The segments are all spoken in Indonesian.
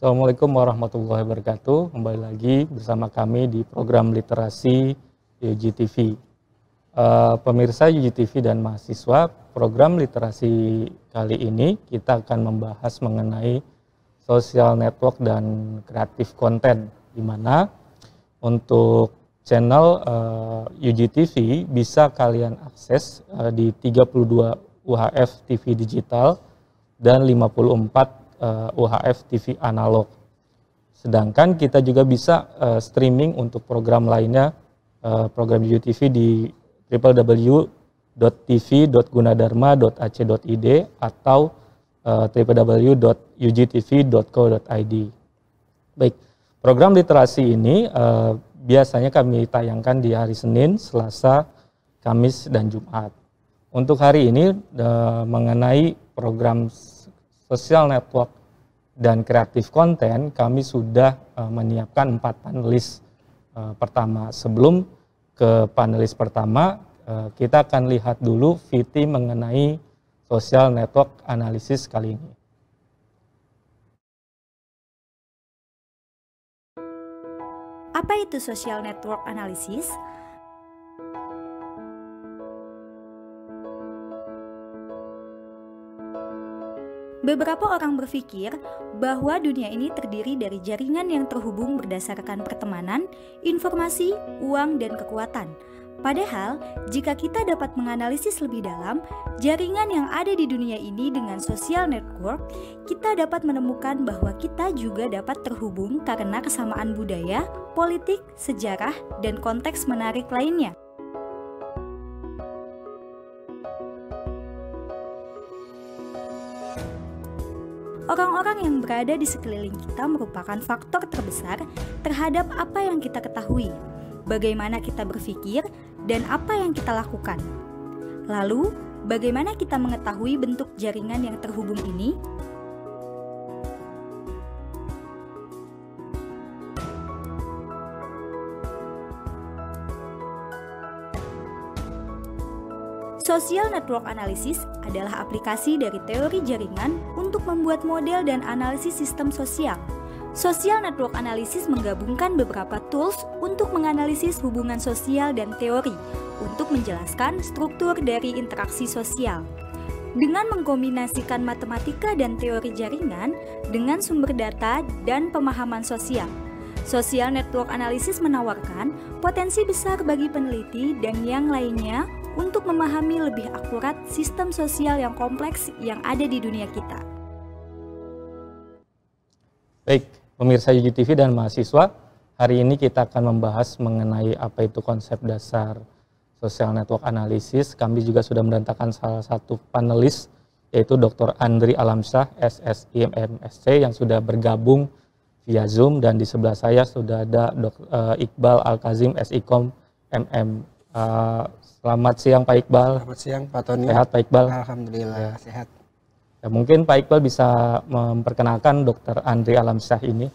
Assalamualaikum warahmatullahi wabarakatuh. Kembali lagi bersama kami di program literasi UGTV. Eh, pemirsa UGTV dan mahasiswa, program literasi kali ini kita akan membahas mengenai social network dan kreatif konten, di mana untuk channel eh, UGTV bisa kalian akses eh, di 32 UHF TV digital dan 54 Eh, UHF TV analog. Sedangkan kita juga bisa uh, streaming untuk program lainnya, uh, program UTV di www.tv.gunadarma.ac.id atau uh, www.ugtv.co.id. Baik, program literasi ini uh, biasanya kami tayangkan di hari Senin, Selasa, Kamis, dan Jumat. Untuk hari ini uh, mengenai program social network, dan kreatif konten, kami sudah uh, menyiapkan empat panelis uh, pertama. Sebelum ke panelis pertama, uh, kita akan lihat dulu VT mengenai social network analisis kali ini. Apa itu social network analysis? Beberapa orang berpikir bahwa dunia ini terdiri dari jaringan yang terhubung berdasarkan pertemanan, informasi, uang, dan kekuatan. Padahal, jika kita dapat menganalisis lebih dalam jaringan yang ada di dunia ini dengan social network, kita dapat menemukan bahwa kita juga dapat terhubung karena kesamaan budaya, politik, sejarah, dan konteks menarik lainnya. orang-orang yang berada di sekeliling kita merupakan faktor terbesar terhadap apa yang kita ketahui, bagaimana kita berpikir, dan apa yang kita lakukan. Lalu, bagaimana kita mengetahui bentuk jaringan yang terhubung ini? Social Network Analysis adalah aplikasi dari teori jaringan untuk membuat model dan analisis sistem sosial. Social Network Analysis menggabungkan beberapa tools untuk menganalisis hubungan sosial dan teori untuk menjelaskan struktur dari interaksi sosial. Dengan mengkombinasikan matematika dan teori jaringan dengan sumber data dan pemahaman sosial, Social Network Analysis menawarkan potensi besar bagi peneliti dan yang lainnya untuk memahami lebih akurat sistem sosial yang kompleks yang ada di dunia kita. Baik, pemirsa YouTube dan mahasiswa, hari ini kita akan membahas mengenai apa itu konsep dasar social network analysis. Kami juga sudah mendatangkan salah satu panelis yaitu Dr. Andri Alamsyah, SSI MSC yang sudah bergabung via Zoom dan di sebelah saya sudah ada Dr. Eh, Iqbal Al-Kazim, SIKOM MM eh, Selamat siang Pak Iqbal. Selamat siang Pak Tony. Sehat Pak Iqbal. Alhamdulillah ya. sehat. Ya, mungkin Pak Iqbal bisa memperkenalkan Dokter Andri Alamsyah ini.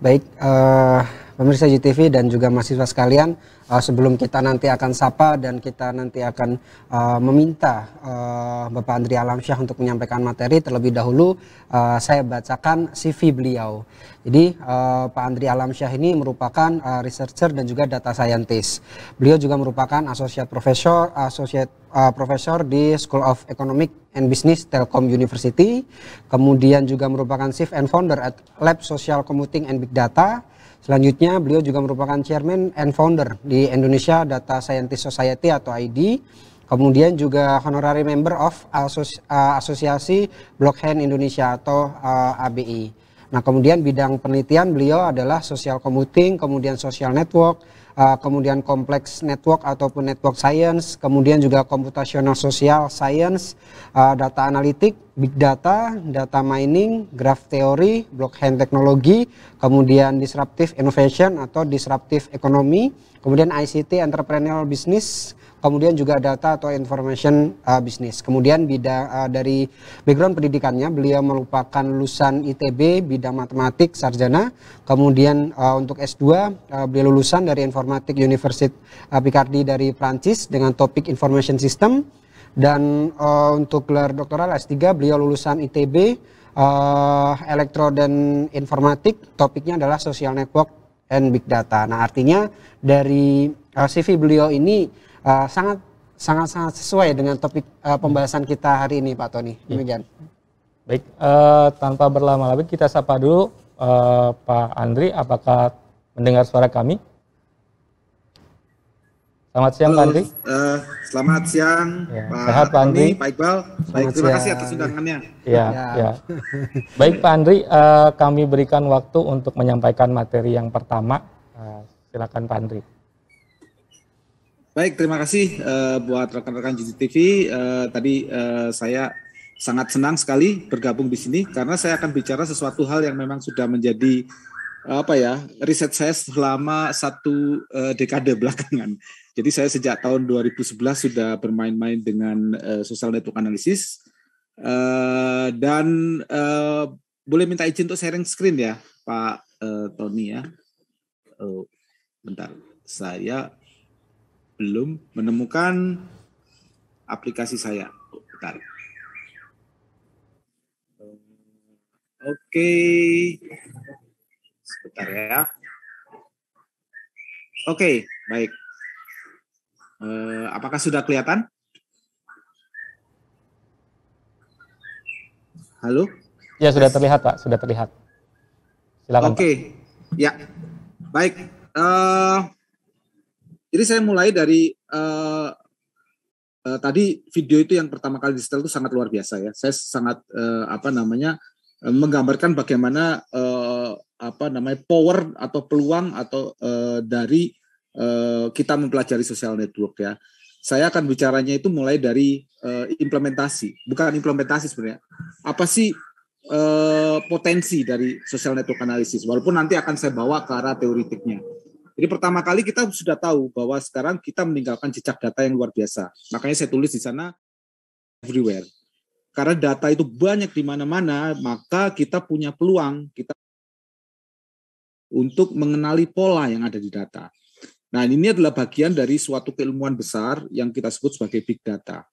Baik, uh, pemirsa JTV dan juga mahasiswa sekalian. Uh, sebelum kita nanti akan sapa dan kita nanti akan uh, meminta uh, Bapak Andri Alamsyah untuk menyampaikan materi terlebih dahulu uh, saya bacakan CV beliau. Jadi uh, Pak Andri Alamsyah ini merupakan uh, researcher dan juga data scientist. Beliau juga merupakan associate professor associate uh, professor di School of Economic and Business Telkom University. Kemudian juga merupakan chief and founder at Lab Social Computing and Big Data Selanjutnya, beliau juga merupakan chairman and founder di Indonesia Data Scientist Society atau ID. Kemudian juga honorary member of eh, Asosiasi Blockchain Indonesia atau eh, ABI. Nah, kemudian bidang penelitian beliau adalah social computing, kemudian social network, eh, kemudian kompleks network ataupun network science, kemudian juga computational social science, data analitik, big data, data mining, graph theory, blockchain teknologi, kemudian disruptive innovation atau disruptive economy, kemudian ICT entrepreneurial business, kemudian juga data atau information uh, business. Kemudian bidang uh, dari background pendidikannya beliau merupakan lulusan ITB bidang matematik sarjana, kemudian uh, untuk S2 uh, beliau lulusan dari Informatik University uh, Picardi dari Prancis dengan topik information system dan uh, untuk gelar doktoral S3 beliau lulusan ITB uh, eh, elektro dan informatik, topiknya adalah social network and big data. Nah, artinya dari uh, eh, CV beliau ini uh, sangat sangat sangat sesuai dengan topik uh, pembahasan kita hari ini Pak Tony. Iya. Demikian. Baik, uh, tanpa berlama-lama kita sapa dulu uh, Pak Andri apakah mendengar suara kami? Selamat siang Pak Andri. Uh, selamat siang ya. Pak Sehat Pak Andri. Pak Iqbal. Baik, terima kasih atas undangannya. Ya, ya. ya. Baik Pak Andri, uh, kami berikan waktu untuk menyampaikan materi yang pertama. Uh, silakan Pak Andri. Baik, terima kasih uh, buat rekan-rekan GCTV. Uh, tadi uh, saya sangat senang sekali bergabung di sini karena saya akan bicara sesuatu hal yang memang sudah menjadi apa ya riset saya selama satu uh, dekade belakangan jadi saya sejak tahun 2011 sudah bermain-main dengan uh, social network analysis uh, dan uh, boleh minta izin untuk sharing screen ya Pak uh, Tony ya. Oh, bentar, saya belum menemukan aplikasi saya. Oh, bentar. Oke, okay. sebentar ya. Oke, okay, baik. Eh, apakah sudah kelihatan? Halo? Ya, sudah terlihat, Pak. Sudah terlihat. Silakan. Oke. Ya. Baik. Uh, jadi saya mulai dari uh, uh, tadi video itu yang pertama kali disetel itu sangat luar biasa ya. Saya sangat uh, apa namanya uh, menggambarkan bagaimana uh, apa namanya power atau peluang atau uh, dari Eh, kita mempelajari social network ya. Saya akan bicaranya itu mulai dari uh, implementasi, bukan implementasi sebenarnya. Apa sih uh, potensi dari social network analysis? Walaupun nanti akan saya bawa ke arah teoritiknya. Jadi pertama kali kita sudah tahu bahwa sekarang kita meninggalkan jejak data yang luar biasa. Makanya saya tulis di sana everywhere. Karena data itu banyak di mana-mana, maka kita punya peluang kita untuk mengenali pola yang ada di data. Nah, ini adalah bagian dari suatu keilmuan besar yang kita sebut sebagai big data.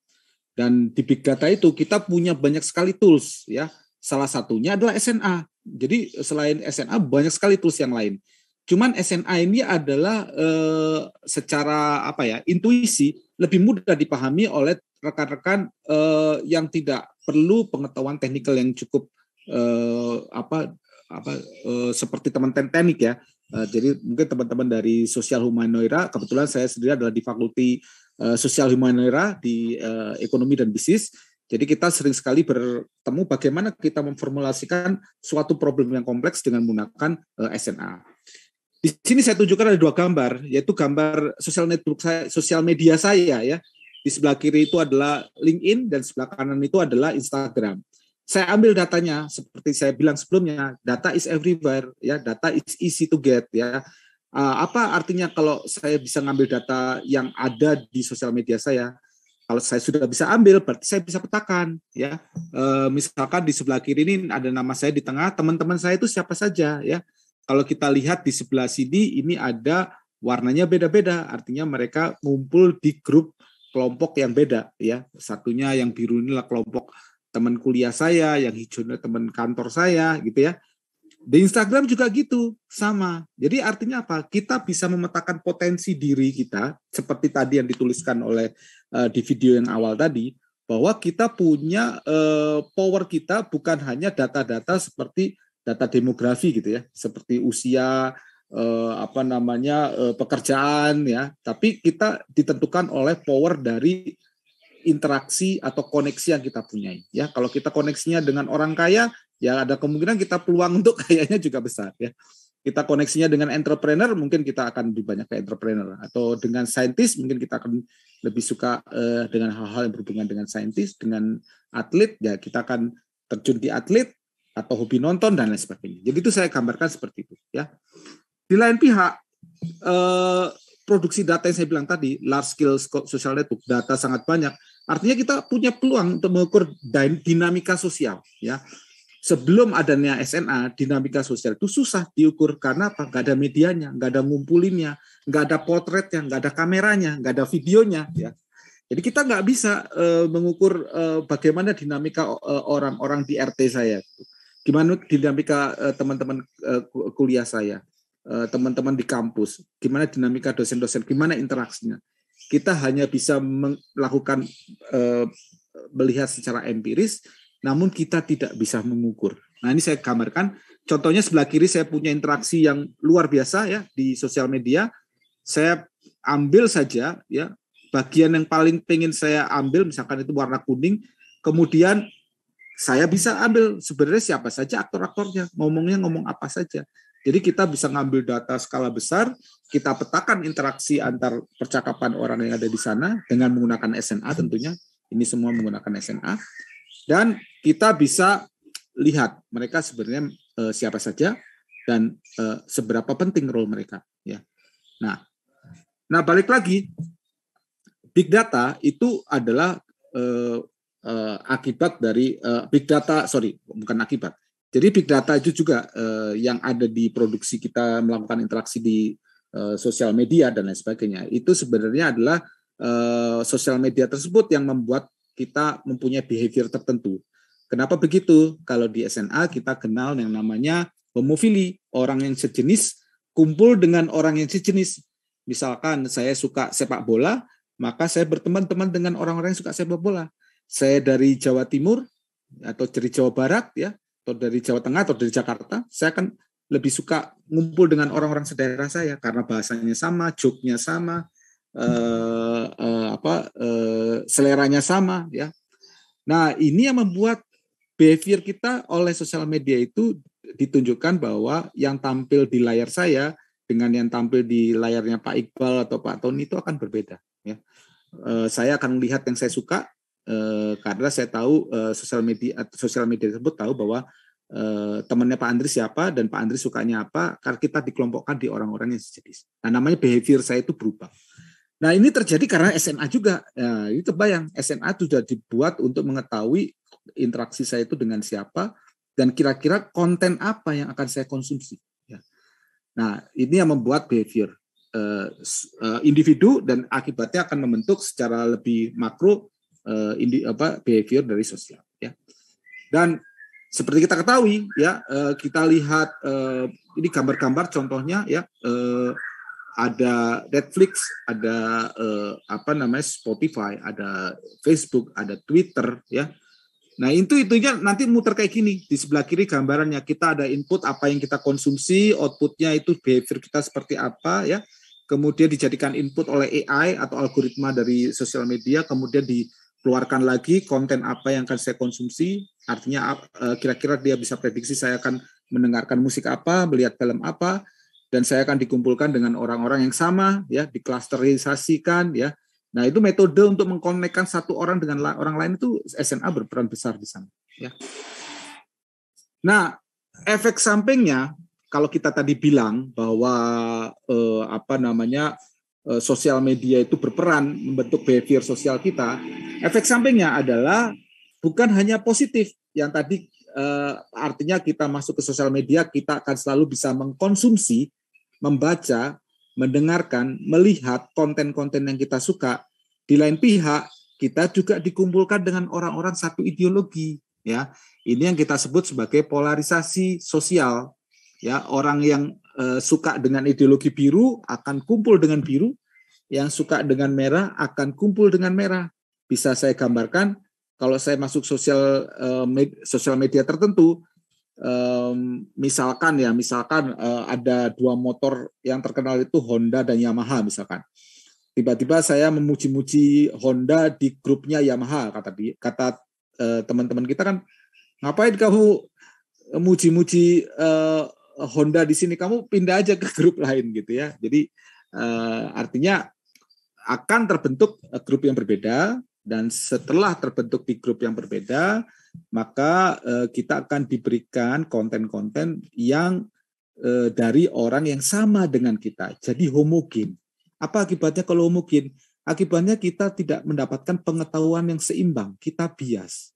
Dan di big data itu kita punya banyak sekali tools ya. Salah satunya adalah SNA. Jadi selain SNA banyak sekali tools yang lain. Cuman SNA ini adalah eh, secara apa ya, intuisi lebih mudah dipahami oleh rekan-rekan eh, yang tidak perlu pengetahuan teknikal yang cukup eh, apa apa eh, seperti teman teknik ya Eh, jadi mungkin teman-teman dari Sosial Humanoira, kebetulan saya sendiri adalah di Fakulti eh, Sosial Humanoira di eh, Ekonomi dan Bisnis. Jadi kita sering sekali bertemu bagaimana kita memformulasikan suatu problem yang kompleks dengan menggunakan uh, SNA. Di sini saya tunjukkan ada dua gambar, yaitu gambar sosial network saya, sosial media saya ya. Di sebelah kiri itu adalah LinkedIn dan sebelah kanan itu adalah Instagram saya ambil datanya seperti saya bilang sebelumnya data is everywhere ya data is easy to get ya uh, apa artinya kalau saya bisa ngambil data yang ada di sosial media saya kalau saya sudah bisa ambil berarti saya bisa petakan ya uh, misalkan di sebelah kiri ini ada nama saya di tengah teman-teman saya itu siapa saja ya kalau kita lihat di sebelah sini ini ada warnanya beda-beda artinya mereka ngumpul di grup kelompok yang beda ya satunya yang biru inilah kelompok teman kuliah saya, yang hijaunya teman kantor saya gitu ya. Di Instagram juga gitu, sama. Jadi artinya apa? Kita bisa memetakan potensi diri kita seperti tadi yang dituliskan oleh uh, di video yang awal tadi bahwa kita punya uh, power kita bukan hanya data-data seperti data demografi gitu ya, seperti usia, uh, apa namanya uh, pekerjaan ya, tapi kita ditentukan oleh power dari interaksi atau koneksi yang kita punya. Ya, kalau kita koneksinya dengan orang kaya, ya ada kemungkinan kita peluang untuk kayaknya juga besar. Ya, kita koneksinya dengan entrepreneur, mungkin kita akan lebih banyak ke entrepreneur atau dengan saintis, mungkin kita akan lebih suka eh, dengan hal-hal yang berhubungan dengan saintis, dengan atlet, ya kita akan terjun di atlet atau hobi nonton dan lain sebagainya. Jadi itu saya gambarkan seperti itu. Ya, di lain pihak. Eh, produksi data yang saya bilang tadi, large scale social network, data sangat banyak, Artinya kita punya peluang untuk mengukur dinamika sosial ya. Sebelum adanya SNA, dinamika sosial itu susah diukur karena apa? Gak ada medianya, gak ada ngumpulinnya, gak ada potretnya, gak ada kameranya, gak ada videonya ya. Jadi kita nggak bisa uh, mengukur uh, bagaimana dinamika eh, orang-orang uh, di RT saya, gimana dinamika teman-teman uh, uh, kuliah saya, teman-teman uh, teman di kampus, gimana dinamika dosen-dosen, gimana interaksinya kita hanya bisa melakukan eh, melihat secara empiris, namun kita tidak bisa mengukur. Nah ini saya gambarkan. Contohnya sebelah kiri saya punya interaksi yang luar biasa ya di sosial media. Saya ambil saja ya bagian yang paling pengen saya ambil, misalkan itu warna kuning. Kemudian saya bisa ambil sebenarnya siapa saja aktor-aktornya, ngomongnya ngomong apa saja. Jadi kita bisa ngambil data skala besar, kita petakan interaksi antar percakapan orang yang ada di sana dengan menggunakan SNA tentunya. Ini semua menggunakan SNA. Dan kita bisa lihat mereka sebenarnya e, siapa saja dan e, seberapa penting role mereka ya. Nah, nah balik lagi big data itu adalah e, e, akibat dari e, big data sorry bukan akibat jadi big data itu juga eh, yang ada di produksi kita melakukan interaksi di eh, sosial media dan lain sebagainya. Itu sebenarnya adalah eh, sosial media tersebut yang membuat kita mempunyai behavior tertentu. Kenapa begitu? Kalau di SNA kita kenal yang namanya homofili, orang yang sejenis kumpul dengan orang yang sejenis. Misalkan saya suka sepak bola, maka saya berteman-teman dengan orang-orang yang suka sepak bola. Saya dari Jawa Timur atau dari Jawa Barat ya, atau dari Jawa Tengah atau dari Jakarta, saya akan lebih suka ngumpul dengan orang-orang sederhana saya karena bahasanya sama, joke-nya sama, eh, eh, apa eh, seleranya sama ya. Nah, ini yang membuat behavior kita oleh sosial media itu ditunjukkan bahwa yang tampil di layar saya dengan yang tampil di layarnya Pak Iqbal atau Pak Tony itu akan berbeda ya. Eh, saya akan melihat yang saya suka Eh, karena saya tahu uh, sosial media sosial media tersebut tahu bahwa Uh, temannya Pak Andri siapa dan Pak Andri sukanya apa karena kita dikelompokkan di orang-orang yang sejenis. Nah namanya behavior saya itu berubah. Nah ini terjadi karena SMA juga. Nah, ini terbayang SMA sudah dibuat untuk mengetahui interaksi saya itu dengan siapa dan kira-kira konten apa yang akan saya konsumsi. Ya. Nah ini yang membuat behavior individu dan akibatnya akan membentuk secara lebih makro uh, indi, apa behavior dari sosial ya. Dan seperti kita ketahui ya uh, kita lihat uh, ini gambar-gambar contohnya ya uh, ada Netflix, ada uh, apa namanya Spotify, ada Facebook, ada Twitter ya. Nah, itu itunya nanti muter kayak gini. Di sebelah kiri gambarannya kita ada input apa yang kita konsumsi, outputnya itu behavior kita seperti apa ya. Kemudian dijadikan input oleh AI atau algoritma dari sosial media, kemudian di keluarkan lagi konten apa yang akan saya konsumsi. Artinya e, kira-kira dia bisa prediksi saya akan mendengarkan musik apa, melihat film apa, dan saya akan dikumpulkan dengan orang-orang yang sama, ya, diklusterisasikan, ya. Nah itu metode untuk mengkonekkan satu orang dengan orang lain itu SNA berperan besar di sana. Ya. Nah efek sampingnya kalau kita tadi bilang bahwa eh, apa namanya Eh, sosial media itu berperan membentuk behavior sosial kita, efek sampingnya adalah bukan hanya positif yang tadi uh, artinya kita masuk ke sosial media kita akan selalu bisa mengkonsumsi, membaca, mendengarkan, melihat konten-konten yang kita suka. Di lain pihak kita juga dikumpulkan dengan orang-orang satu ideologi, ya. Ini yang kita sebut sebagai polarisasi sosial, ya. Orang yang Eh, suka dengan ideologi biru akan kumpul dengan biru, yang suka dengan merah akan kumpul dengan merah. Bisa saya gambarkan kalau saya masuk sosial eh, sosial media tertentu, misalkan ya, misalkan eh, ada dua motor yang terkenal itu Honda dan Yamaha misalkan. Tiba-tiba saya memuji-muji Honda di grupnya Yamaha kata kata teman-teman kita kan ngapain kamu muji-muji Eh, Honda di sini kamu pindah aja ke grup lain gitu ya. Jadi uh, artinya akan terbentuk eh, grup yang berbeda dan setelah terbentuk di grup yang berbeda maka uh, kita akan diberikan konten-konten yang uh, dari orang yang sama dengan kita. Jadi homogen. Apa akibatnya kalau homogen? Akibatnya kita tidak mendapatkan pengetahuan yang seimbang, kita bias.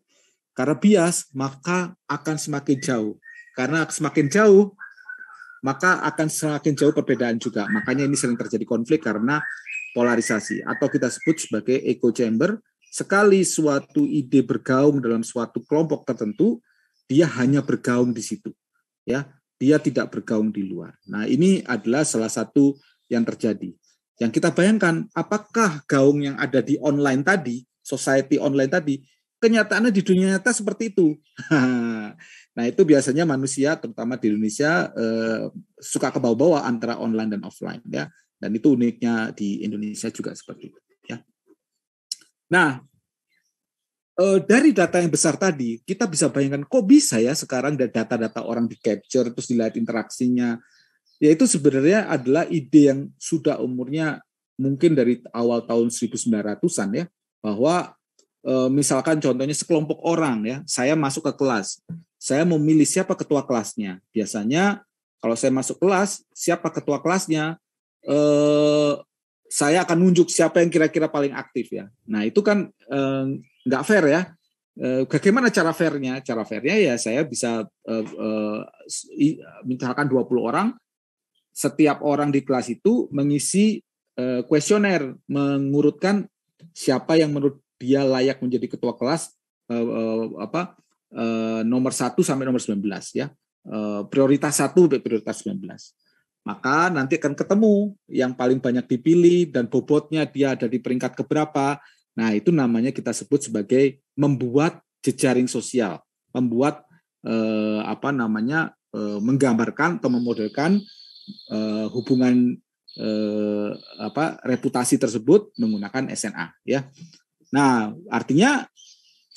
Karena bias, maka akan semakin jauh. Karena semakin jauh, maka akan semakin jauh perbedaan juga. Makanya ini sering terjadi konflik karena polarisasi atau kita sebut sebagai echo chamber. Sekali suatu ide bergaung dalam suatu kelompok tertentu, dia hanya bergaung di situ. Ya, dia tidak bergaung di luar. Nah, ini adalah salah satu yang terjadi. Yang kita bayangkan, apakah gaung yang ada di online tadi, society online tadi, kenyataannya di dunia nyata seperti itu. Nah, itu biasanya manusia terutama di Indonesia eh, suka ke bawah-bawah antara online dan offline ya. Dan itu uniknya di Indonesia juga seperti itu ya. Nah, eh, dari data yang besar tadi, kita bisa bayangkan kok bisa ya sekarang data-data orang di capture terus dilihat interaksinya. ya itu sebenarnya adalah ide yang sudah umurnya mungkin dari awal tahun 1900-an ya, bahwa eh, misalkan contohnya sekelompok orang ya, saya masuk ke kelas saya memilih siapa ketua kelasnya. Biasanya kalau saya masuk kelas, siapa ketua kelasnya, eh, saya akan nunjuk siapa yang kira-kira paling aktif ya. Nah itu kan eh, fair ya. Eh, bagaimana cara fairnya? Cara fairnya ya saya bisa eh, eh, misalkan 20 orang, setiap orang di kelas itu mengisi eh, kuesioner, eh, mengurutkan siapa yang menurut dia layak menjadi ketua kelas eh, eh, apa Eh, nomor 1 sampai nomor 19 ya. Eh, prioritas 1 sampai prioritas 19. Maka nanti akan ketemu yang paling banyak dipilih dan bobotnya dia ada di peringkat keberapa. Nah, itu namanya kita sebut sebagai membuat jejaring sosial, membuat eh, apa namanya menggambarkan atau memodelkan hubungan apa reputasi tersebut menggunakan SNA ya. Nah, artinya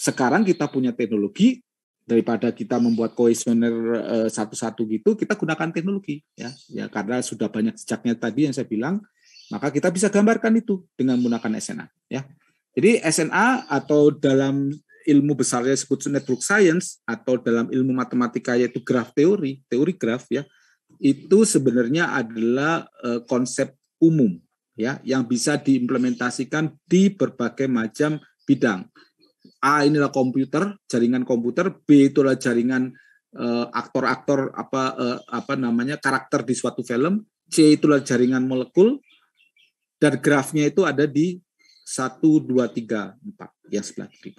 sekarang kita punya teknologi daripada kita membuat koesioner eh, satu-satu gitu, kita gunakan teknologi ya. Ya karena sudah banyak sejaknya tadi yang saya bilang, maka kita bisa gambarkan itu dengan menggunakan SNA ya. Jadi SNA atau dalam ilmu besarnya disebut network science atau dalam ilmu matematika yaitu graf teori, teori graf ya. Itu sebenarnya adalah eh, konsep umum ya yang bisa diimplementasikan di berbagai macam bidang A inilah komputer, jaringan komputer, B itulah jaringan eh, aktor-aktor apa uh, apa namanya karakter di suatu film, C itulah jaringan molekul dan grafnya itu ada di 1 2 3 4 yang sebelah kiri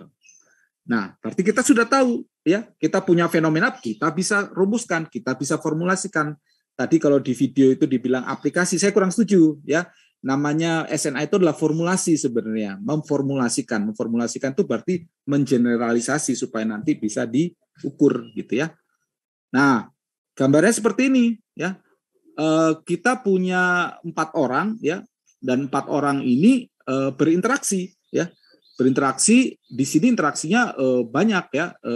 Nah, berarti kita sudah tahu ya, kita punya fenomena, kita bisa rumuskan, kita bisa formulasikan. Tadi kalau di video itu dibilang aplikasi, saya kurang setuju ya namanya SNI itu adalah formulasi sebenarnya, memformulasikan. Memformulasikan itu berarti mengeneralisasi supaya nanti bisa diukur gitu ya. Nah, gambarnya seperti ini ya. E, kita punya empat orang ya dan empat orang ini e, berinteraksi ya. Berinteraksi di sini interaksinya e, banyak ya e,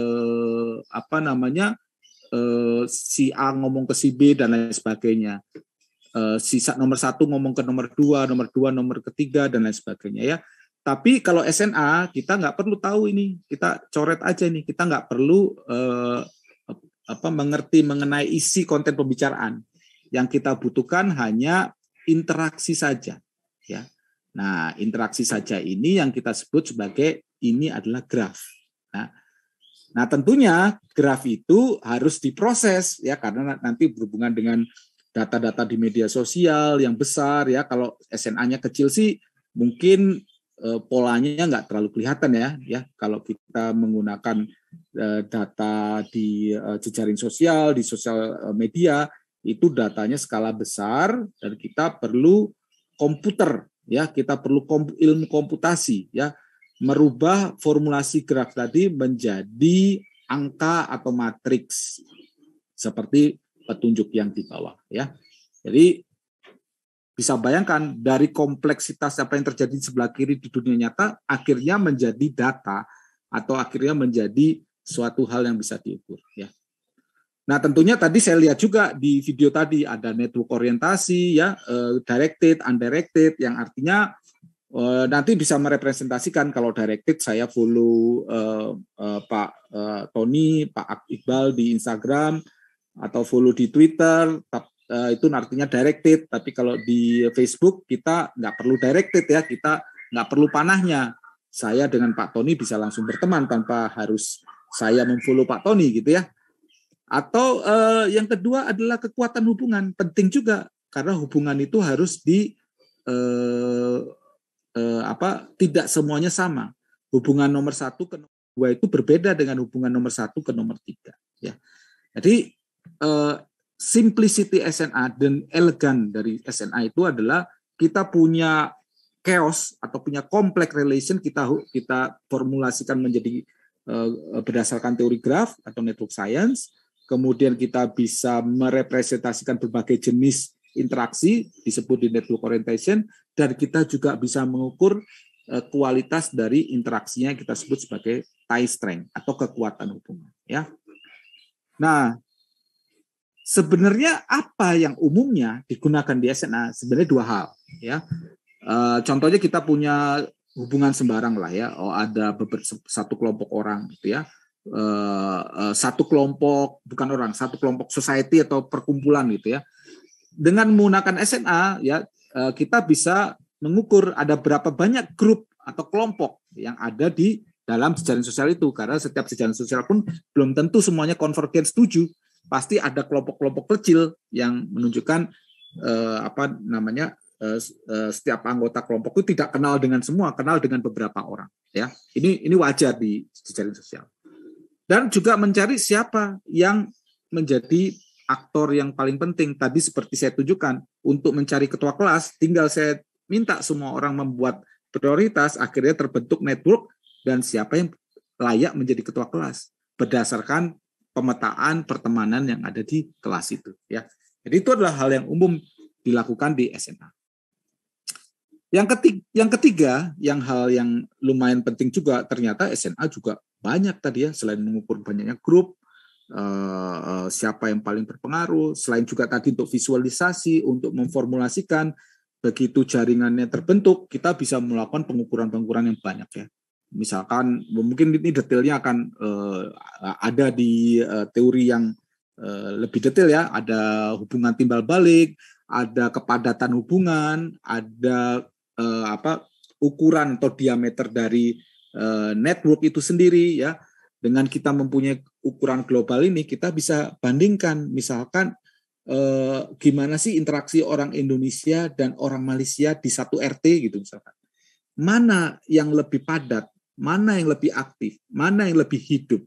apa namanya e, si A ngomong ke si B dan lain sebagainya. Eh, sisa nomor satu ngomong ke nomor dua, nomor dua, nomor ketiga dan lain sebagainya ya. Tapi kalau SNA kita nggak perlu tahu ini, kita coret aja nih, kita nggak perlu eh, apa mengerti mengenai isi konten pembicaraan. Yang kita butuhkan hanya interaksi saja, ya. Nah, interaksi saja ini yang kita sebut sebagai ini adalah graf. Nah, nah tentunya graf itu harus diproses ya karena nanti berhubungan dengan data-data di media sosial yang besar ya kalau SNA-nya kecil sih mungkin eh, polanya nggak terlalu kelihatan ya ya kalau kita menggunakan eh, data di eh, jejaring sosial di sosial eh, media itu datanya skala besar dan kita perlu komputer ya kita perlu komp ilmu komputasi ya merubah formulasi gerak tadi menjadi angka atau matriks seperti petunjuk yang di bawah ya. Jadi bisa bayangkan dari kompleksitas apa yang terjadi di sebelah kiri di dunia nyata akhirnya menjadi data atau akhirnya menjadi suatu hal yang bisa diukur ya. Nah, tentunya tadi saya lihat juga di video tadi ada network orientasi ya, eh, directed, undirected yang artinya eh, nanti bisa merepresentasikan kalau directed saya follow uh, uh, Pak uh, Tony, Pak Iqbal di Instagram, atau follow di Twitter eh, itu artinya directed tapi kalau di Facebook kita nggak perlu directed ya kita nggak perlu panahnya saya dengan Pak Tony bisa langsung berteman tanpa harus saya memfollow Pak Tony gitu ya atau eh, yang kedua adalah kekuatan hubungan penting juga karena hubungan itu harus di eh, eh, apa tidak semuanya sama hubungan nomor satu ke nomor dua itu berbeda dengan hubungan nomor satu ke nomor tiga ya jadi Eh, simplicity SNA dan elegan dari SNA itu adalah kita punya chaos atau punya complex relation kita kita formulasikan menjadi uh, berdasarkan teori graf atau network science kemudian kita bisa merepresentasikan berbagai jenis interaksi disebut di network orientation dan kita juga bisa mengukur kualitas dari interaksinya kita sebut sebagai tie strength atau kekuatan hubungan ya. Nah, Sebenarnya apa yang umumnya digunakan di SNA sebenarnya dua hal ya. e, contohnya kita punya hubungan sembarang lah ya. Oh ada satu kelompok orang gitu ya. e, satu kelompok bukan orang satu kelompok society atau perkumpulan gitu ya dengan menggunakan SNA ya e, kita bisa mengukur ada berapa banyak grup atau kelompok yang ada di dalam sejarah sosial itu karena setiap sejarah sosial pun belum tentu semuanya konvergen setuju pasti ada kelompok-kelompok kecil yang menunjukkan eh, apa namanya eh, eh, setiap anggota kelompok itu tidak kenal dengan semua, kenal dengan beberapa orang. Ya, ini ini wajar di jejaring sosial. Dan juga mencari siapa yang menjadi aktor yang paling penting. Tadi seperti saya tunjukkan untuk mencari ketua kelas, tinggal saya minta semua orang membuat prioritas, akhirnya terbentuk network dan siapa yang layak menjadi ketua kelas berdasarkan pemetaan pertemanan yang ada di kelas itu ya. Jadi itu adalah hal yang umum dilakukan di SMA. Yang ketiga, yang ketiga, yang hal yang lumayan penting juga ternyata SMA juga banyak tadi ya selain mengukur banyaknya grup eh, eh, siapa yang paling berpengaruh, selain juga tadi untuk visualisasi untuk memformulasikan begitu jaringannya terbentuk kita bisa melakukan pengukuran-pengukuran yang banyak ya misalkan mungkin ini detailnya akan uh, ada di uh, teori yang uh, lebih detail ya ada hubungan timbal balik ada kepadatan hubungan ada uh, apa ukuran atau diameter dari uh, network itu sendiri ya dengan kita mempunyai ukuran global ini kita bisa bandingkan misalkan uh, gimana sih interaksi orang Indonesia dan orang Malaysia di satu RT gitu misalkan mana yang lebih padat mana yang lebih aktif, mana yang lebih hidup,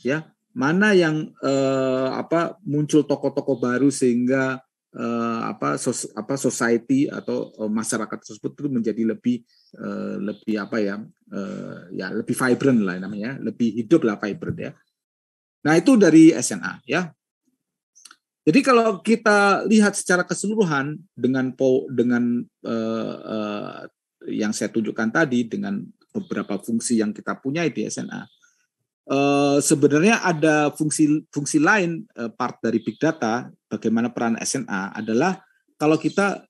ya, mana yang eh, apa muncul tokoh-tokoh baru sehingga eh, apa sos, apa society atau eh, masyarakat tersebut itu menjadi lebih eh, lebih apa ya eh, ya lebih vibrant lah namanya, lebih hidup lah vibrant ya. Nah itu dari SNA ya. Jadi kalau kita lihat secara keseluruhan dengan po, dengan eh, eh, yang saya tunjukkan tadi dengan beberapa fungsi yang kita punya di SNA. Eh, sebenarnya ada fungsi fungsi lain eh, part dari big data bagaimana peran SNA adalah kalau kita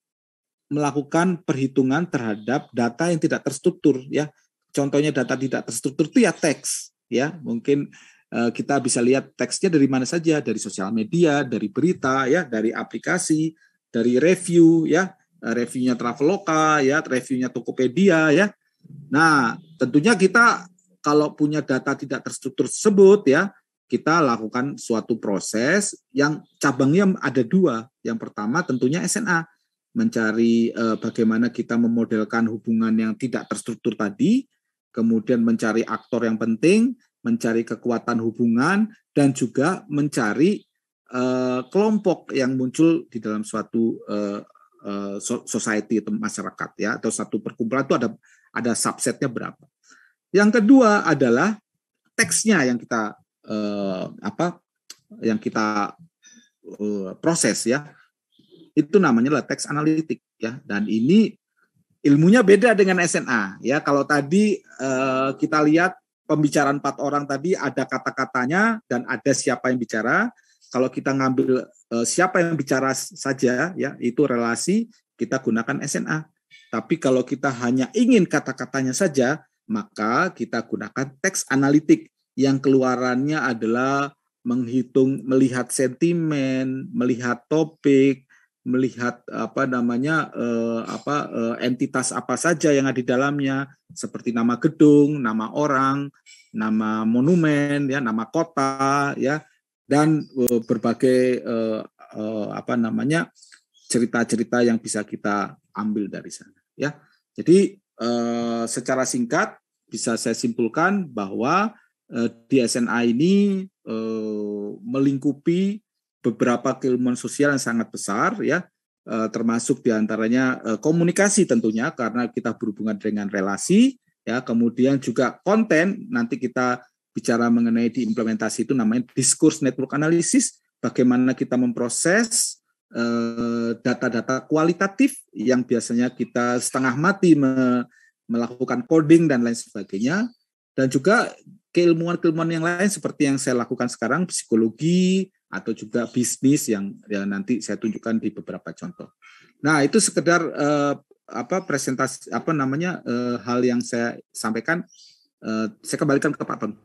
melakukan perhitungan terhadap data yang tidak terstruktur ya contohnya data tidak terstruktur itu ya teks ya mungkin eh, kita bisa lihat teksnya dari mana saja dari sosial media dari berita ya dari aplikasi dari review ya reviewnya Traveloka ya reviewnya Tokopedia ya Nah, tentunya kita kalau punya data tidak terstruktur tersebut ya, kita lakukan suatu proses yang cabangnya ada dua. Yang pertama tentunya SNA mencari eh, bagaimana kita memodelkan hubungan yang tidak terstruktur tadi, kemudian mencari aktor yang penting, mencari kekuatan hubungan, dan juga mencari eh, kelompok yang muncul di dalam suatu eh, eh society atau masyarakat ya atau satu perkumpulan itu ada ada subsetnya berapa. Yang kedua adalah teksnya yang kita eh, apa yang kita eh, proses ya. Itu namanya lah teks analitik ya dan ini ilmunya beda dengan SNA ya. Kalau tadi eh, kita lihat pembicaraan empat orang tadi ada kata-katanya dan ada siapa yang bicara. Kalau kita ngambil eh, siapa yang bicara saja ya itu relasi kita gunakan SNA. Tapi kalau kita hanya ingin kata-katanya saja, maka kita gunakan teks analitik yang keluarannya adalah menghitung melihat sentimen, melihat topik, melihat eh, apa namanya eh, apa eh, entitas apa saja yang ada di dalamnya seperti nama gedung, nama orang, nama monumen ya, nama kota ya dan eh, berbagai eh, eh, apa namanya cerita-cerita yang bisa kita ambil dari sana ya. Jadi eh, secara singkat bisa saya simpulkan bahwa eh, di SNA ini eh, melingkupi beberapa keilmuan sosial yang sangat besar ya termasuk diantaranya komunikasi tentunya karena kita berhubungan dengan relasi ya kemudian juga konten nanti kita bicara mengenai diimplementasi itu namanya diskurs network analisis bagaimana kita memproses Eh, data-data kualitatif yang biasanya kita setengah mati me melakukan coding dan lain sebagainya dan juga keilmuan-keilmuan yang lain seperti yang saya lakukan sekarang psikologi atau juga bisnis yang ya nanti saya tunjukkan di beberapa contoh. Nah, itu sekedar eh, apa presentasi apa namanya eh, hal yang saya sampaikan eh, saya kembalikan ke Pak Bang.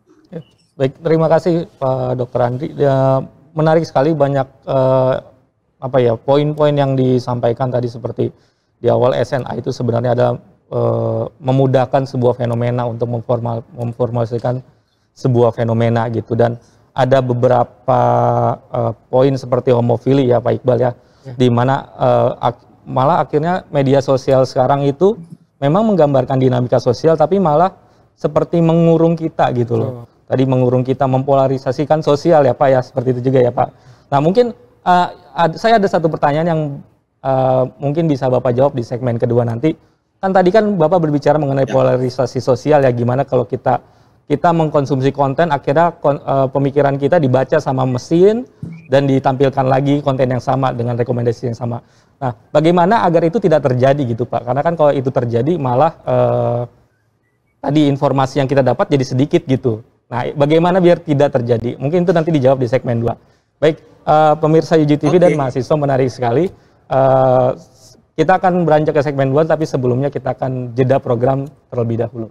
Baik, terima kasih Pak Dr. Andri. Ya, menarik sekali banyak eh, apa ya poin-poin yang disampaikan tadi seperti di awal SNA itu sebenarnya ada e, memudahkan sebuah fenomena untuk memformal, memformasikan sebuah fenomena gitu dan ada beberapa e, poin seperti homofili ya Pak Iqbal ya, ya. di mana e, ak, malah akhirnya media sosial sekarang itu memang menggambarkan dinamika sosial tapi malah seperti mengurung kita gitu loh. Tadi mengurung kita mempolarisasikan sosial ya Pak ya seperti itu juga ya Pak. Nah mungkin uh, ad, saya ada satu pertanyaan yang uh, mungkin bisa Bapak jawab di segmen kedua nanti. Kan tadi kan Bapak berbicara mengenai ya. polarisasi sosial ya gimana kalau kita kita mengkonsumsi konten akhirnya kon, uh, pemikiran kita dibaca sama mesin dan ditampilkan lagi konten yang sama dengan rekomendasi yang sama. Nah, bagaimana agar itu tidak terjadi gitu Pak? Karena kan kalau itu terjadi malah uh, tadi informasi yang kita dapat jadi sedikit gitu. Nah, bagaimana biar tidak terjadi? Mungkin itu nanti dijawab di segmen 2. Baik, uh, pemirsa UGTV okay. dan mahasiswa menarik sekali. Uh, kita akan beranjak ke segmen 2 tapi sebelumnya kita akan jeda program terlebih dahulu.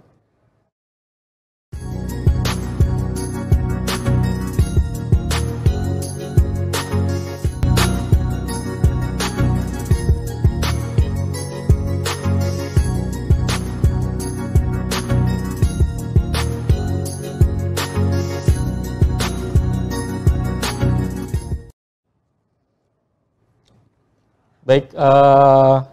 Baik, uh,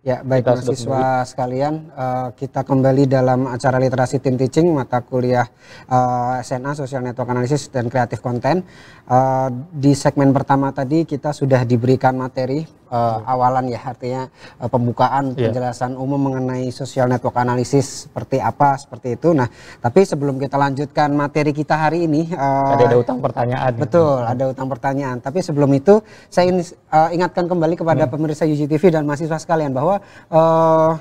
ya baik mahasiswa sekalian, uh, kita kembali dalam acara literasi tim teaching mata kuliah uh, eh, SNA Social Network Analysis dan Kreatif Konten. Uh, di segmen pertama tadi kita sudah diberikan materi uh, awalan ya artinya uh, pembukaan yeah. penjelasan umum mengenai social network analisis seperti apa seperti itu. Nah, tapi sebelum kita lanjutkan materi kita hari ini uh, ada, ada utang pertanyaan. Ya. Betul, ya. ada utang pertanyaan. Tapi sebelum itu saya ingin uh, ingatkan kembali kepada hmm. pemirsa UGTV dan mahasiswa sekalian bahwa uh,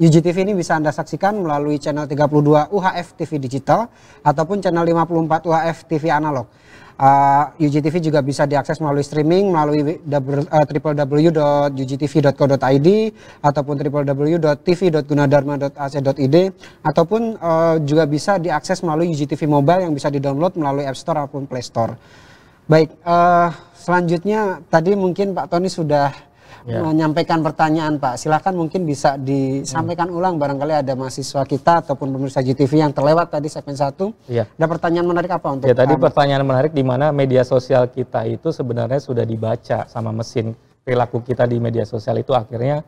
UGTV ini bisa Anda saksikan melalui channel 32 UHF TV digital ataupun channel 54 UHF TV analog. Uh, UGTV juga bisa diakses melalui streaming melalui eh, www.ugtv.co.id ataupun www.tv.gunadarma.ac.id ataupun uh, juga bisa diakses melalui UGTV Mobile yang bisa di-download melalui App Store ataupun Play Store. Baik, uh, selanjutnya tadi mungkin Pak Tony sudah yeah. menyampaikan pertanyaan Pak. Silahkan mungkin bisa disampaikan hmm. ulang barangkali ada mahasiswa kita ataupun pemirsa GTV yang terlewat tadi segmen satu. Yeah. Ada pertanyaan menarik apa untuk? Ya tadi pertanyaan menarik di mana media sosial kita itu sebenarnya sudah dibaca sama mesin perilaku kita di media sosial itu akhirnya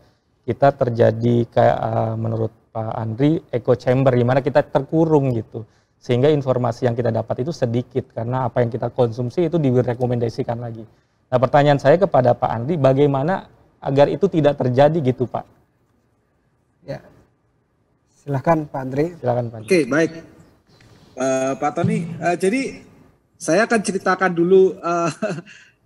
kita terjadi kayak uh, menurut Pak Andri echo chamber di mana kita terkurung gitu sehingga informasi yang kita dapat itu sedikit karena apa yang kita konsumsi itu direkomendasikan lagi. Nah pertanyaan saya kepada Pak Andi, bagaimana agar itu tidak terjadi gitu Pak. Ya. silakan Pak Andre. Silakan Pak Oke, Oke baik. Uh, Pak Tony, uh, jadi saya akan ceritakan dulu uh,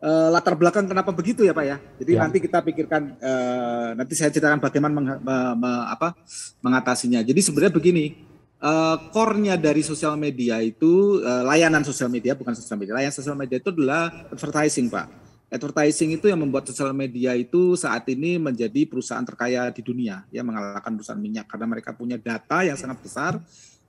uh, latar belakang kenapa begitu ya Pak ya. Jadi ya. nanti kita pikirkan, uh, nanti saya ceritakan bagaimana meng, me, me, apa, mengatasinya. Jadi sebenarnya begini, uh, dari sosial media itu uh, layanan sosial media bukan sosial media. Layanan sosial media itu adalah advertising, Pak advertising itu yang membuat sosial media itu saat ini menjadi perusahaan terkaya di dunia ya mengalahkan perusahaan minyak karena mereka punya data yang sangat besar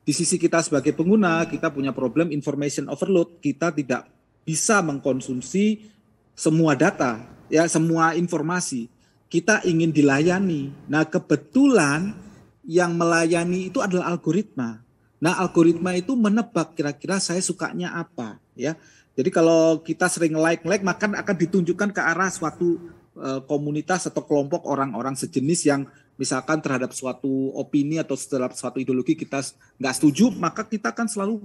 di sisi kita sebagai pengguna kita punya problem information overload kita tidak bisa mengkonsumsi semua data ya semua informasi kita ingin dilayani nah kebetulan yang melayani itu adalah algoritma nah algoritma itu menebak kira-kira saya sukanya apa ya jadi kalau kita sering like-like, maka akan ditunjukkan ke arah suatu uh, komunitas atau kelompok orang-orang sejenis yang misalkan terhadap suatu opini atau terhadap suatu ideologi kita nggak setuju, maka kita akan selalu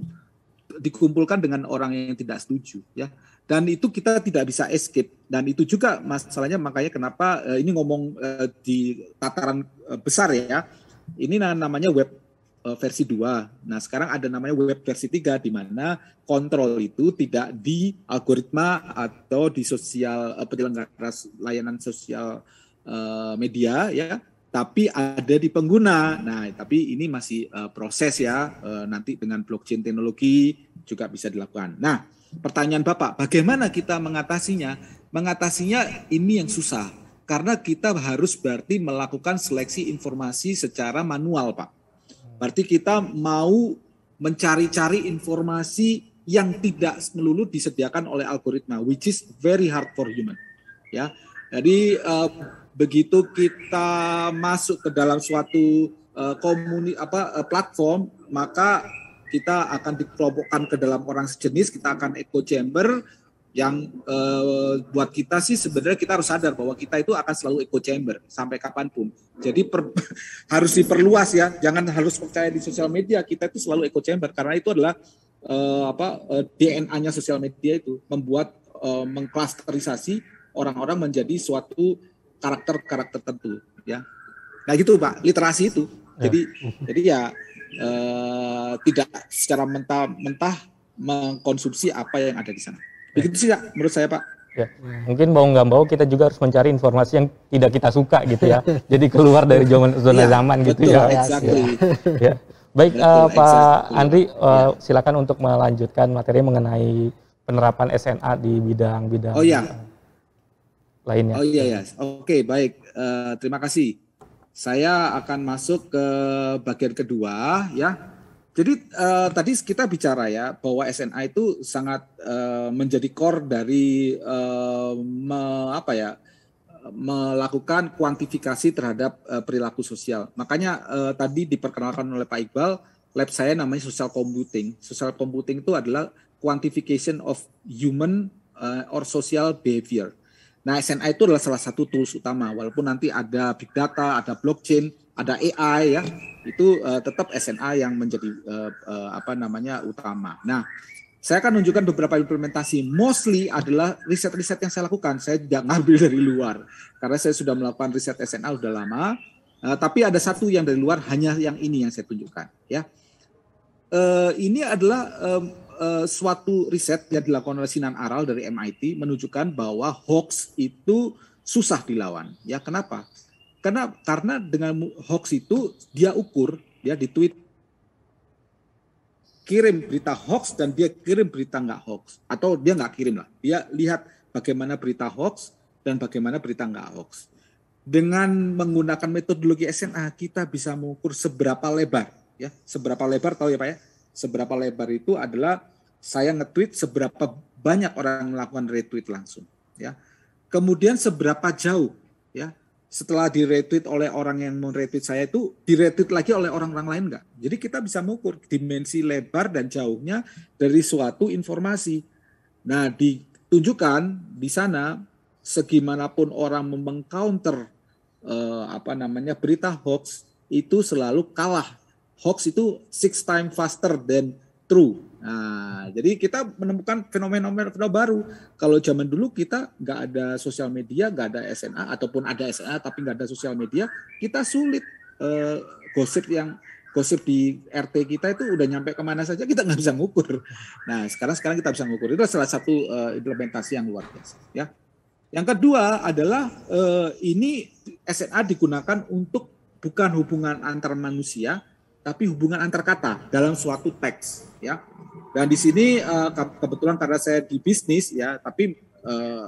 dikumpulkan dengan orang yang tidak setuju, ya. Dan itu kita tidak bisa escape. Dan itu juga masalahnya makanya kenapa uh, ini ngomong uh, di tataran besar ya. Ini namanya web uh, versi 2. Nah, sekarang ada namanya web versi 3 di mana kontrol itu tidak di algoritma atau di sosial uh, penyelenggara layanan sosial uh, media ya, tapi ada di pengguna. Nah, tapi ini masih uh, proses ya uh, nanti dengan blockchain teknologi juga bisa dilakukan. Nah, pertanyaan Bapak, bagaimana kita mengatasinya? Mengatasinya ini yang susah karena kita harus berarti melakukan seleksi informasi secara manual, Pak Berarti kita mau mencari-cari informasi yang tidak melulu disediakan oleh algoritma, which is very hard for human. Ya, jadi uh, begitu kita masuk ke dalam suatu uh, komuni apa uh, platform, maka kita akan dikelompokkan ke dalam orang sejenis, kita akan echo chamber, yang eh, buat kita sih sebenarnya kita harus sadar bahwa kita itu akan selalu echo chamber sampai kapanpun. Jadi per, harus diperluas ya, jangan harus percaya di sosial media. Kita itu selalu echo chamber karena itu adalah eh, apa eh, DNA-nya sosial media itu membuat eh, mengklasterisasi orang-orang menjadi suatu karakter-karakter tertentu ya. Nah gitu Pak, literasi itu. Ya. Jadi ya. jadi ya tidak secara mentah-mentah mengkonsumsi apa yang ada di sana. Begitu sih ya menurut saya Pak. Ya. Mungkin mau nggak mau kita juga harus mencari informasi yang tidak kita suka gitu ya. Jadi keluar dari iya, zona, zona ya, zaman betul, gitu ya. Exactly. Ya. ya. Baik betul, uh, Pak Andri, uh, ya. silakan untuk melanjutkan materi mengenai penerapan SNA di bidang-bidang oh, iya. ya. lainnya. Oh iya ya, oke okay, baik. Uh, terima kasih. Saya akan masuk ke bagian kedua ya jadi uh, tadi kita bicara ya bahwa SNI itu sangat uh, menjadi core dari uh, me, apa ya melakukan kuantifikasi terhadap uh, perilaku sosial. Makanya uh, tadi diperkenalkan oleh Pak Iqbal lab saya namanya social computing. Social computing itu adalah quantification of human uh, or social behavior. Nah, SNI itu adalah salah satu tools utama walaupun nanti ada big data, ada blockchain, ada AI ya itu uh, tetap SNA yang menjadi uh, uh, apa namanya utama. Nah, saya akan tunjukkan beberapa implementasi. Mostly adalah riset-riset yang saya lakukan. Saya tidak ngambil dari luar karena saya sudah melakukan riset SNA sudah lama. Uh, tapi ada satu yang dari luar hanya yang ini yang saya tunjukkan ya. Uh, ini adalah um, uh, suatu riset yang dilakukan oleh Sinan Aral dari MIT menunjukkan bahwa hoax itu susah dilawan. Ya, kenapa? karena karena dengan hoax itu dia ukur ya di tweet kirim berita hoax dan dia kirim berita nggak hoax atau dia nggak kirim lah dia lihat bagaimana berita hoax dan bagaimana berita nggak hoax dengan menggunakan metodologi SNA kita bisa mengukur seberapa lebar ya seberapa lebar tahu ya pak ya seberapa lebar itu adalah saya nge-tweet seberapa banyak orang melakukan retweet langsung ya kemudian seberapa jauh setelah di oleh orang yang meretweet saya itu di lagi oleh orang-orang lain nggak? Jadi kita bisa mengukur dimensi lebar dan jauhnya dari suatu informasi. Nah ditunjukkan di sana segimanapun orang mengcounter eh, apa namanya berita hoax itu selalu kalah. Hoax itu six time faster than true. Nah, jadi kita menemukan fenomena-fenomena baru. Kalau zaman dulu kita nggak ada sosial media, nggak ada SNA ataupun ada SNA tapi nggak ada sosial media, kita sulit eh, gosip yang gosip di RT kita itu udah nyampe kemana saja kita nggak bisa ngukur. Nah sekarang sekarang kita bisa ngukur itu salah satu eh, implementasi yang luar biasa. Ya, yang kedua adalah eh, ini SNA digunakan untuk bukan hubungan antar manusia tapi hubungan antar kata dalam suatu teks ya. Dan di sini eh, kebetulan karena saya di bisnis ya, tapi eh,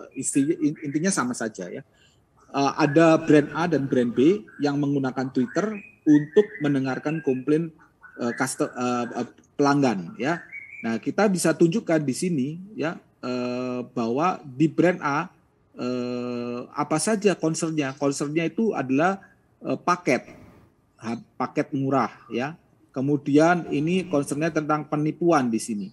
intinya sama saja ya. Eh, ada brand A dan brand B yang menggunakan Twitter untuk mendengarkan komplain pelanggan ya. Nah, kita bisa tunjukkan di sini ya bahwa di brand A apa saja concernnya concernnya itu adalah paket paket murah ya Kemudian ini concernnya tentang penipuan di sini.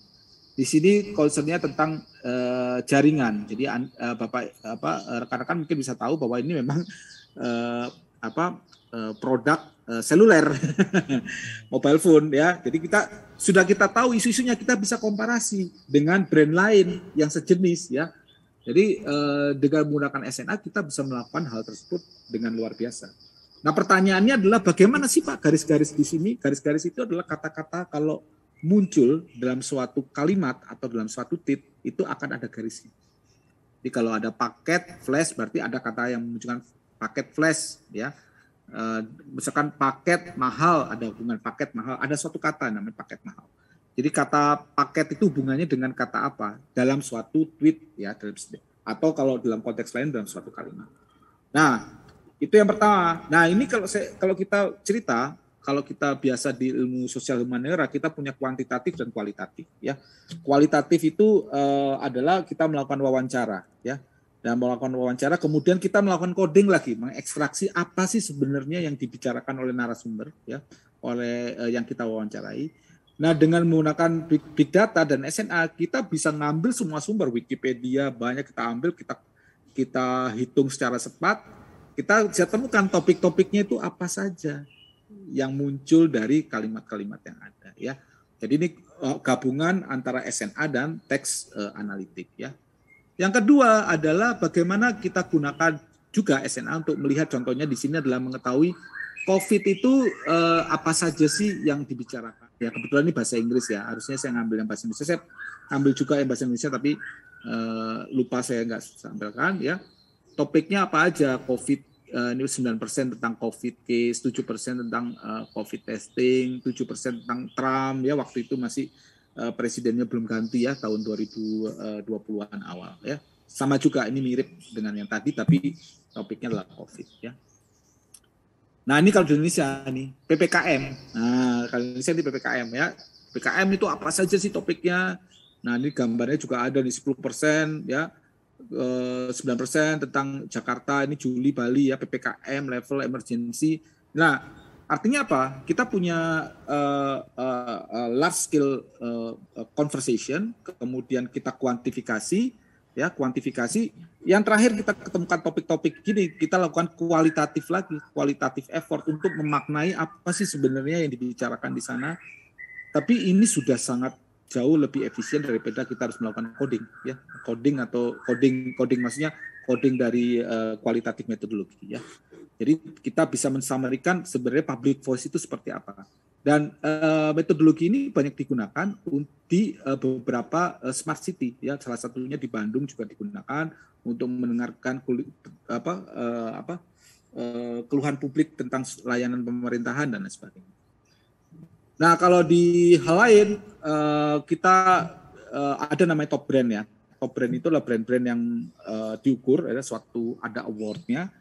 Di sini concernnya tentang uh, jaringan. Jadi uh, Bapak apa eh, rekan-rekan mungkin bisa tahu bahwa ini memang uh, apa uh, produk uh, seluler mobile phone ya. Jadi kita sudah kita tahu isu-isunya kita bisa komparasi dengan brand lain yang sejenis ya. Jadi dengan menggunakan SNA kita bisa melakukan hal tersebut dengan luar biasa. Nah pertanyaannya adalah bagaimana sih Pak garis-garis di sini? Garis-garis itu adalah kata-kata kalau muncul dalam suatu kalimat atau dalam suatu tit itu akan ada garisnya. Jadi kalau ada paket flash berarti ada kata yang menunjukkan paket flash ya. E, misalkan paket mahal ada hubungan paket mahal, ada suatu kata namanya paket mahal. Jadi kata paket itu hubungannya dengan kata apa dalam suatu tweet ya dalam atau kalau dalam konteks lain dalam suatu kalimat. Nah, itu yang pertama. Nah, ini kalau saya, kalau kita cerita, kalau kita biasa di ilmu sosial humaniora, kita punya kuantitatif dan kualitatif, ya. Kualitatif itu uh, adalah kita melakukan wawancara, ya. Dan melakukan wawancara, kemudian kita melakukan coding lagi, mengekstraksi apa sih sebenarnya yang dibicarakan oleh narasumber, ya, oleh uh, yang kita wawancarai. Nah, dengan menggunakan big, big data dan SNA, kita bisa ngambil semua sumber Wikipedia, banyak kita ambil, kita kita hitung secara cepat, kita bisa temukan topik-topiknya itu apa saja yang muncul dari kalimat-kalimat yang ada ya. Jadi ini eh, gabungan antara SNA dan teks uh, analitik ya. Yang kedua adalah bagaimana kita gunakan juga SNA untuk melihat contohnya di sini adalah mengetahui COVID itu eh, apa saja sih yang dibicarakan? Ya kebetulan ini bahasa Inggris ya. Harusnya saya ngambil yang bahasa Indonesia. Saya ambil juga yang bahasa Indonesia tapi eh, lupa saya nggak sampaikan ya topiknya apa aja COVID eh, ini 9% tentang COVID case, persen tentang eh, COVID testing, tujuh persen tentang Trump ya waktu itu masih eh, presidennya belum ganti ya tahun 2020-an awal ya. Sama juga ini mirip dengan yang tadi tapi topiknya adalah COVID ya. Nah, ini kalau di Indonesia nih PPKM. Nah, kalau di Indonesia ini PPKM ya. PPKM itu apa saja sih topiknya? Nah, ini gambarnya juga ada di 10% ya 9 eh, tentang Jakarta ini Juli Bali ya ppkm level emergency. Nah artinya apa? Kita punya uh, uh, uh, large scale uh, conversation, kemudian kita kuantifikasi, ya kuantifikasi. Yang terakhir kita ketemukan topik-topik gini, kita lakukan kualitatif lagi, kualitatif effort untuk memaknai apa sih sebenarnya yang dibicarakan di sana. Tapi ini sudah sangat jauh lebih efisien daripada kita harus melakukan coding ya coding atau coding coding maksudnya coding dari uh, kualitatif metodologi ya jadi kita bisa mensamarkan sebenarnya public voice itu seperti apa dan uh, metodologi ini banyak digunakan di uh, beberapa uh, smart city ya salah satunya di Bandung juga digunakan untuk mendengarkan kulit, apa uh, apa uh, keluhan publik tentang layanan pemerintahan dan lain sebagainya Nah, kalau di hal lain Eh, kita uh, ada namanya top brand ya. Top brand itu adalah brand-brand yang uh, diukur ada ya, suatu ada awardnya.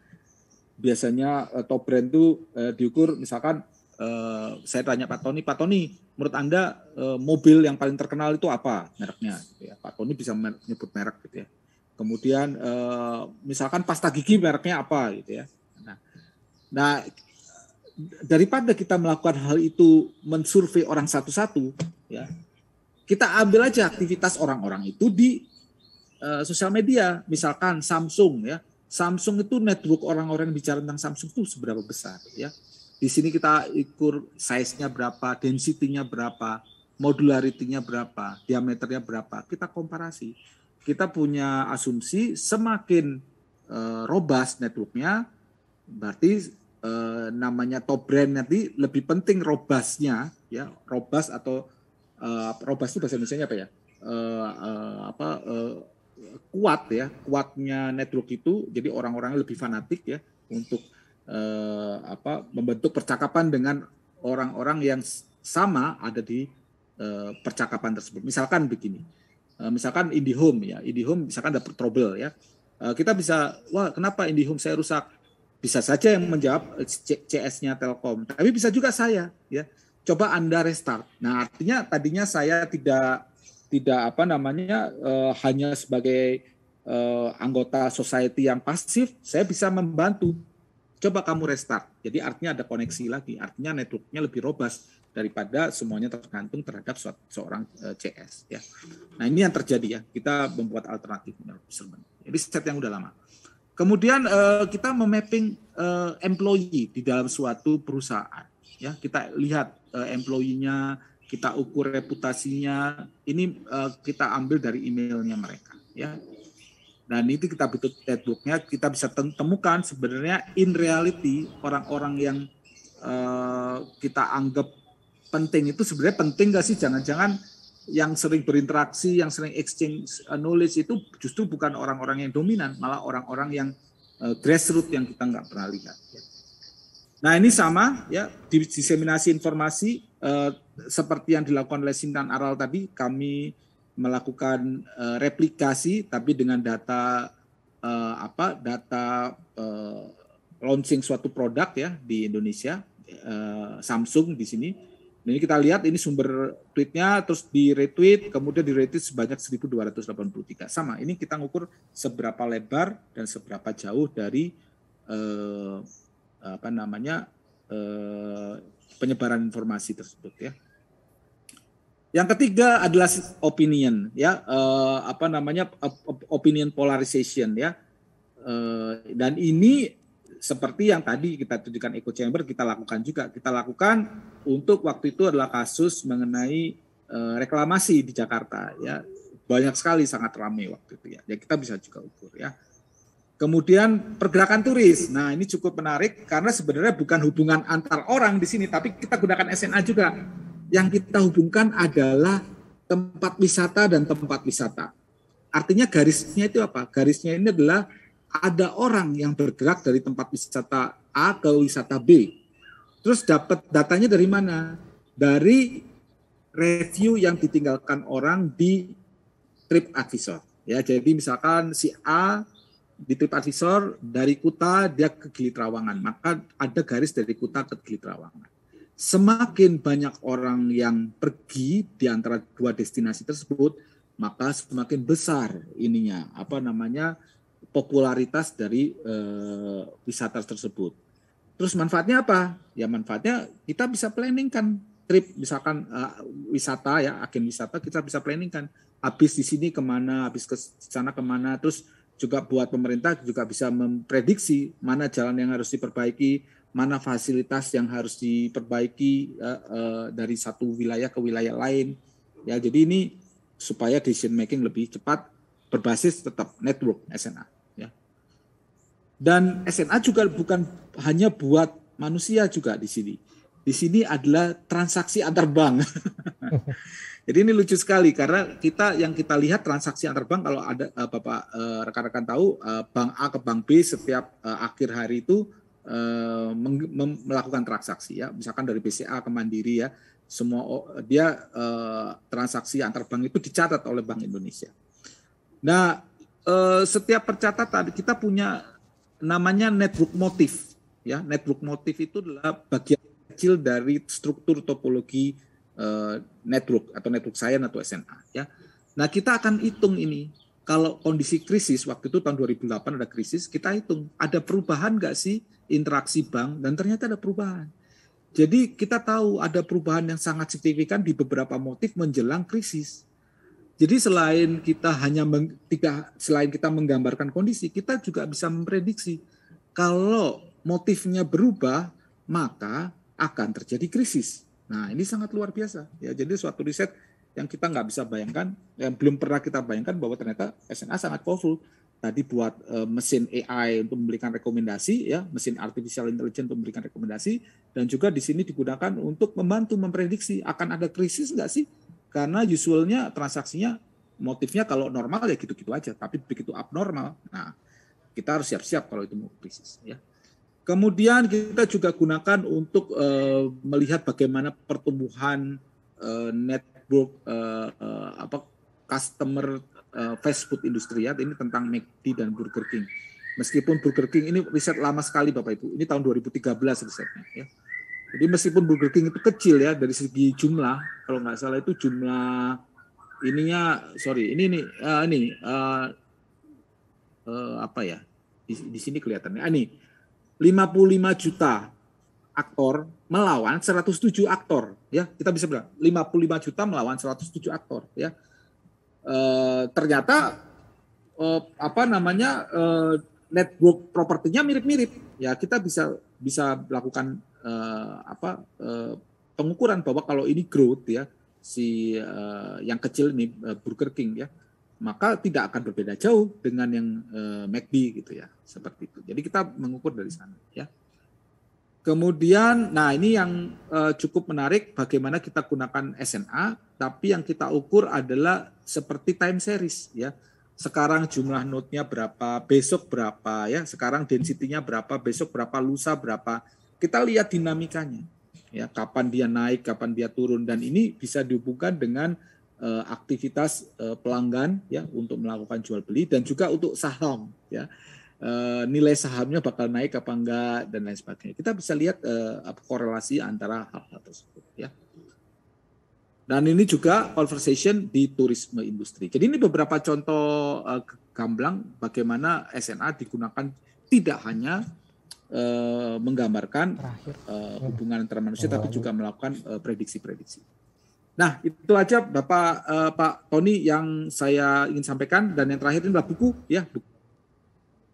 Biasanya uh, top brand itu uh, diukur misalkan Uh, saya tanya Pak Tony, Pak Tony, menurut Anda uh, mobil yang paling terkenal itu apa mereknya? Gitu ya. Pak Tony bisa menyebut merek gitu ya. Kemudian uh, misalkan pasta gigi mereknya apa gitu ya. Nah, nah daripada kita melakukan hal itu mensurvei orang satu-satu, ya kita ambil aja aktivitas orang-orang itu di uh, sosial media, misalkan Samsung ya. Samsung itu network orang-orang yang bicara tentang Samsung itu seberapa besar ya. Di sini kita ukur size-nya berapa, density-nya berapa, modularity-nya berapa, diameternya berapa. Kita komparasi. Kita punya asumsi semakin uh, robust networknya, berarti eh, namanya top brand nanti lebih penting robasnya ya robas atau eh, robas itu bahasa Indonesia apa ya eh, eh, apa eh, kuat ya kuatnya network itu jadi orang-orangnya lebih fanatik ya untuk eh, apa membentuk percakapan dengan orang-orang yang sama ada di eh, percakapan tersebut misalkan begini eh, misalkan IndiHome ya IndiHome misalkan ada trouble ya eh, kita bisa wah kenapa IndiHome saya rusak bisa saja yang menjawab eh, CS-nya Telkom, tapi bisa juga saya ya. Coba Anda restart. Nah, artinya tadinya saya tidak tidak apa namanya uh, hanya sebagai uh, anggota society yang pasif, saya bisa membantu. Coba kamu restart. Jadi artinya ada koneksi lagi, artinya networknya lebih robust daripada semuanya tergantung terhadap seorang CS ya. Nah, ini yang terjadi ya. Kita membuat alternatif menurut Jadi set yang udah lama. Kemudian uh, kita memapping uh, employee di dalam suatu perusahaan. Ya, kita lihat uh, employee-nya, kita ukur reputasinya. Ini uh, kita ambil dari emailnya mereka. Ya, dan itu kita butuh netbooknya kita bisa temukan sebenarnya in reality orang-orang yang uh, kita anggap penting itu sebenarnya penting gak sih jangan-jangan yang sering berinteraksi, yang sering exchange uh, knowledge itu justru bukan orang-orang yang dominan, malah orang-orang yang uh, grassroots yang kita nggak pernah lihat. Nah ini sama ya diseminasi informasi eh, seperti yang dilakukan oleh Sintan Aral tadi kami melakukan eh, replikasi tapi dengan data eh, apa data eh, launching suatu produk ya di Indonesia eh, Samsung di sini ini kita lihat ini sumber tweetnya terus di retweet kemudian di retweet sebanyak 1283 sama ini kita ngukur seberapa lebar dan seberapa jauh dari eh, apa namanya eh, penyebaran informasi tersebut ya yang ketiga adalah opinion ya eh, apa namanya opinion polarization ya eh, dan ini seperti yang tadi kita tunjukkan echo chamber kita lakukan juga kita lakukan untuk waktu itu adalah kasus mengenai uh, reklamasi di Jakarta ya banyak sekali sangat ramai waktu itu ya. Ya kita bisa juga ukur ya. Kemudian pergerakan turis. Nah, ini cukup menarik karena sebenarnya bukan hubungan antar orang di sini tapi kita gunakan SNA juga. Yang kita hubungkan adalah tempat wisata dan tempat wisata. Artinya garisnya itu apa? Garisnya ini adalah ada orang yang bergerak dari tempat wisata A ke wisata B. Terus dapat datanya dari mana? Dari review yang ditinggalkan orang di trip advisor. Ya, jadi misalkan si A di trip advisor dari Kuta dia ke Gili Trawangan, maka ada garis dari Kuta ke Gili Trawangan. Semakin banyak orang yang pergi di antara dua destinasi tersebut, maka semakin besar ininya apa namanya popularitas dari uh, wisata tersebut. Terus manfaatnya apa? Ya manfaatnya kita bisa planning kan trip misalkan uh, wisata ya agen wisata kita bisa planning kan habis di sini kemana, habis ke sana kemana, terus juga buat pemerintah juga bisa memprediksi mana jalan yang harus diperbaiki, mana fasilitas yang harus diperbaiki uh, uh, dari satu wilayah ke wilayah lain. Ya, jadi ini supaya decision making lebih cepat berbasis tetap network SNA. Dan SNA juga bukan hanya buat manusia juga di sini. Di sini adalah transaksi antar bank. Jadi ini lucu sekali karena kita yang kita lihat transaksi antar bank kalau ada uh, Bapak uh, rekan-rekan tahu uh, bank A ke bank B setiap uh, akhir hari itu uh, melakukan transaksi ya. Misalkan dari BCA ke Mandiri ya. Semua uh, dia uh, transaksi antar bank itu dicatat oleh Bank Indonesia. Nah, uh, setiap percatatan kita punya namanya network motif. Ya, network motif itu adalah bagian kecil dari struktur topologi uh, network atau network science atau SNA. Ya, nah kita akan hitung ini kalau kondisi krisis waktu itu tahun 2008 ada krisis kita hitung ada perubahan nggak sih interaksi bank dan ternyata ada perubahan. Jadi kita tahu ada perubahan yang sangat signifikan di beberapa motif menjelang krisis. Jadi selain kita hanya meng, tidak selain kita menggambarkan kondisi, kita juga bisa memprediksi kalau motifnya berubah maka akan terjadi krisis. Nah ini sangat luar biasa ya. Jadi suatu riset yang kita nggak bisa bayangkan, yang belum pernah kita bayangkan bahwa ternyata SNA sangat powerful. Tadi buat e, mesin AI untuk memberikan rekomendasi, ya mesin artificial intelligence untuk memberikan rekomendasi, dan juga di sini digunakan untuk membantu memprediksi akan ada krisis nggak sih karena usualnya transaksinya motifnya kalau normal ya gitu-gitu aja, tapi begitu abnormal, nah kita harus siap-siap kalau itu mau krisis ya. Kemudian kita juga gunakan untuk uh, melihat bagaimana pertumbuhan uh, network uh, uh, apa customer uh, fast food industri ya. Ini tentang McD dan Burger King. Meskipun Burger King ini riset lama sekali Bapak Ibu. Ini tahun 2013 risetnya ya. Jadi meskipun Burger King itu kecil ya dari segi jumlah, kalau nggak salah itu jumlah ininya sorry ini nih uh, ini uh, uh, apa ya di, di sini kelihatannya ah, ini 55 juta aktor melawan 107 aktor ya kita bisa bilang 55 juta melawan 107 aktor ya uh, ternyata uh, apa namanya uh, network propertinya mirip-mirip ya kita bisa bisa melakukan uh, apa uh, pengukuran bahwa kalau ini growth ya si uh, yang kecil ini uh, Burger King ya maka tidak akan berbeda jauh dengan yang uh, McD gitu ya seperti itu. Jadi kita mengukur dari sana ya. Kemudian, nah ini yang uh, cukup menarik bagaimana kita gunakan SNA, tapi yang kita ukur adalah seperti time series ya. Sekarang jumlah node-nya berapa, besok berapa ya, sekarang density-nya berapa, besok berapa, lusa berapa kita lihat dinamikanya ya kapan dia naik kapan dia turun dan ini bisa dihubungkan dengan uh, aktivitas uh, pelanggan ya untuk melakukan jual beli dan juga untuk saham ya uh, nilai sahamnya bakal naik apa enggak dan lain sebagainya kita bisa lihat uh, korelasi antara hal-hal tersebut ya dan ini juga conversation di turisme industri. Jadi ini beberapa contoh uh, gamblang bagaimana SNA digunakan tidak hanya Eh, menggambarkan uh, hubungan antara manusia, tapi juga melakukan eh, prediksi-prediksi. Uh, nah, itu aja Bapak uh, Pak Tony yang saya ingin sampaikan dan yang terakhir ini adalah buku ya, buku.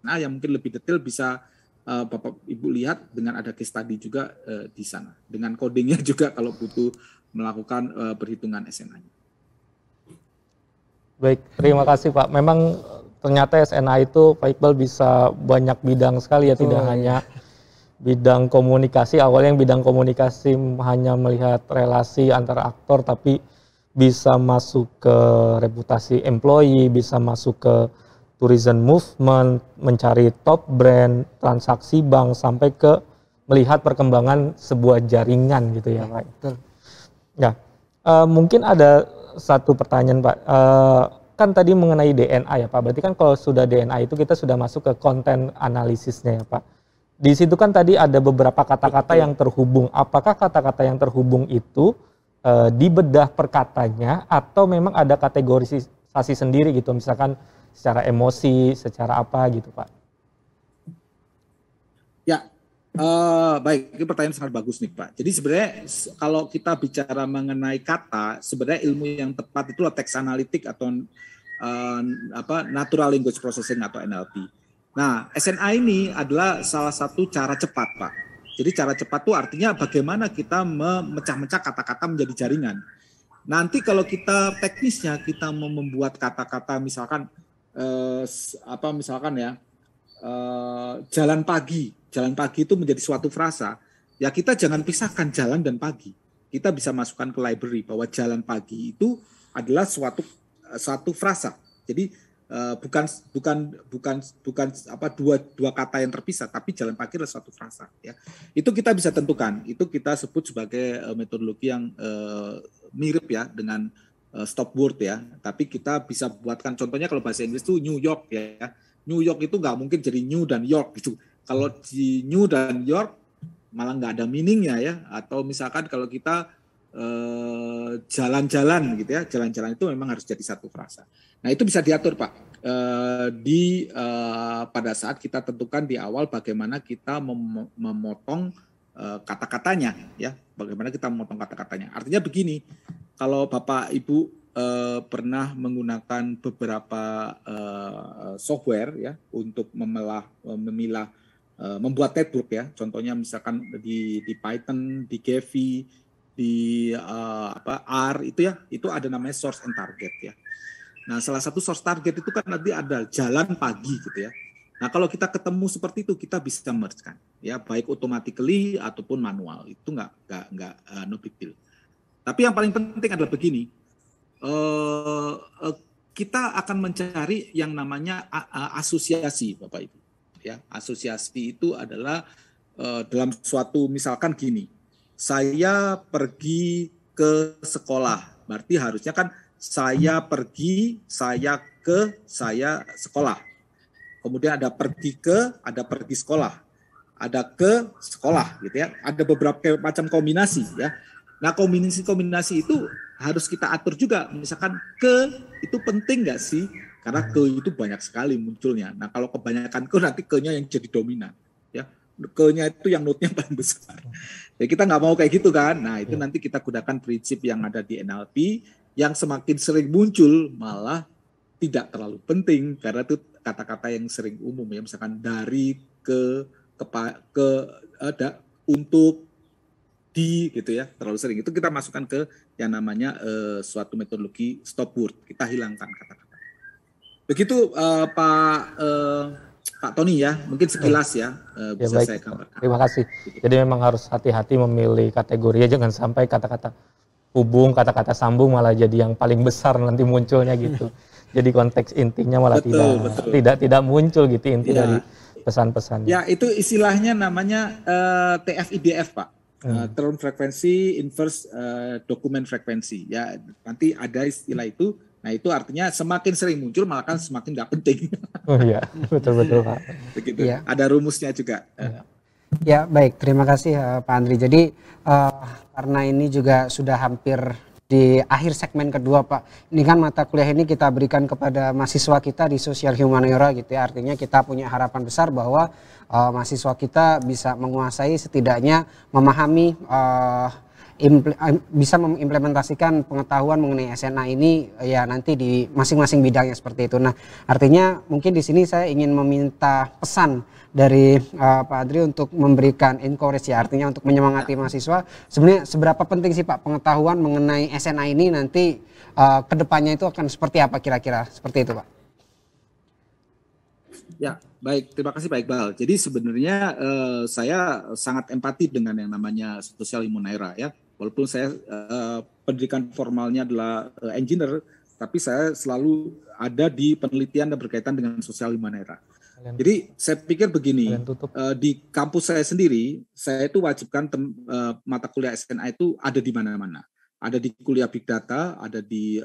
Nah, yang mungkin lebih detail bisa uh, Bapak Ibu lihat dengan ada case study juga uh, di sana dengan codingnya juga kalau butuh melakukan uh, perhitungan SNA-nya. Baik, terima kasih Pak. Memang ternyata SNA itu Pak Iqbal bisa banyak bidang sekali ya, oh, tidak hanya bidang komunikasi. Awalnya yang bidang komunikasi hanya melihat relasi antara aktor, tapi bisa masuk ke reputasi employee, bisa masuk ke tourism movement, mencari top brand, transaksi bank, sampai ke melihat perkembangan sebuah jaringan gitu ya Pak. Ya, uh, mungkin ada satu pertanyaan Pak. Uh, kan tadi mengenai DNA ya Pak. Berarti kan kalau sudah DNA itu kita sudah masuk ke konten analisisnya ya Pak. Di situ kan tadi ada beberapa kata-kata yang terhubung. Apakah kata-kata yang terhubung itu e, dibedah perkatanya atau memang ada kategorisasi sendiri gitu misalkan secara emosi, secara apa gitu Pak? Uh, baik, ini pertanyaan sangat bagus nih Pak. Jadi sebenarnya kalau kita bicara mengenai kata, sebenarnya ilmu yang tepat itu teks analitik atau uh, apa natural language processing atau NLP. Nah, SNA ini adalah salah satu cara cepat Pak. Jadi cara cepat itu artinya bagaimana kita memecah-mecah kata-kata menjadi jaringan. Nanti kalau kita teknisnya kita membuat kata-kata misalkan uh, apa misalkan ya uh, jalan pagi jalan pagi itu menjadi suatu frasa, ya kita jangan pisahkan jalan dan pagi. Kita bisa masukkan ke library bahwa jalan pagi itu adalah suatu eh, suatu frasa. Jadi eh, bukan bukan bukan bukan apa dua dua kata yang terpisah, tapi jalan pagi adalah suatu frasa. Ya, itu kita bisa tentukan. Itu kita sebut sebagai eh, metodologi yang uh, mirip ya dengan uh, stop word ya. Tapi kita bisa buatkan contohnya kalau bahasa Inggris itu New York ya. New York itu nggak mungkin jadi New dan York gitu. Kalau di New dan York malah nggak ada meaningnya ya. Atau misalkan kalau kita eh, jalan-jalan eh, gitu ya, jalan-jalan itu memang harus jadi satu frasa. Nah itu bisa diatur Pak eh, di eh, pada saat kita tentukan di awal bagaimana kita mem memotong eh, kata-katanya ya, bagaimana kita memotong kata-katanya. Artinya begini, kalau Bapak Ibu eh, pernah menggunakan beberapa eh, software ya untuk memelah memilah Eh, membuat network ya. Contohnya misalkan di di Python, di Gavi, di uh, apa R itu ya, itu ada namanya source and target ya. Nah, salah satu source target itu kan nanti ada jalan pagi gitu ya. Nah, kalau kita ketemu seperti itu kita bisa merge kan ya, baik automatically ataupun manual. Itu nggak nggak nggak uh, no big deal. Tapi yang paling penting adalah begini. Uh, uh, kita akan mencari yang namanya asosiasi Bapak Ibu ya asosiasi itu adalah uh, dalam suatu misalkan gini saya pergi ke sekolah berarti harusnya kan saya pergi saya ke saya sekolah kemudian ada pergi ke ada pergi sekolah ada ke sekolah gitu ya ada beberapa macam kombinasi ya nah kombinasi kombinasi itu harus kita atur juga misalkan ke itu penting nggak sih karena ke itu banyak sekali munculnya. Nah, kalau kebanyakan ke nanti ke-nya yang jadi dominan, ya. Ke-nya itu yang note-nya paling besar. Ya kita nggak mau kayak gitu kan. Nah, itu ya. nanti kita gunakan prinsip yang ada di NLP yang semakin sering muncul malah tidak terlalu penting karena itu kata-kata yang sering umum ya misalkan dari ke ke ke ada untuk di gitu ya terlalu sering itu kita masukkan ke yang namanya uh, suatu metodologi stop word kita hilangkan kata-kata Begitu uh, Pak uh, Pak Tony ya, mungkin sekilas ya, uh, bisa baik. saya gambarkan. Terima kasih. Jadi memang harus hati-hati memilih kategori ya, jangan sampai kata-kata hubung, kata-kata sambung malah jadi yang paling besar nanti munculnya gitu. jadi konteks intinya malah betul, tidak betul. tidak tidak muncul gitu inti ya. dari pesan-pesannya. Ya, itu istilahnya namanya uh, TFIDF, Pak. Hmm. Uh, term frekuensi inverse uh, dokumen frekuensi ya nanti ada istilah itu Nah itu artinya semakin sering muncul malah kan semakin tidak penting. Oh iya, betul-betul Pak. Begitu. Ya. Ada rumusnya juga. Ya. ya baik, terima kasih eh, Pak Andri. Jadi uh, karena ini juga sudah hampir di akhir segmen kedua Pak. Ini kan mata kuliah ini kita berikan kepada mahasiswa kita di sosial humaniora gitu ya. Artinya kita punya harapan besar bahwa uh, mahasiswa kita bisa menguasai setidaknya memahami uh, impl, eh, bisa mengimplementasikan pengetahuan mengenai SNA ini eh, ya nanti di masing-masing bidangnya seperti itu. Nah, artinya mungkin di sini saya ingin meminta pesan dari uh, Pak Adri untuk memberikan encourage ya, artinya untuk menyemangati ya. mahasiswa. Sebenarnya seberapa penting sih Pak pengetahuan mengenai SNA ini nanti uh, kedepannya itu akan seperti apa kira-kira? Seperti itu Pak. Ya, baik. Terima kasih Pak Iqbal. Jadi sebenarnya eh, saya sangat empati dengan yang namanya sosial imunaira ya walaupun saya uh, pendidikan formalnya adalah eh, engineer, tapi saya selalu ada di penelitian dan berkaitan dengan sosial humanera. Jadi saya pikir begini, eh, di kampus saya sendiri, saya itu wajibkan mata kuliah SNA itu ada di mana-mana. Ada di kuliah big data, ada di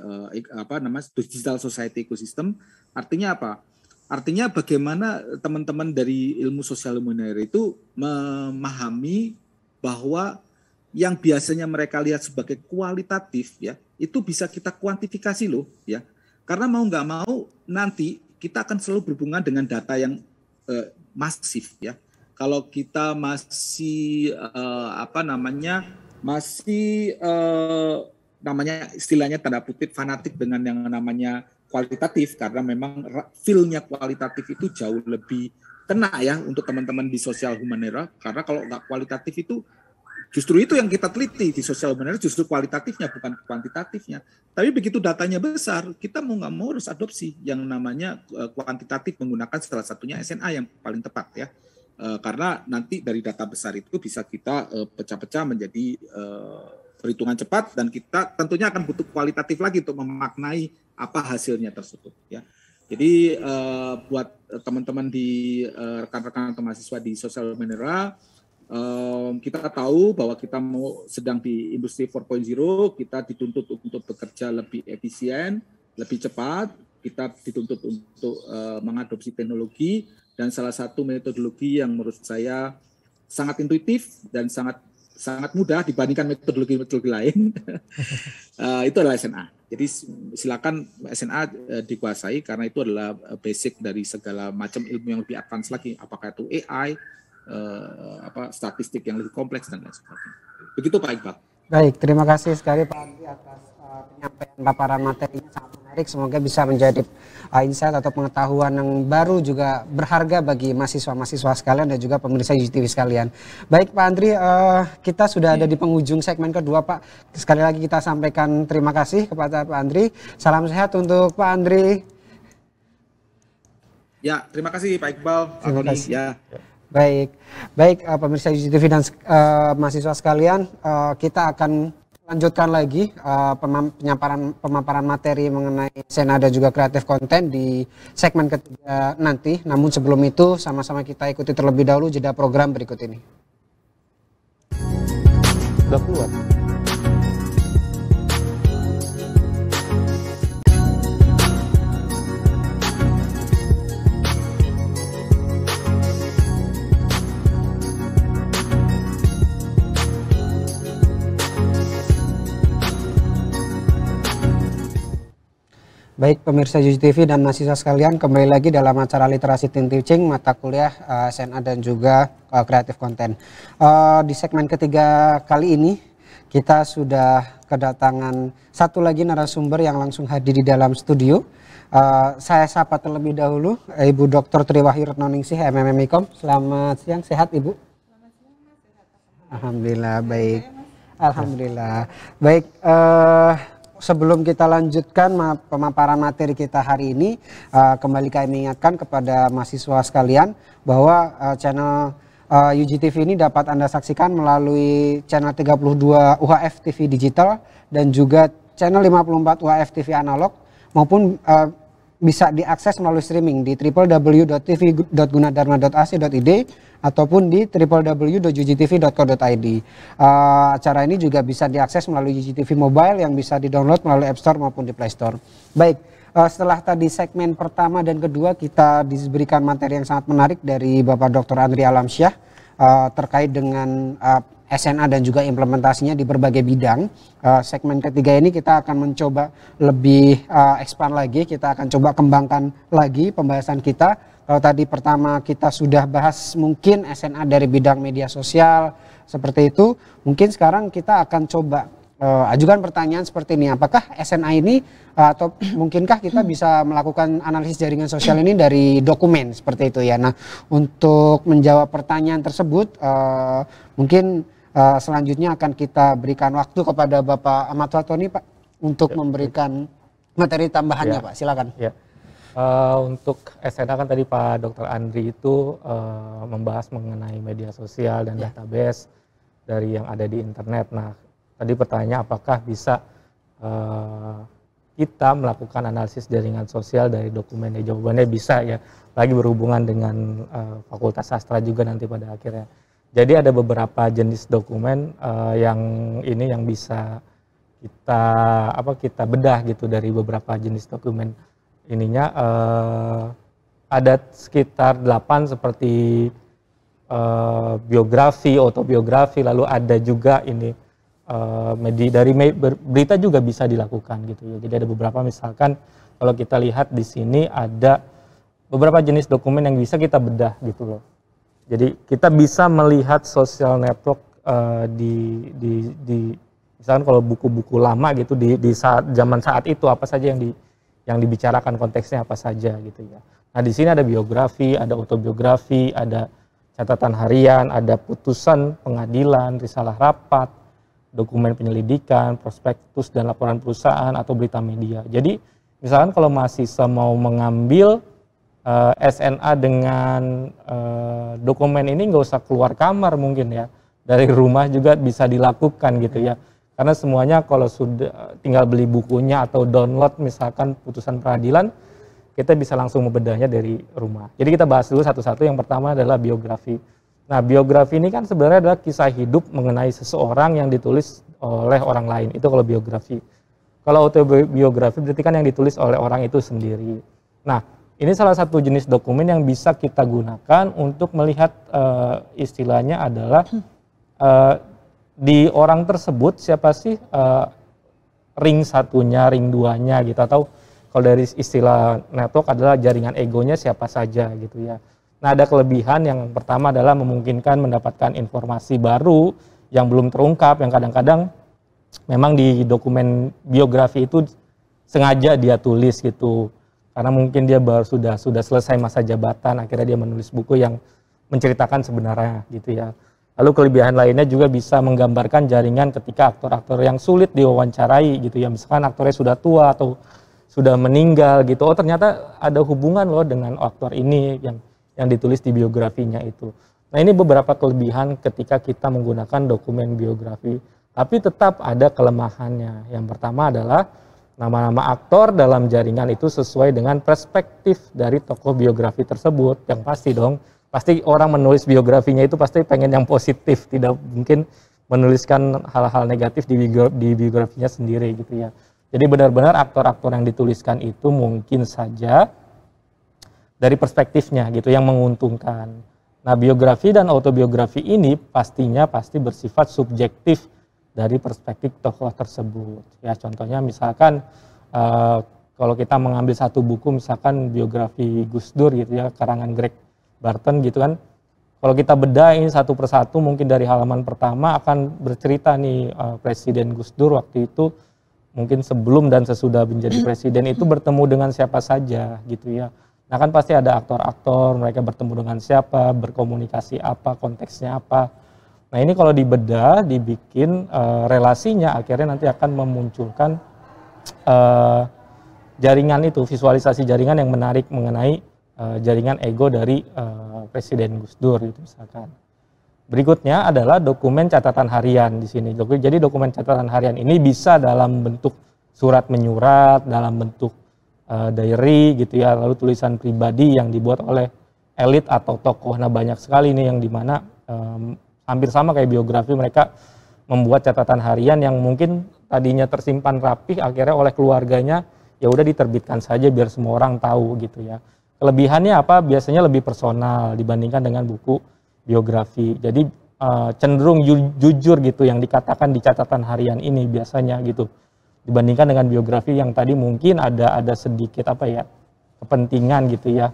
apa namanya digital society ecosystem. Artinya apa? Artinya bagaimana teman-teman dari ilmu sosial humanera itu memahami bahwa yang biasanya mereka lihat sebagai kualitatif ya itu bisa kita kuantifikasi loh ya karena mau nggak mau nanti kita akan selalu berhubungan dengan data yang eh, masif ya kalau kita masih eh, apa namanya masih eh, namanya istilahnya tanda putih fanatik dengan yang namanya kualitatif karena memang feel-nya kualitatif itu jauh lebih kena ya untuk teman-teman di sosial humanera karena kalau nggak kualitatif itu Justru itu yang kita teliti di sosial media justru kualitatifnya bukan kuantitatifnya. Tapi begitu datanya besar, kita mau nggak mau harus adopsi yang namanya eh, kuantitatif menggunakan salah satunya SNA yang paling tepat ya. Eh, karena nanti dari data besar itu bisa kita eh, pecah-pecah menjadi perhitungan cepat dan kita tentunya akan butuh kualitatif lagi untuk memaknai apa hasilnya tersebut ya. Jadi buat teman-teman di rekan-rekan atau mahasiswa di sosial mineral um, kita tahu bahwa kita mau sedang di industri 4.0, kita dituntut untuk bekerja lebih efisien, lebih cepat, kita dituntut untuk uh, mengadopsi teknologi dan salah satu metodologi yang menurut saya sangat intuitif dan sangat sangat mudah dibandingkan metodologi-metodologi lain uh, itu adalah SNA. Jadi silakan SNA uh, eh, dikuasai karena itu adalah basic dari segala macam ilmu yang lebih advance lagi. Apakah itu AI, uh, apa statistik yang lebih kompleks dan lain sebagainya. Begitu Pak Iqbal. Baik, terima kasih sekali Pak Andi atas uh, penyampaian paparan materinya sangat menarik. Semoga bisa menjadi uh, insight atau pengetahuan yang baru juga berharga bagi mahasiswa-mahasiswa sekalian dan juga pemirsa UGTV sekalian. Baik Pak Andri, uh, kita sudah ada di penghujung segmen kedua Pak. Sekali lagi kita sampaikan terima kasih kepada Pak Andri. Salam sehat untuk Pak Andri. Ya, terima kasih Pak Iqbal. Terima kasih. Ya. Baik, baik uh, pemirsa UGTV dan uh, mahasiswa sekalian, uh, kita akan lanjutkan lagi uh, penyamparan pemaparan materi mengenai sena dan juga kreatif konten di segmen ketiga nanti. Namun sebelum itu sama-sama kita ikuti terlebih dahulu jeda program berikut ini. Sudah keluar. Baik pemirsa Juju TV dan mahasiswa sekalian kembali lagi dalam acara literasi Think Teaching mata kuliah uh, eh, SNA dan juga uh, kreatif konten. Uh, di segmen ketiga kali ini kita sudah kedatangan satu lagi narasumber yang langsung hadir di dalam studio. Uh, saya sapa terlebih dahulu Ibu Dr. Triwahir Noningsih MMMIKOM. Selamat siang, sehat Ibu? Selamat siang, sehat. Alhamdulillah baik. Alhamdulillah baik. Uh, sebelum kita lanjutkan pemaparan materi kita hari ini, uh, kembali kami ingatkan kepada mahasiswa sekalian bahwa uh, channel uh, eh, UGTV ini dapat Anda saksikan melalui channel 32 UHF TV digital dan juga channel 54 UHF TV analog maupun uh, bisa diakses melalui streaming di www.tv.gunadarma.ac.id ataupun di www.jujitv.co.id. Uh, eh, acara ini juga bisa diakses melalui JGTV Mobile yang bisa di-download melalui App Store maupun di Play Store. Baik, uh, setelah tadi segmen pertama dan kedua kita diberikan materi yang sangat menarik dari Bapak Dr. Andri Alamsyah uh, terkait dengan uh, SNA dan juga implementasinya di berbagai bidang. Uh, segmen ketiga ini kita akan mencoba lebih uh, expand lagi, kita akan coba kembangkan lagi pembahasan kita kalau tadi pertama kita sudah bahas mungkin SNA dari bidang media sosial seperti itu, mungkin sekarang kita akan coba uh, ajukan pertanyaan seperti ini. Apakah SNA ini uh, atau mungkinkah kita bisa melakukan analisis jaringan sosial ini dari dokumen seperti itu ya. Nah, untuk menjawab pertanyaan tersebut uh, mungkin uh, selanjutnya akan kita berikan waktu kepada Bapak Ahmad Watoni Pak untuk ya. memberikan materi tambahannya ya. Pak. Silakan. Ya. Uh, untuk SNA kan tadi Pak Dr. Andri itu uh, membahas mengenai media sosial dan yeah. database dari yang ada di internet. Nah, tadi pertanyaannya apakah bisa uh, kita melakukan analisis jaringan sosial dari dokumennya? Jawabannya bisa ya, lagi berhubungan dengan uh, Fakultas Sastra juga nanti pada akhirnya. Jadi ada beberapa jenis dokumen uh, yang ini yang bisa kita apa kita bedah gitu dari beberapa jenis dokumen ininya uh, ada sekitar delapan seperti uh, biografi, autobiografi, lalu ada juga ini uh, medi dari me berita juga bisa dilakukan gitu ya. Jadi ada beberapa misalkan kalau kita lihat di sini ada beberapa jenis dokumen yang bisa kita bedah gitu loh. Jadi kita bisa melihat social network uh, di di di misalkan kalau buku-buku lama gitu di di saat zaman saat itu apa saja yang di yang dibicarakan konteksnya apa saja gitu ya. Nah di sini ada biografi, ada autobiografi, ada catatan harian, ada putusan pengadilan, risalah rapat, dokumen penyelidikan, prospektus dan laporan perusahaan atau berita media. Jadi misalkan kalau mahasiswa mau mengambil uh, eh, SNA dengan uh, dokumen ini nggak usah keluar kamar mungkin ya dari rumah juga bisa dilakukan gitu ya. Karena semuanya kalau sudah tinggal beli bukunya atau download misalkan putusan peradilan, kita bisa langsung membedahnya dari rumah. Jadi kita bahas dulu satu-satu. Yang pertama adalah biografi. Nah, biografi ini kan sebenarnya adalah kisah hidup mengenai seseorang yang ditulis oleh orang lain. Itu kalau biografi. Kalau autobiografi berarti kan yang ditulis oleh orang itu sendiri. Nah, ini salah satu jenis dokumen yang bisa kita gunakan untuk melihat uh, istilahnya adalah uh, di orang tersebut siapa sih uh, ring satunya, ring duanya gitu atau kalau dari istilah network adalah jaringan egonya siapa saja gitu ya. Nah ada kelebihan yang pertama adalah memungkinkan mendapatkan informasi baru yang belum terungkap yang kadang-kadang memang di dokumen biografi itu sengaja dia tulis gitu karena mungkin dia baru sudah sudah selesai masa jabatan akhirnya dia menulis buku yang menceritakan sebenarnya gitu ya Lalu kelebihan lainnya juga bisa menggambarkan jaringan ketika aktor-aktor yang sulit diwawancarai gitu ya. Misalkan aktornya sudah tua atau sudah meninggal gitu. Oh ternyata ada hubungan loh dengan aktor ini yang yang ditulis di biografinya itu. Nah ini beberapa kelebihan ketika kita menggunakan dokumen biografi. Tapi tetap ada kelemahannya. Yang pertama adalah nama-nama aktor dalam jaringan itu sesuai dengan perspektif dari tokoh biografi tersebut. Yang pasti dong pasti orang menulis biografinya itu pasti pengen yang positif, tidak mungkin menuliskan hal-hal negatif di, di biografinya sendiri gitu ya. Jadi benar-benar aktor-aktor yang dituliskan itu mungkin saja dari perspektifnya gitu yang menguntungkan. Nah biografi dan autobiografi ini pastinya pasti bersifat subjektif dari perspektif tokoh tersebut. Ya contohnya misalkan uh, kalau kita mengambil satu buku misalkan biografi Gus Dur gitu ya karangan Greg Barton gitu kan. Kalau kita bedain satu persatu mungkin dari halaman pertama akan bercerita nih uh, Presiden Gus Dur waktu itu mungkin sebelum dan sesudah menjadi presiden itu bertemu dengan siapa saja gitu ya. Nah kan pasti ada aktor-aktor, mereka bertemu dengan siapa, berkomunikasi apa, konteksnya apa. Nah ini kalau dibedah, dibikin uh, relasinya akhirnya nanti akan memunculkan uh, jaringan itu, visualisasi jaringan yang menarik mengenai Eh, jaringan ego dari eh, Presiden Gus Dur gitu misalkan. Berikutnya adalah dokumen catatan harian di sini. Jadi dokumen catatan harian ini bisa dalam bentuk surat menyurat, dalam bentuk eh, diary gitu ya, lalu tulisan pribadi yang dibuat oleh elit atau tokoh. Nah banyak sekali ini yang dimana um, hampir sama kayak biografi mereka membuat catatan harian yang mungkin tadinya tersimpan rapih akhirnya oleh keluarganya ya udah diterbitkan saja biar semua orang tahu gitu ya. Kelebihannya apa? Biasanya lebih personal dibandingkan dengan buku biografi. Jadi uh, cenderung ju jujur gitu yang dikatakan di catatan harian ini biasanya gitu. Dibandingkan dengan biografi yang tadi mungkin ada ada sedikit apa ya? kepentingan gitu ya.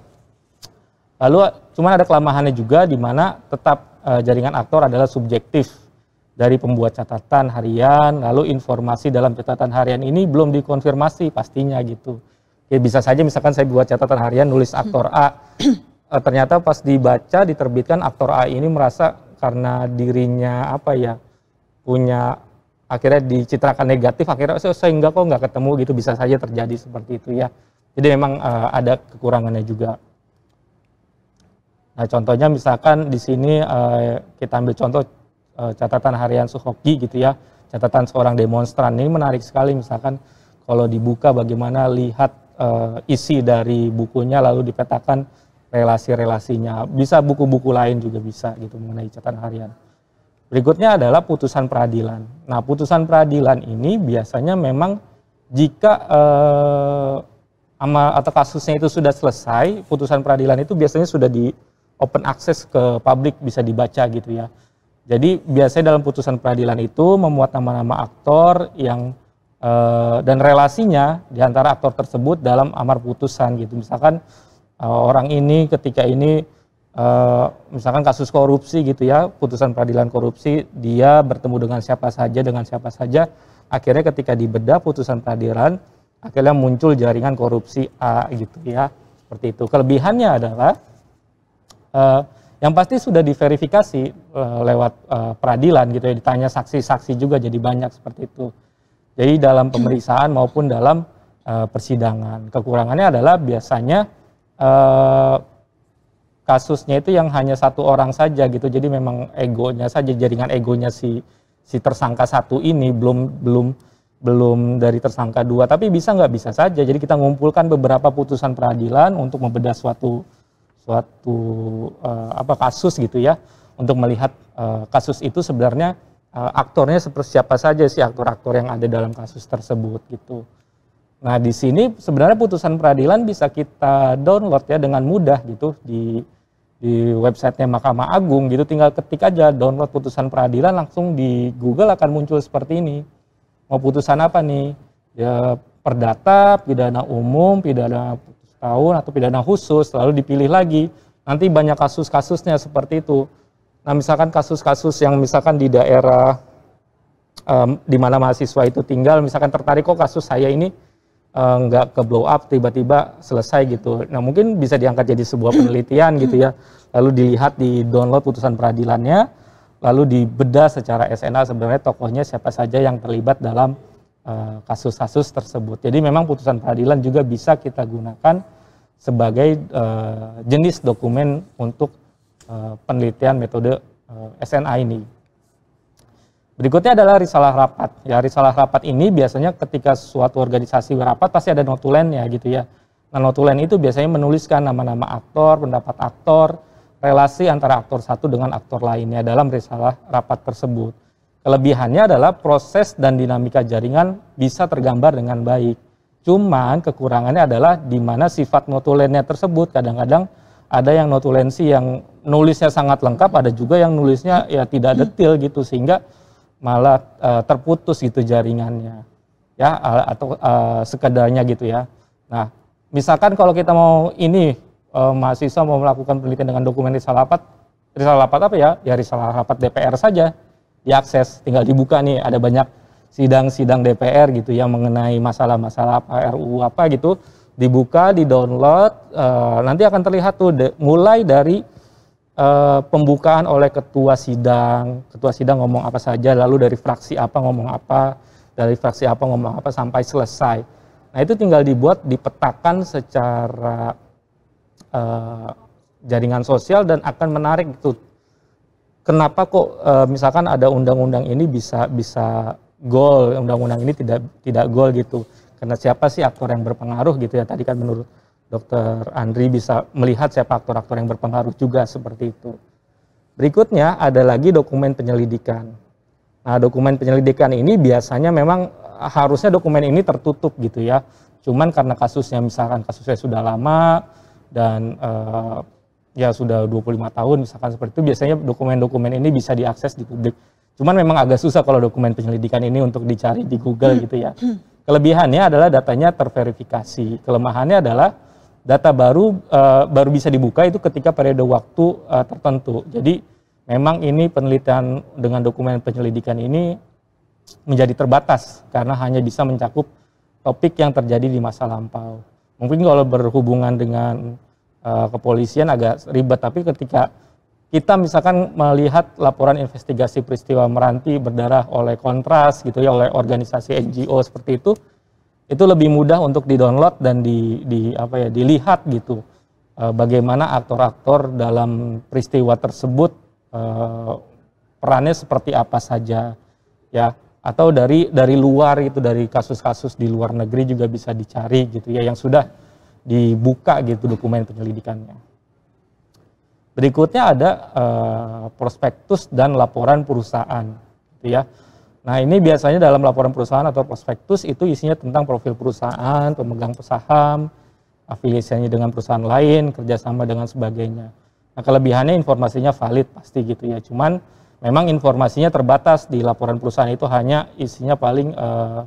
Lalu cuman ada kelemahannya juga di mana tetap uh, jaringan aktor adalah subjektif dari pembuat catatan harian, lalu informasi dalam catatan harian ini belum dikonfirmasi pastinya gitu ya bisa saja misalkan saya buat catatan harian nulis aktor A hmm. eh, ternyata pas dibaca diterbitkan aktor A ini merasa karena dirinya apa ya punya akhirnya dicitrakan negatif akhirnya saya, saya enggak kok nggak ketemu gitu bisa saja terjadi seperti itu ya jadi memang uh, ada kekurangannya juga nah contohnya misalkan di sini uh, kita ambil contoh uh, catatan harian Suhoki gitu ya catatan seorang demonstran ini menarik sekali misalkan kalau dibuka bagaimana lihat uh, isi dari bukunya lalu dipetakan relasi-relasinya. Bisa buku-buku lain juga bisa gitu mengenai catatan harian. Berikutnya adalah putusan peradilan. Nah, putusan peradilan ini biasanya memang jika uh, eh, amal atau kasusnya itu sudah selesai, putusan peradilan itu biasanya sudah di open access ke publik bisa dibaca gitu ya. Jadi biasanya dalam putusan peradilan itu memuat nama-nama aktor yang Eh, dan relasinya di antara aktor tersebut dalam amar putusan gitu. Misalkan eh, orang ini ketika ini eh, misalkan kasus korupsi gitu ya, putusan peradilan korupsi dia bertemu dengan siapa saja dengan siapa saja. Akhirnya ketika dibedah putusan peradilan akhirnya muncul jaringan korupsi A gitu ya. Seperti itu. Kelebihannya adalah yang pasti sudah diverifikasi lewat peradilan gitu ya ditanya saksi-saksi juga jadi banyak seperti itu. Jadi dalam pemeriksaan maupun dalam uh, persidangan. Kekurangannya adalah biasanya uh, kasusnya itu yang hanya satu orang saja gitu. Jadi memang egonya saja jaringan egonya si si tersangka satu ini belum belum belum dari tersangka dua. Tapi bisa nggak bisa saja. Jadi kita ngumpulkan beberapa putusan peradilan untuk membedah suatu suatu uh, apa kasus gitu ya untuk melihat uh, kasus itu sebenarnya Eh, aktornya seperti siapa saja sih aktor-aktor yang ada dalam kasus tersebut gitu. Nah di sini sebenarnya putusan peradilan bisa kita download ya dengan mudah gitu di di websitenya Mahkamah Agung gitu tinggal ketik aja download putusan peradilan langsung di Google akan muncul seperti ini mau putusan apa nih ya perdata pidana umum pidana tahun atau pidana khusus lalu dipilih lagi nanti banyak kasus-kasusnya seperti itu Nah, misalkan kasus-kasus yang misalkan di daerah um, di mana mahasiswa itu tinggal, misalkan tertarik kok kasus saya ini uh, nggak ke blow up tiba-tiba selesai gitu. Nah, mungkin bisa diangkat jadi sebuah penelitian gitu ya. Lalu dilihat di download putusan peradilannya, lalu dibedah secara SNA sebenarnya tokohnya siapa saja yang terlibat dalam eh, kasus-kasus tersebut. Jadi memang putusan peradilan juga bisa kita gunakan sebagai uh, jenis dokumen untuk Eh, penelitian metode eh, SNA ini. Berikutnya adalah risalah rapat. Ya, risalah rapat ini biasanya ketika suatu organisasi rapat pasti ada notulen ya gitu ya. Nah, notulen itu biasanya menuliskan nama-nama aktor, pendapat aktor, relasi antara aktor satu dengan aktor lainnya dalam risalah rapat tersebut. Kelebihannya adalah proses dan dinamika jaringan bisa tergambar dengan baik. Cuman kekurangannya adalah di mana sifat notulennya tersebut kadang-kadang ada yang notulensi yang nulisnya sangat lengkap, ada juga yang nulisnya ya tidak hmm. detail gitu sehingga malah uh, terputus gitu jaringannya. Ya atau uh, sekedarnya gitu ya. Nah, misalkan kalau kita mau ini uh, mahasiswa mau melakukan penelitian dengan dokumen risalapat, risalapat apa ya? Ya rapat DPR saja diakses, tinggal dibuka nih ada banyak sidang-sidang DPR gitu yang mengenai masalah-masalah apa RUU apa gitu dibuka, di download, uh, nanti akan terlihat tuh de, mulai dari uh, pembukaan oleh ketua sidang, ketua sidang ngomong apa saja, lalu dari fraksi apa ngomong apa, dari fraksi apa ngomong apa sampai selesai. Nah itu tinggal dibuat dipetakan secara uh, jaringan sosial dan akan menarik itu. Kenapa kok uh, misalkan ada undang-undang ini bisa bisa gol, undang-undang ini tidak tidak gol gitu. Karena siapa sih aktor yang berpengaruh gitu ya tadi kan menurut Dr. Andri bisa melihat siapa aktor-aktor yang berpengaruh juga seperti itu. Berikutnya ada lagi dokumen penyelidikan. Nah, dokumen penyelidikan ini biasanya memang eh, harusnya dokumen ini tertutup gitu ya. Cuman karena kasusnya misalkan kasusnya sudah lama dan uh, ya sudah 25 tahun misalkan seperti itu biasanya dokumen-dokumen ini bisa diakses di publik. Cuman memang agak susah kalau dokumen penyelidikan ini untuk dicari di Google gitu ya. Kelebihannya adalah datanya terverifikasi. Kelemahannya adalah data baru uh, baru bisa dibuka itu ketika periode waktu uh, tertentu. Jadi memang ini penelitian dengan dokumen penyelidikan ini menjadi terbatas karena hanya bisa mencakup topik yang terjadi di masa lampau. Mungkin kalau berhubungan dengan uh, kepolisian agak ribet, tapi ketika kita misalkan melihat laporan investigasi peristiwa Meranti berdarah oleh kontras gitu ya oleh organisasi NGO seperti itu itu lebih mudah untuk didownload dan di, di apa ya dilihat gitu e, bagaimana aktor-aktor dalam peristiwa tersebut e, perannya seperti apa saja ya atau dari dari luar itu dari kasus-kasus di luar negeri juga bisa dicari gitu ya yang sudah dibuka gitu dokumen penyelidikannya. Berikutnya ada e, prospektus dan laporan perusahaan gitu ya. Nah, ini biasanya dalam laporan perusahaan atau prospektus itu isinya tentang profil perusahaan, pemegang saham, afiliasinya dengan perusahaan lain, kerjasama dengan sebagainya. Nah, kelebihannya informasinya valid pasti gitu ya. Cuman memang informasinya terbatas di laporan perusahaan itu hanya isinya paling eh,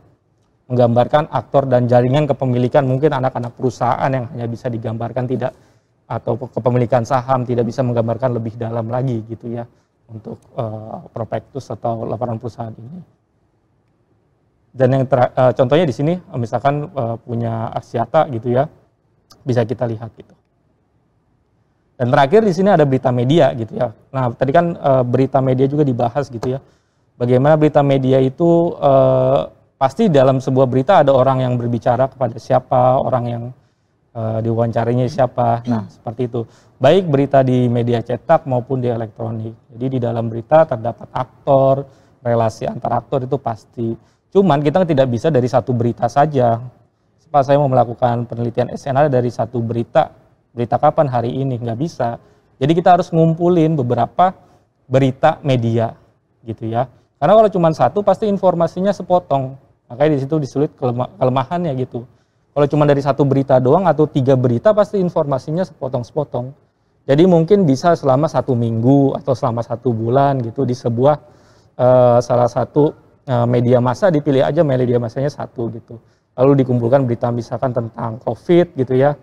menggambarkan aktor dan jaringan kepemilikan mungkin anak-anak perusahaan yang hanya bisa digambarkan tidak atau kepemilikan saham tidak bisa menggambarkan lebih dalam lagi gitu ya untuk uh, eh, prospektus atau laporan perusahaan ini. Dan yang uh, contohnya di sini eh, misalkan uh, punya aksiata gitu ya, bisa kita lihat gitu. Dan terakhir di sini ada berita media gitu ya. Nah tadi kan uh, berita media juga dibahas gitu ya. Bagaimana berita media itu uh, pasti dalam sebuah berita ada orang yang berbicara kepada siapa, orang yang Eh, diwawancarinya siapa. Nah, hmm. seperti itu. Baik berita di media cetak maupun di elektronik. Jadi di dalam berita terdapat aktor, relasi antar aktor itu pasti. Cuman kita tidak bisa dari satu berita saja. Pas saya mau melakukan penelitian SNR dari satu berita, berita kapan hari ini nggak bisa. Jadi kita harus ngumpulin beberapa berita media gitu ya. Karena kalau cuma satu pasti informasinya sepotong. Makanya di situ disulit kelemahannya gitu. Kalau cuma dari satu berita doang atau tiga berita pasti informasinya sepotong-sepotong. Jadi mungkin bisa selama satu minggu atau selama satu bulan gitu di sebuah uh, salah satu uh, media massa dipilih aja media massanya satu gitu. Lalu dikumpulkan berita misalkan tentang COVID gitu ya,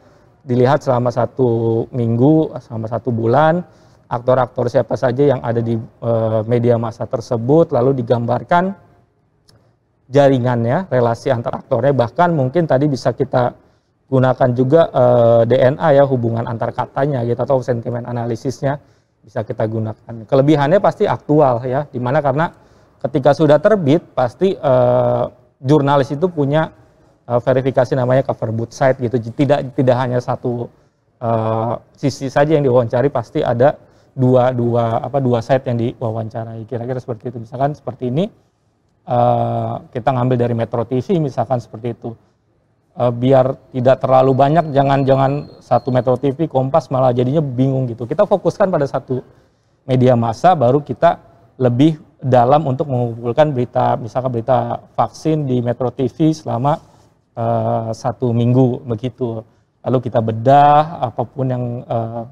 dilihat selama satu minggu, selama satu bulan, aktor-aktor siapa saja yang ada di uh, media massa tersebut, lalu digambarkan jaringannya, relasi antar aktornya, bahkan mungkin tadi bisa kita gunakan juga uh, eh, DNA ya hubungan antar katanya gitu atau sentimen analisisnya bisa kita gunakan. Kelebihannya pasti aktual ya, dimana karena ketika sudah terbit pasti uh, jurnalis itu punya uh, verifikasi namanya cover boot site gitu, tidak tidak hanya satu uh, sisi saja yang diwawancari pasti ada dua dua apa dua site yang diwawancarai kira-kira seperti itu misalkan seperti ini Eh, kita ngambil dari Metro TV misalkan seperti itu uh, biar tidak terlalu banyak jangan-jangan satu Metro TV Kompas malah jadinya bingung gitu kita fokuskan pada satu media massa baru kita lebih dalam untuk mengumpulkan berita misalkan berita vaksin di Metro TV selama uh, satu minggu begitu lalu kita bedah apapun yang uh,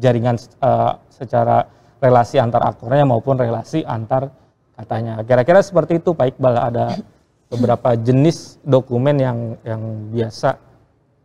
jaringan uh, secara relasi antar aktornya maupun relasi antar katanya. Kira-kira seperti itu Pak Iqbal ada beberapa jenis dokumen yang yang biasa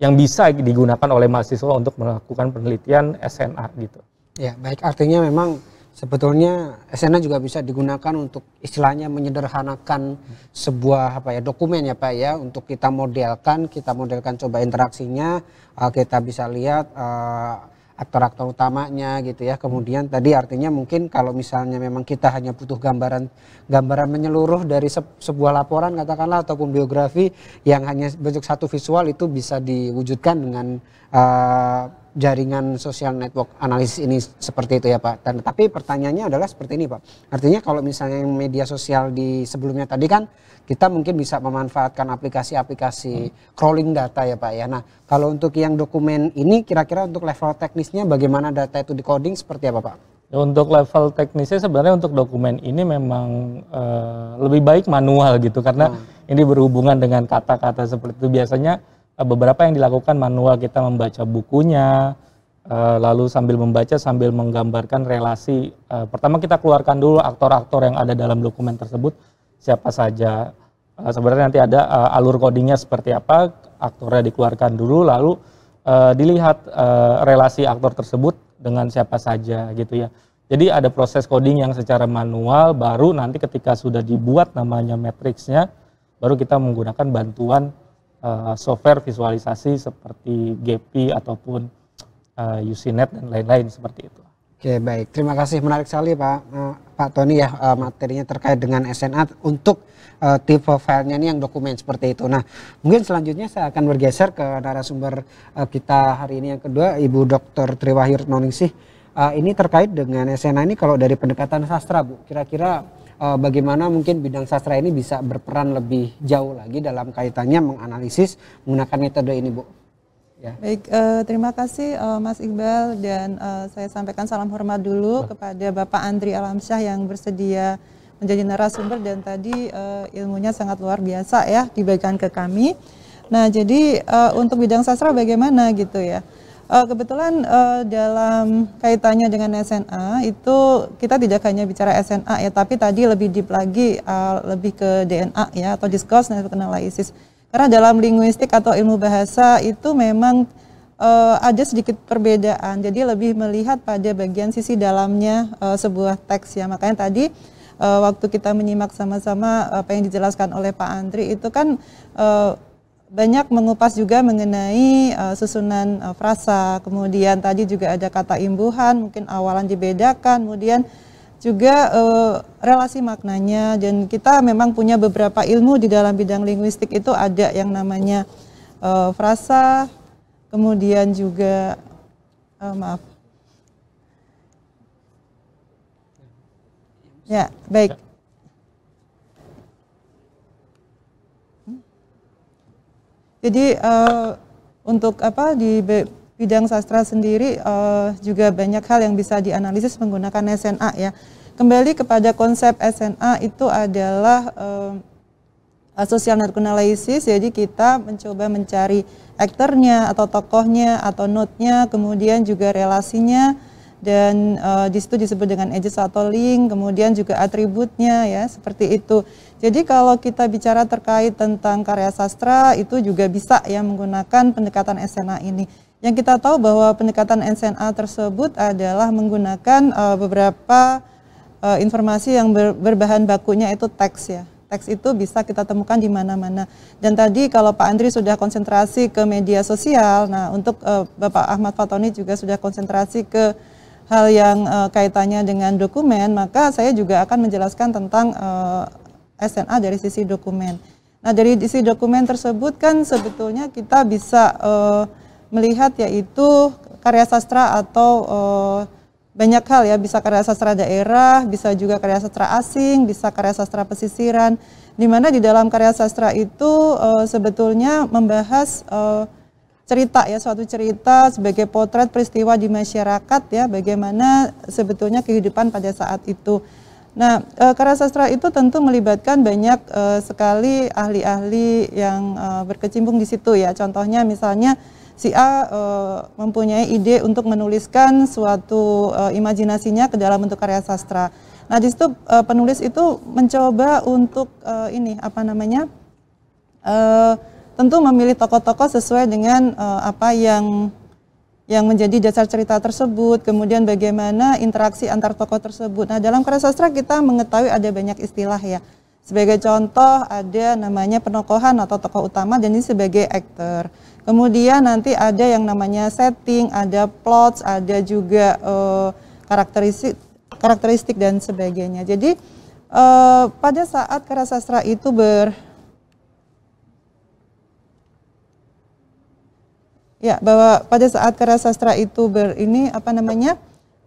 yang bisa digunakan oleh mahasiswa untuk melakukan penelitian SNA gitu. Ya, baik artinya memang sebetulnya SNA juga bisa digunakan untuk istilahnya menyederhanakan sebuah apa ya dokumen ya Pak ya untuk kita modelkan, kita modelkan coba interaksinya, ah, kita bisa lihat uh, aktor-aktor utamanya gitu ya. Kemudian tadi artinya mungkin kalau misalnya memang kita hanya butuh gambaran gambaran menyeluruh dari se sebuah laporan katakanlah ataupun biografi yang hanya bentuk satu visual itu bisa diwujudkan dengan uh, jaringan sosial network analisis ini seperti itu ya Pak. Dan tapi pertanyaannya adalah seperti ini Pak. Artinya kalau misalnya media sosial di sebelumnya tadi kan kita mungkin bisa memanfaatkan aplikasi-aplikasi hmm. crawling data ya Pak ya. Nah, kalau untuk yang dokumen ini kira-kira untuk level teknisnya bagaimana data itu decoding seperti apa Pak? Untuk level teknisnya sebenarnya untuk dokumen ini memang uh, lebih baik manual gitu karena hmm. ini berhubungan dengan kata-kata seperti itu biasanya uh, beberapa yang dilakukan manual kita membaca bukunya uh, lalu sambil membaca sambil menggambarkan relasi uh, pertama kita keluarkan dulu aktor-aktor yang ada dalam dokumen tersebut siapa saja. Uh, sebenarnya nanti ada uh, alur codingnya seperti apa, aktornya dikeluarkan dulu, lalu uh, dilihat uh, relasi aktor tersebut dengan siapa saja gitu ya. Jadi ada proses coding yang secara manual, baru nanti ketika sudah dibuat namanya matriksnya, baru kita menggunakan bantuan uh, software visualisasi seperti GP ataupun uh, UCNet dan lain-lain seperti itu. Oke baik, terima kasih menarik sekali Pak eh, Pak Tony ya eh, materinya terkait dengan SNA untuk uh, tipe filenya ini yang dokumen seperti itu. Nah mungkin selanjutnya saya akan bergeser ke narasumber uh, kita hari ini yang kedua Ibu Dr. Triwahir Noningsih. Uh, ini terkait dengan SNA ini kalau dari pendekatan sastra Bu, kira-kira uh, bagaimana mungkin bidang sastra ini bisa berperan lebih jauh lagi dalam kaitannya menganalisis menggunakan metode ini Bu? Ya. Baik, uh, terima kasih uh, Mas Iqbal dan uh, saya sampaikan salam hormat dulu kepada Bapak Andri Alamsyah yang bersedia menjadi narasumber dan tadi uh, ilmunya sangat luar biasa ya dibagikan ke kami. Nah, jadi uh, untuk bidang sastra bagaimana gitu ya? Uh, kebetulan uh, dalam kaitannya dengan SNA itu kita tidak hanya bicara SNA ya, tapi tadi lebih deep lagi uh, lebih ke DNA ya atau discourse dan Nah, karena dalam linguistik atau ilmu bahasa itu memang uh, ada sedikit perbedaan. Jadi lebih melihat pada bagian sisi dalamnya uh, sebuah teks ya. Makanya tadi uh, waktu kita menyimak sama-sama apa yang dijelaskan oleh Pak Andri itu kan uh, banyak mengupas juga mengenai uh, susunan uh, frasa. Kemudian tadi juga ada kata imbuhan, mungkin awalan dibedakan, kemudian juga uh, relasi maknanya dan kita memang punya beberapa ilmu di dalam bidang linguistik itu ada yang namanya uh, frasa kemudian juga uh, maaf ya baik ya. Hmm? jadi uh, untuk apa di bidang sastra sendiri uh, juga banyak hal yang bisa dianalisis menggunakan SNA ya. Kembali kepada konsep SNA itu adalah uh, eh, social network analysis, jadi kita mencoba mencari aktornya atau tokohnya atau notnya, kemudian juga relasinya dan uh, di situ disebut dengan edges atau link, kemudian juga atributnya ya seperti itu. Jadi kalau kita bicara terkait tentang karya sastra itu juga bisa ya menggunakan pendekatan SNA ini. Yang kita tahu bahwa pendekatan SNA tersebut adalah menggunakan uh, beberapa uh, informasi yang ber, berbahan bakunya itu teks ya. Teks itu bisa kita temukan di mana-mana. Dan tadi kalau Pak Andri sudah konsentrasi ke media sosial, nah untuk uh, Bapak Ahmad Fatoni juga sudah konsentrasi ke hal yang uh, kaitannya dengan dokumen, maka saya juga akan menjelaskan tentang uh, SNA dari sisi dokumen. Nah dari sisi dokumen tersebut kan sebetulnya kita bisa uh, melihat yaitu karya sastra atau uh, banyak hal ya, bisa karya sastra daerah, bisa juga karya sastra asing, bisa karya sastra pesisiran, di mana di dalam karya sastra itu uh, sebetulnya membahas uh, cerita ya, suatu cerita sebagai potret peristiwa di masyarakat ya, bagaimana sebetulnya kehidupan pada saat itu. Nah, e, karya sastra itu tentu melibatkan banyak e, sekali ahli-ahli yang e, berkecimpung di situ ya. Contohnya misalnya si A uh, mempunyai ide untuk menuliskan suatu uh, imajinasinya ke dalam bentuk karya sastra. Nah, di situ uh, penulis itu mencoba untuk uh, ini apa namanya? Uh, tentu memilih tokoh-tokoh sesuai dengan uh, apa yang yang menjadi dasar cerita tersebut, kemudian bagaimana interaksi antar tokoh tersebut. Nah, dalam karya sastra kita mengetahui ada banyak istilah ya. Sebagai contoh ada namanya penokohan atau tokoh utama dan ini sebagai aktor. Kemudian nanti ada yang namanya setting, ada plots, ada juga uh, karakteristik karakteristik dan sebagainya. Jadi uh, pada saat karya sastra itu ber ya bahwa pada saat karya sastra itu ber ini apa namanya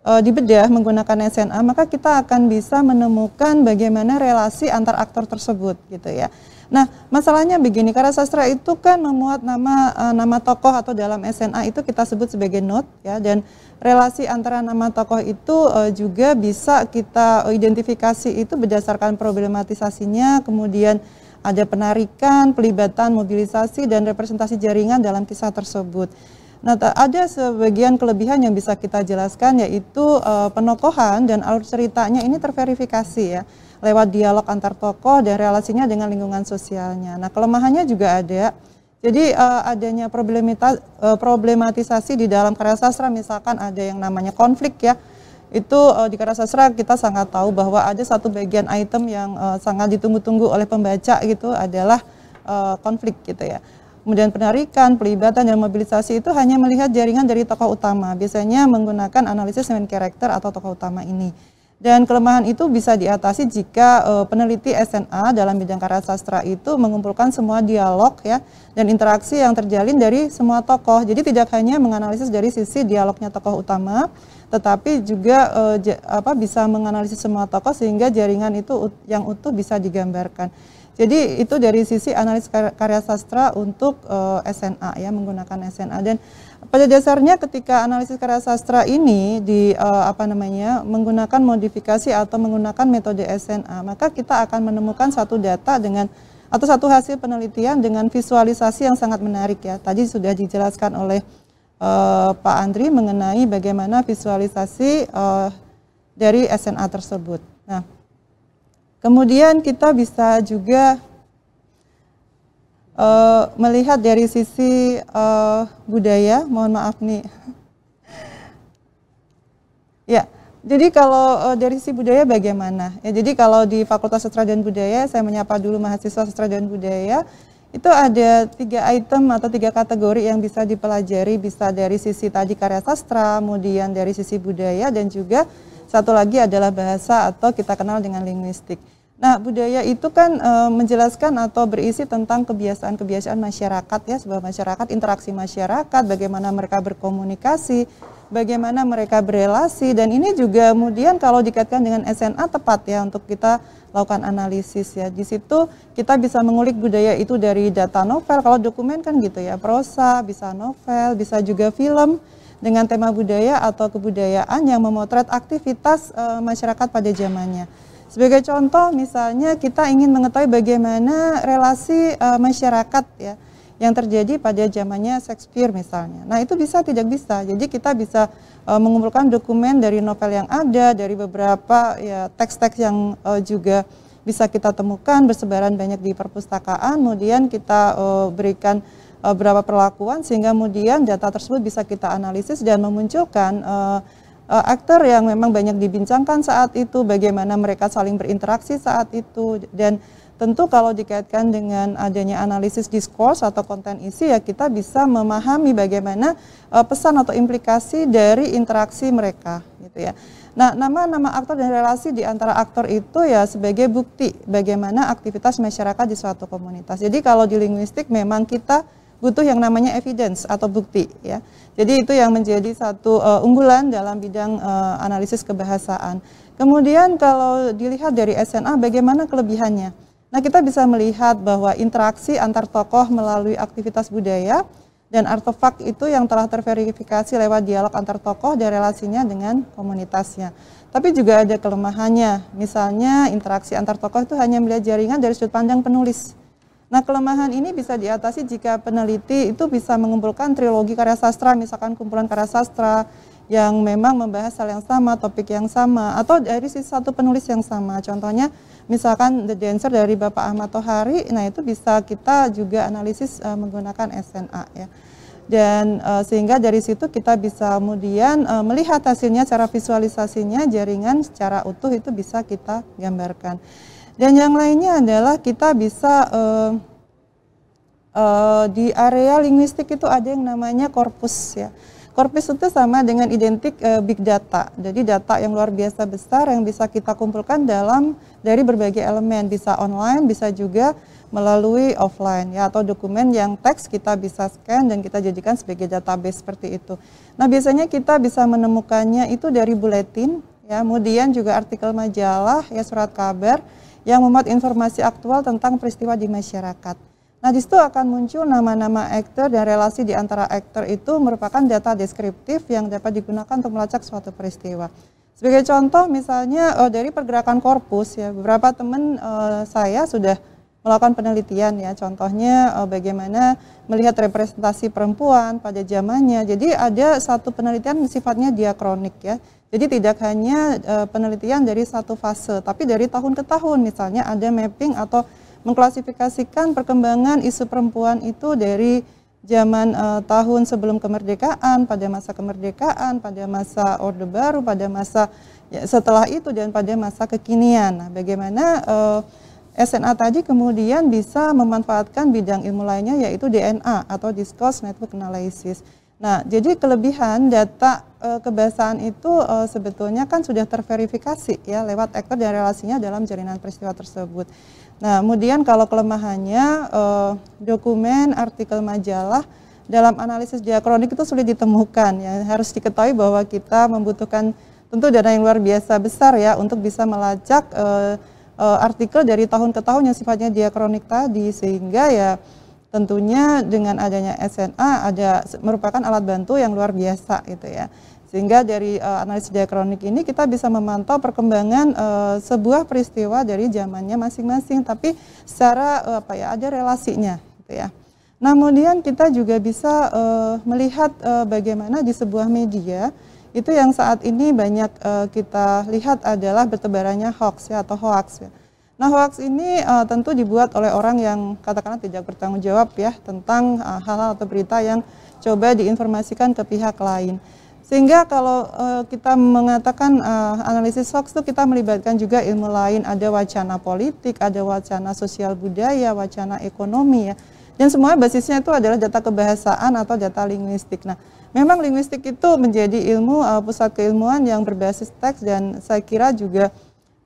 uh, dibedah menggunakan SNA maka kita akan bisa menemukan bagaimana relasi antar aktor tersebut gitu ya. Nah, masalahnya begini, karena sastra itu kan memuat nama uh, nama tokoh atau dalam SNA itu kita sebut sebagai note ya dan relasi antara nama tokoh itu uh, juga bisa kita identifikasi itu berdasarkan problematisasinya, kemudian ada penarikan, pelibatan, mobilisasi dan representasi jaringan dalam kisah tersebut. Nah, ada sebagian kelebihan yang bisa kita jelaskan yaitu uh, penokohan dan alur ceritanya ini terverifikasi ya lewat dialog antar tokoh dan relasinya dengan lingkungan sosialnya. Nah, kelemahannya juga ada. Jadi uh, adanya eh, problematisasi di dalam karya sastra misalkan ada yang namanya konflik ya. Itu uh, di karya sastra kita sangat tahu bahwa ada satu bagian item yang uh, sangat ditunggu-tunggu oleh pembaca gitu adalah uh, konflik gitu ya. Kemudian penarikan, pelibatan, dan mobilisasi itu hanya melihat jaringan dari tokoh utama. Biasanya menggunakan analisis main karakter atau tokoh utama ini. Dan kelemahan itu bisa diatasi jika uh, peneliti SNA dalam bidang karya sastra itu mengumpulkan semua dialog ya dan interaksi yang terjalin dari semua tokoh. Jadi tidak hanya menganalisis dari sisi dialognya tokoh utama, tetapi juga uh, eh, j- apa bisa menganalisis semua tokoh sehingga jaringan itu yang utuh bisa digambarkan. Jadi itu dari sisi analis karya sastra untuk uh, eh, SNA ya menggunakan SNA dan pada dasarnya ketika analisis karya sastra ini di uh, apa namanya menggunakan modifikasi atau menggunakan metode SNA, maka kita akan menemukan satu data dengan atau satu hasil penelitian dengan visualisasi yang sangat menarik ya. Tadi sudah dijelaskan oleh uh, Pak Andri mengenai bagaimana visualisasi uh, dari SNA tersebut. Nah, kemudian kita bisa juga uh, melihat dari sisi uh, budaya, mohon maaf nih. ya, jadi kalau uh, dari sisi budaya bagaimana? Ya, jadi kalau di Fakultas Sastra dan Budaya, saya menyapa dulu mahasiswa Sastra dan Budaya, itu ada tiga item atau tiga kategori yang bisa dipelajari, bisa dari sisi tadi karya sastra, kemudian dari sisi budaya, dan juga satu lagi adalah bahasa atau kita kenal dengan linguistik. Nah, budaya itu kan e, menjelaskan atau berisi tentang kebiasaan-kebiasaan masyarakat ya, sebuah masyarakat, interaksi masyarakat, bagaimana mereka berkomunikasi, bagaimana mereka berelasi dan ini juga kemudian kalau dikaitkan dengan SNA tepat ya untuk kita lakukan analisis ya. Di situ kita bisa mengulik budaya itu dari data novel, kalau dokumen kan gitu ya, prosa, bisa novel, bisa juga film dengan tema budaya atau kebudayaan yang memotret aktivitas e, masyarakat pada zamannya. Sebagai contoh misalnya kita ingin mengetahui bagaimana relasi uh, masyarakat ya yang terjadi pada zamannya Shakespeare misalnya. Nah itu bisa tidak bisa. Jadi kita bisa uh, mengumpulkan dokumen dari novel yang ada, dari beberapa ya teks-teks yang uh, juga bisa kita temukan bersebaran banyak di perpustakaan. Kemudian kita uh, berikan beberapa perlakuan sehingga kemudian data tersebut bisa kita analisis dan memunculkan uh, uh, aktor yang memang banyak dibincangkan saat itu, bagaimana mereka saling berinteraksi saat itu, dan tentu kalau dikaitkan dengan adanya analisis diskurs atau konten isi ya kita bisa memahami bagaimana uh, pesan atau implikasi dari interaksi mereka gitu ya. Nah, nama-nama aktor dan relasi di antara aktor itu ya sebagai bukti bagaimana aktivitas masyarakat di suatu komunitas. Jadi kalau di linguistik memang kita butuh yang namanya evidence atau bukti ya. Jadi itu yang menjadi satu uh, unggulan dalam bidang uh, analisis kebahasaan. Kemudian kalau dilihat dari SNA bagaimana kelebihannya? Nah, kita bisa melihat bahwa interaksi antar tokoh melalui aktivitas budaya dan artefak itu yang telah terverifikasi lewat dialog antar tokoh dan relasinya dengan komunitasnya. Tapi juga ada kelemahannya, misalnya interaksi antar tokoh itu hanya melihat jaringan dari sudut pandang penulis Nah, kelemahan ini bisa diatasi jika peneliti itu bisa mengumpulkan trilogi karya sastra, misalkan kumpulan karya sastra yang memang membahas hal yang sama, topik yang sama, atau dari sisi satu penulis yang sama. Contohnya, misalkan The Dancer dari Bapak Ahmad Tohari, nah itu bisa kita juga analisis uh, menggunakan SNA ya. Dan uh, sehingga dari situ kita bisa kemudian uh, melihat hasilnya, secara visualisasinya, jaringan secara utuh itu bisa kita gambarkan. Dan yang lainnya adalah kita bisa uh, uh, di area linguistik itu ada yang namanya korpus ya. Korpus itu sama dengan identik uh, big data. Jadi data yang luar biasa besar yang bisa kita kumpulkan dalam dari berbagai elemen, bisa online, bisa juga melalui offline ya atau dokumen yang teks kita bisa scan dan kita jadikan sebagai database seperti itu. Nah, biasanya kita bisa menemukannya itu dari buletin ya, kemudian juga artikel majalah, ya surat kabar, yang memuat informasi aktual tentang peristiwa di masyarakat. Nah, di situ akan muncul nama-nama aktor dan relasi di antara aktor itu merupakan data deskriptif yang dapat digunakan untuk melacak suatu peristiwa. Sebagai contoh, misalnya eh, dari pergerakan korpus, ya, beberapa teman eh, saya sudah melakukan penelitian ya contohnya eh, bagaimana melihat representasi perempuan pada zamannya jadi ada satu penelitian sifatnya diakronik ya jadi tidak hanya uh, penelitian dari satu fase, tapi dari tahun ke tahun misalnya ada mapping atau mengklasifikasikan perkembangan isu perempuan itu dari zaman uh, tahun sebelum kemerdekaan, pada masa kemerdekaan, pada masa Orde Baru, pada masa ya, setelah itu dan pada masa kekinian. Nah, bagaimana uh, eh, SNA tadi kemudian bisa memanfaatkan bidang ilmu lainnya yaitu DNA atau Discourse Network Analysis. Nah, jadi kelebihan data e, eh, kebasaan itu e, sebetulnya kan sudah terverifikasi ya lewat aktor dan relasinya dalam jaringan peristiwa tersebut. Nah, kemudian kalau kelemahannya e, dokumen, artikel majalah dalam analisis diakronik itu sulit ditemukan ya. Harus diketahui bahwa kita membutuhkan tentu dana yang luar biasa besar ya untuk bisa melacak e, e, artikel dari tahun ke tahun yang sifatnya diakronik tadi sehingga ya tentunya dengan adanya SNA ada merupakan alat bantu yang luar biasa gitu ya. Sehingga dari uh, eh, analisis diakronik ini kita bisa memantau perkembangan uh, sebuah peristiwa dari zamannya masing-masing tapi secara uh, apa ya ada relasinya gitu ya. Nah, kemudian kita juga bisa uh, melihat uh, bagaimana di sebuah media itu yang saat ini banyak uh, kita lihat adalah bertebarannya hoax ya atau hoax ya. Nah, hoax ini uh, tentu dibuat oleh orang yang katakanlah tidak bertanggung jawab ya tentang eh, hal-hal uh, atau berita yang coba diinformasikan ke pihak lain. Sehingga kalau uh, kita mengatakan uh, analisis hoax itu kita melibatkan juga ilmu lain, ada wacana politik, ada wacana sosial budaya, wacana ekonomi ya. Dan semua basisnya itu adalah data kebahasaan atau data linguistik. Nah, memang linguistik itu menjadi ilmu uh, pusat keilmuan yang berbasis teks dan saya kira juga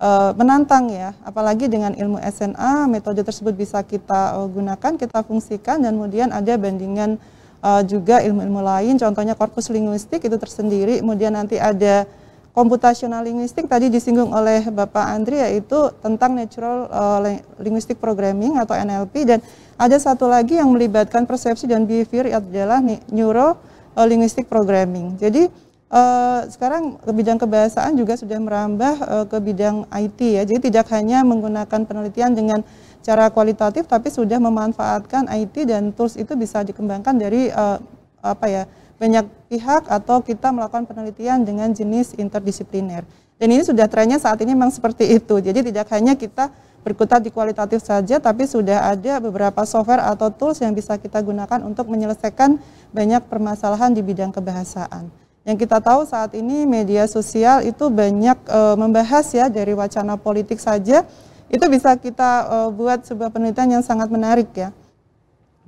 Eh, menantang ya. Apalagi dengan ilmu SNA, metode tersebut bisa kita eh, gunakan, kita fungsikan dan kemudian ada bandingan eh, juga ilmu-ilmu lain. Contohnya korpus linguistik itu tersendiri. Kemudian nanti ada komputasional linguistik tadi disinggung oleh Bapak Andri yaitu tentang natural uh, linguistic programming atau NLP dan ada satu lagi yang melibatkan persepsi dan behavior adalah neuro linguistic programming. Jadi Uh, sekarang ke bidang kebahasaan juga sudah merambah uh, ke bidang IT ya. Jadi tidak hanya menggunakan penelitian dengan cara kualitatif, tapi sudah memanfaatkan IT dan tools itu bisa dikembangkan dari uh, apa ya banyak pihak atau kita melakukan penelitian dengan jenis interdisipliner. Dan ini sudah trennya saat ini memang seperti itu. Jadi tidak hanya kita berkutat di kualitatif saja, tapi sudah ada beberapa software atau tools yang bisa kita gunakan untuk menyelesaikan banyak permasalahan di bidang kebahasaan. Yang kita tahu saat ini media sosial itu banyak e, membahas ya dari wacana politik saja itu bisa kita e, buat sebuah penelitian yang sangat menarik ya.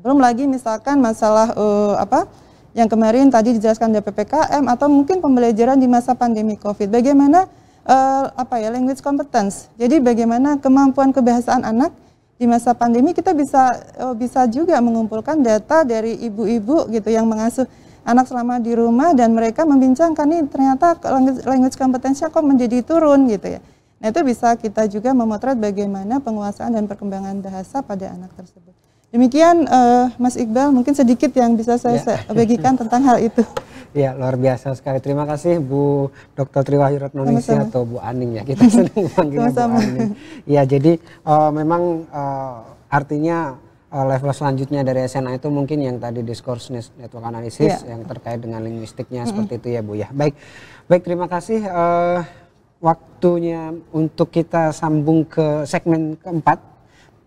Belum lagi misalkan masalah e, apa yang kemarin tadi dijelaskan dari PPKM atau mungkin pembelajaran di masa pandemi Covid. Bagaimana e, apa ya language competence. Jadi bagaimana kemampuan kebahasaan anak di masa pandemi kita bisa bisa juga mengumpulkan data dari ibu-ibu gitu yang mengasuh anak selama di rumah dan mereka membincangkan ini ternyata language, language kok menjadi turun gitu ya. Nah itu bisa kita juga memotret bagaimana penguasaan dan perkembangan bahasa pada anak tersebut. Demikian uh, Mas Iqbal mungkin sedikit yang bisa saya ya. bagikan tentang hal itu. Ya luar biasa sekali. Terima kasih Bu Dr. Triwahyu Ratnonisi atau Bu Aning ya. Kita sering panggilnya Bu Aning. Ya jadi uh, memang uh, artinya Eh, level selanjutnya dari SNA itu mungkin yang tadi discourse network analysis yeah. yang terkait dengan linguistiknya mm -hmm. seperti itu ya Bu ya. Baik. Baik, terima kasih uh, waktunya untuk kita sambung ke segmen keempat.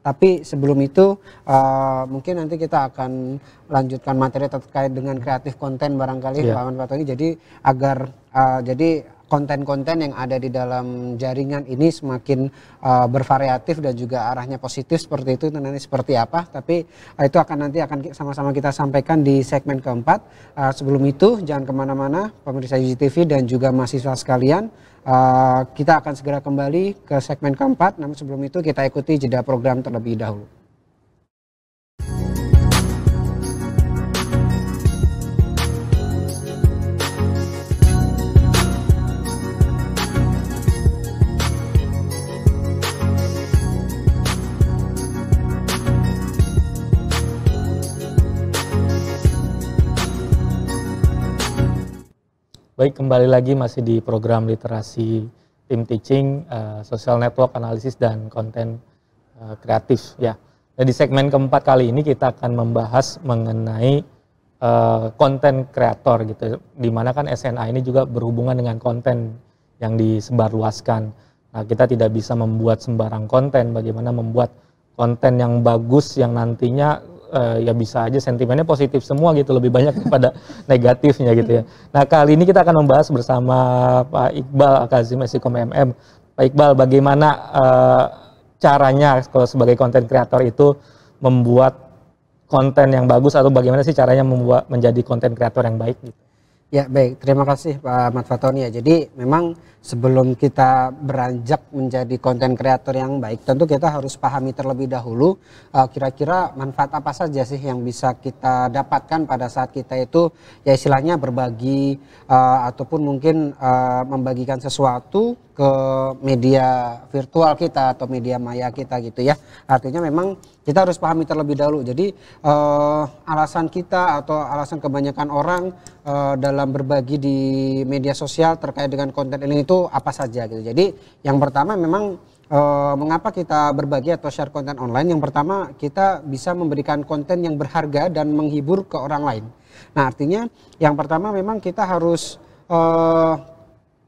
Tapi sebelum itu uh, mungkin nanti kita akan lanjutkan materi terkait dengan kreatif konten barangkali yeah. Pak Tony. Jadi agar uh, jadi konten-konten yang ada di dalam jaringan ini semakin uh, bervariatif dan juga arahnya positif seperti itu nanti seperti apa tapi uh, itu akan nanti akan sama-sama kita sampaikan di segmen keempat uh, sebelum itu jangan kemana-mana pemirsa UGTV dan juga mahasiswa sekalian uh, kita akan segera kembali ke segmen keempat namun sebelum itu kita ikuti jeda program terlebih dahulu. Baik, kembali lagi masih di program literasi tim teaching, uh, social network analisis dan konten uh, kreatif ya. Nah, di segmen keempat kali ini kita akan membahas mengenai eh, konten uh, kreator gitu. Dimana kan SNA ini juga berhubungan dengan konten yang disebarluaskan. Nah, kita tidak bisa membuat sembarang konten, bagaimana membuat konten yang bagus yang nantinya uh, ya bisa aja sentimennya positif semua gitu lebih banyak kepada negatifnya gitu ya. Nah kali ini kita akan membahas bersama Pak Iqbal Akazim Esikom MM. Pak Iqbal bagaimana uh, caranya kalau sebagai konten kreator itu membuat konten yang bagus atau bagaimana sih caranya membuat menjadi konten kreator yang baik gitu. Ya baik, terima kasih Pak Matfatoni ya. Jadi memang sebelum kita beranjak menjadi konten kreator yang baik, tentu kita harus pahami terlebih dahulu eh, kira-kira uh, manfaat apa saja sih yang bisa kita dapatkan pada saat kita itu ya istilahnya berbagi uh, ataupun mungkin uh, membagikan sesuatu ke media virtual kita atau media maya kita gitu ya. Artinya memang kita harus pahami terlebih dahulu. Jadi uh, alasan kita atau alasan kebanyakan orang uh, dalam berbagi di media sosial terkait dengan konten ini itu apa saja gitu. Jadi yang pertama memang e, mengapa kita berbagi atau share konten online? Yang pertama kita bisa memberikan konten yang berharga dan menghibur ke orang lain. Nah artinya yang pertama memang kita harus e,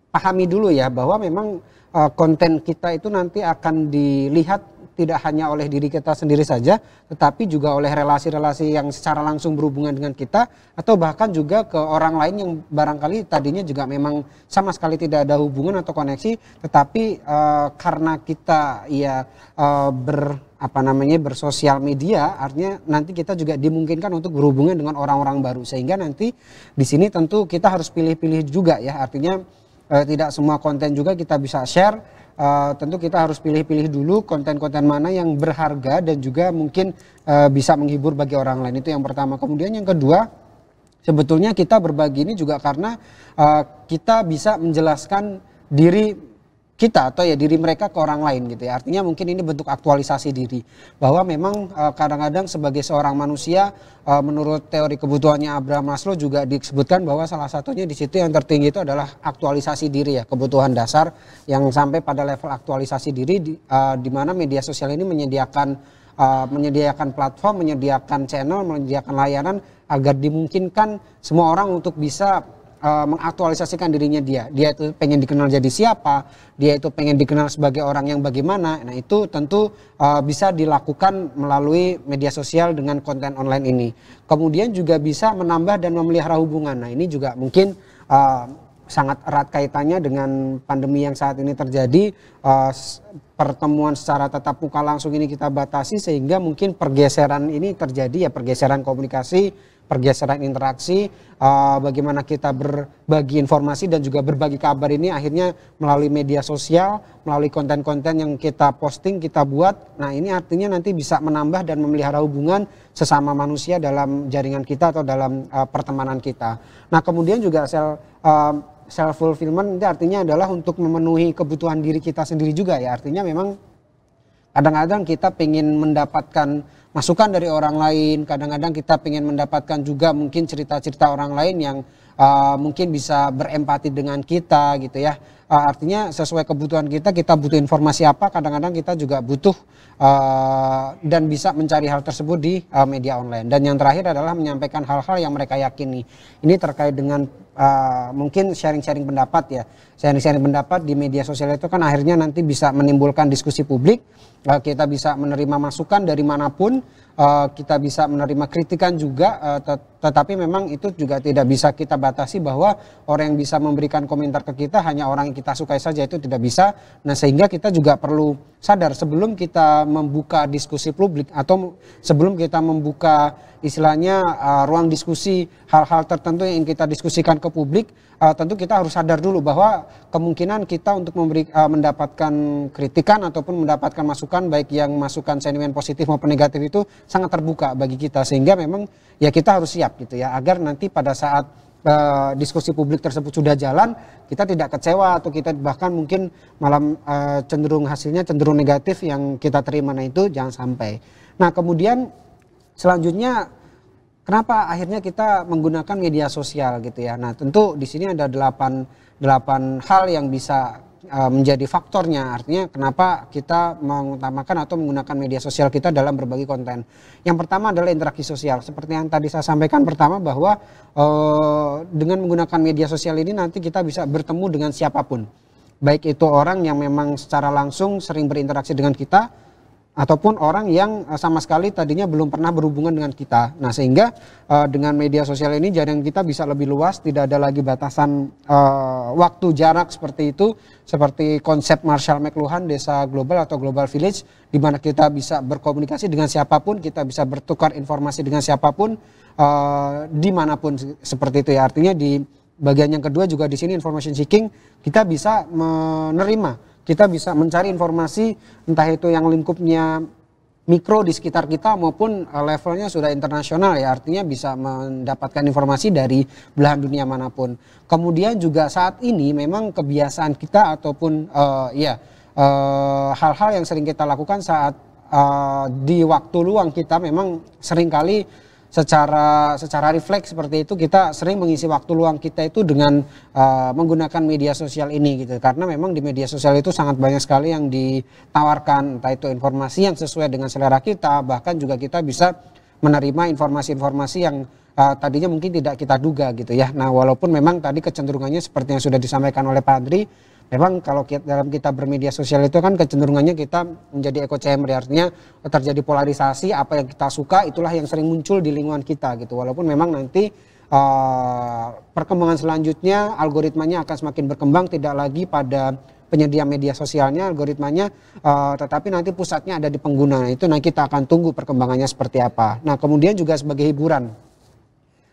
pahami dulu ya bahwa memang e, konten kita itu nanti akan dilihat tidak hanya oleh diri kita sendiri saja, tetapi juga oleh relasi-relasi yang secara langsung berhubungan dengan kita, atau bahkan juga ke orang lain yang barangkali tadinya juga memang sama sekali tidak ada hubungan atau koneksi, tetapi uh, karena kita ya uh, ber apa namanya bersosial media artinya nanti kita juga dimungkinkan untuk berhubungan dengan orang-orang baru sehingga nanti di sini tentu kita harus pilih-pilih juga ya artinya eh, tidak semua konten juga kita bisa share uh, tentu kita harus pilih-pilih dulu konten-konten mana yang berharga dan juga mungkin uh, bisa menghibur bagi orang lain itu yang pertama. Kemudian yang kedua, sebetulnya kita berbagi ini juga karena uh, kita bisa menjelaskan diri kita atau ya diri mereka ke orang lain gitu ya. Artinya mungkin ini bentuk aktualisasi diri bahwa memang e, kadang-kadang sebagai seorang manusia e, menurut teori kebutuhannya Abraham Maslow juga disebutkan bahwa salah satunya di situ yang tertinggi itu adalah aktualisasi diri ya, kebutuhan dasar yang sampai pada level aktualisasi diri di, uh, di mana media sosial ini menyediakan uh, menyediakan platform, menyediakan channel, menyediakan layanan agar dimungkinkan semua orang untuk bisa uh, mengaktualisasikan dirinya dia. Dia itu pengen dikenal jadi siapa, dia itu pengen dikenal sebagai orang yang bagaimana. Nah, itu tentu uh, bisa dilakukan melalui media sosial dengan konten online ini. Kemudian juga bisa menambah dan memelihara hubungan. Nah, ini juga mungkin uh, sangat erat kaitannya dengan pandemi yang saat ini terjadi. Uh, pertemuan secara tatap muka langsung ini kita batasi sehingga mungkin pergeseran ini terjadi ya pergeseran komunikasi pergeseran interaksi, uh, bagaimana kita berbagi informasi dan juga berbagi kabar ini akhirnya melalui media sosial, melalui konten-konten yang kita posting, kita buat. Nah ini artinya nanti bisa menambah dan memelihara hubungan sesama manusia dalam jaringan kita atau dalam uh, pertemanan kita. Nah kemudian juga sel uh, eh, self fulfillment itu artinya adalah untuk memenuhi kebutuhan diri kita sendiri juga ya. Artinya memang Kadang-kadang kita ingin mendapatkan masukan dari orang lain, kadang-kadang kita ingin mendapatkan juga mungkin cerita-cerita orang lain yang uh, mungkin bisa berempati dengan kita gitu ya. Uh, artinya sesuai kebutuhan kita, kita butuh informasi apa, kadang-kadang kita juga butuh uh, dan bisa mencari hal tersebut di uh, media online. Dan yang terakhir adalah menyampaikan hal-hal yang mereka yakini. Ini terkait dengan uh, mungkin sharing-sharing pendapat ya. Sharing-sharing pendapat di media sosial itu kan akhirnya nanti bisa menimbulkan diskusi publik. Uh, kita bisa menerima masukan dari manapun, uh, kita bisa menerima kritikan juga uh, tetapi memang itu juga tidak bisa kita batasi bahwa orang yang bisa memberikan komentar ke kita hanya orang yang kita sukai saja itu tidak bisa. Nah sehingga kita juga perlu sadar sebelum kita membuka diskusi publik atau sebelum kita membuka istilahnya uh, ruang diskusi hal-hal tertentu yang kita diskusikan ke publik uh, tentu kita harus sadar dulu bahwa kemungkinan kita untuk memberi uh, mendapatkan kritikan ataupun mendapatkan masukan baik yang masukan sentimen positif maupun negatif itu sangat terbuka bagi kita sehingga memang ya kita harus siap gitu ya agar nanti pada saat uh, diskusi publik tersebut sudah jalan kita tidak kecewa atau kita bahkan mungkin malam uh, cenderung hasilnya cenderung negatif yang kita terima nah itu jangan sampai. Nah kemudian selanjutnya kenapa akhirnya kita menggunakan media sosial gitu ya. Nah tentu di sini ada delapan delapan hal yang bisa Eh, menjadi faktornya artinya kenapa kita mengutamakan atau menggunakan media sosial kita dalam berbagi konten. Yang pertama adalah interaksi sosial. Seperti yang tadi saya sampaikan pertama bahwa eh, dengan menggunakan media sosial ini nanti kita bisa bertemu dengan siapapun. Baik itu orang yang memang secara langsung sering berinteraksi dengan kita ataupun orang yang eh, sama sekali tadinya belum pernah berhubungan dengan kita. Nah, sehingga uh, dengan media sosial ini jaringan kita bisa lebih luas, tidak ada lagi batasan uh, waktu jarak seperti itu, seperti konsep Marshall McLuhan desa global atau global village di mana kita bisa berkomunikasi dengan siapapun, kita bisa bertukar informasi dengan siapapun uh, dimanapun seperti itu ya. Artinya di bagian yang kedua juga di sini information seeking kita bisa menerima kita bisa mencari informasi entah itu yang lingkupnya mikro di sekitar kita maupun eh, levelnya sudah internasional ya artinya bisa mendapatkan informasi dari belahan dunia manapun. Kemudian juga saat ini memang kebiasaan kita ataupun uh, ya eh, hal-hal uh, yang sering kita lakukan saat uh, di waktu luang kita memang seringkali secara secara refleks seperti itu kita sering mengisi waktu luang kita itu dengan uh, menggunakan media sosial ini gitu karena memang di media sosial itu sangat banyak sekali yang ditawarkan entah itu informasi yang sesuai dengan selera kita bahkan juga kita bisa menerima informasi-informasi yang uh, tadinya mungkin tidak kita duga gitu ya. Nah, walaupun memang tadi kecenderungannya seperti yang sudah disampaikan oleh Pak Andri Memang kalau kita, dalam kita bermedia sosial itu kan kecenderungannya kita menjadi echo chamber artinya terjadi polarisasi apa yang kita suka itulah yang sering muncul di lingkungan kita gitu. Walaupun memang nanti uh, perkembangan selanjutnya algoritmanya akan semakin berkembang tidak lagi pada penyedia media sosialnya algoritmanya uh, tetapi nanti pusatnya ada di pengguna. Nah, itu nanti kita akan tunggu perkembangannya seperti apa. Nah, kemudian juga sebagai hiburan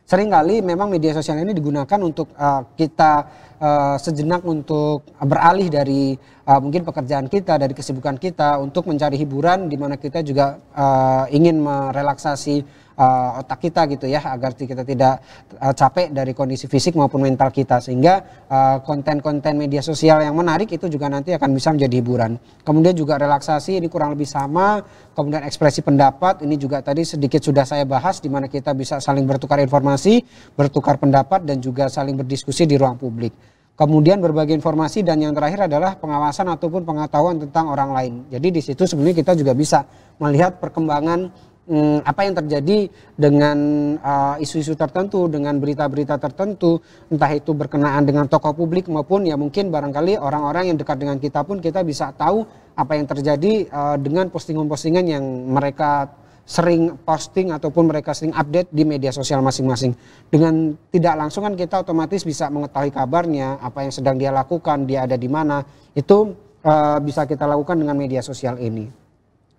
seringkali memang media sosial ini digunakan untuk uh, kita uh, sejenak untuk beralih dari uh, mungkin pekerjaan kita, dari kesibukan kita untuk mencari hiburan di mana kita juga uh, ingin merelaksasi uh, otak kita gitu ya agar kita tidak uh, capek dari kondisi fisik maupun mental kita sehingga eh, konten-konten uh, media sosial yang menarik itu juga nanti akan bisa menjadi hiburan. Kemudian juga relaksasi ini kurang lebih sama, kemudian ekspresi pendapat ini juga tadi sedikit sudah saya bahas di mana kita bisa saling bertukar informasi, bertukar pendapat dan juga saling berdiskusi di ruang publik. Kemudian berbagai informasi dan yang terakhir adalah pengawasan ataupun pengetahuan tentang orang lain. Jadi di situ sebenarnya kita juga bisa melihat perkembangan hmm, apa yang terjadi dengan eh, isu-isu uh, tertentu, dengan berita-berita tertentu, entah itu berkenaan dengan tokoh publik maupun ya mungkin barangkali orang-orang yang dekat dengan kita pun kita bisa tahu apa yang terjadi uh, dengan postingan-postingan yang mereka sering posting ataupun mereka sering update di media sosial masing-masing. Dengan tidak langsung kan kita otomatis bisa mengetahui kabarnya, apa yang sedang dia lakukan, dia ada di mana. Itu uh, bisa kita lakukan dengan media sosial ini.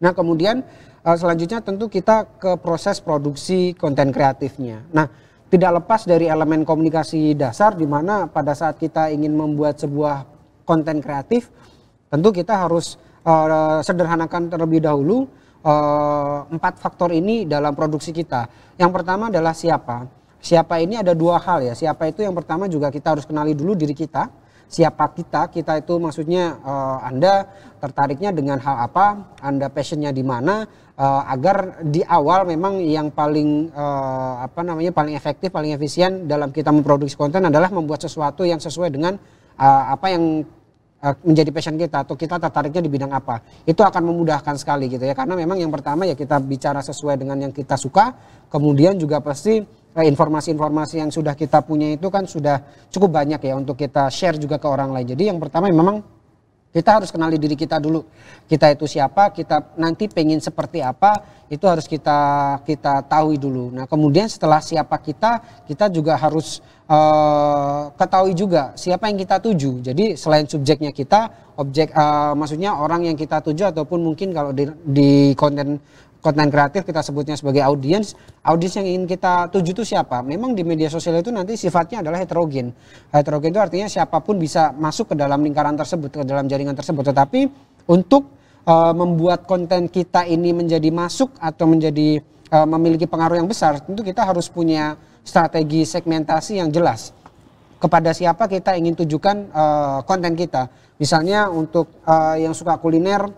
Nah, kemudian uh, selanjutnya tentu kita ke proses produksi konten kreatifnya. Nah, tidak lepas dari elemen komunikasi dasar di mana pada saat kita ingin membuat sebuah konten kreatif, tentu kita harus uh, sederhanakan terlebih dahulu uh, empat faktor ini dalam produksi kita. Yang pertama adalah siapa. Siapa ini ada dua hal ya. Siapa itu yang pertama juga kita harus kenali dulu diri kita siapa kita kita itu maksudnya uh, anda tertariknya dengan hal apa, Anda passionnya di mana, uh, agar di awal memang yang paling uh, apa namanya paling efektif, paling efisien dalam kita memproduksi konten adalah membuat sesuatu yang sesuai dengan uh, apa yang menjadi passion kita atau kita tertariknya di bidang apa itu akan memudahkan sekali gitu ya karena memang yang pertama ya kita bicara sesuai dengan yang kita suka kemudian juga pasti informasi-informasi yang sudah kita punya itu kan sudah cukup banyak ya untuk kita share juga ke orang lain jadi yang pertama ya memang kita harus kenali diri kita dulu. Kita itu siapa, kita nanti pengen seperti apa, itu harus kita kita tahu dulu. Nah, kemudian setelah siapa kita, kita juga harus uh, ketahui juga siapa yang kita tuju. Jadi selain subjeknya kita, objek uh, maksudnya orang yang kita tuju ataupun mungkin kalau di, di konten konten kreatif kita sebutnya sebagai audiens audiens yang ingin kita tuju itu siapa memang di media sosial itu nanti sifatnya adalah heterogen heterogen itu artinya siapapun bisa masuk ke dalam lingkaran tersebut ke dalam jaringan tersebut tetapi untuk uh, membuat konten kita ini menjadi masuk atau menjadi uh, memiliki pengaruh yang besar tentu kita harus punya strategi segmentasi yang jelas kepada siapa kita ingin tujukan uh, konten kita misalnya untuk uh, yang suka kuliner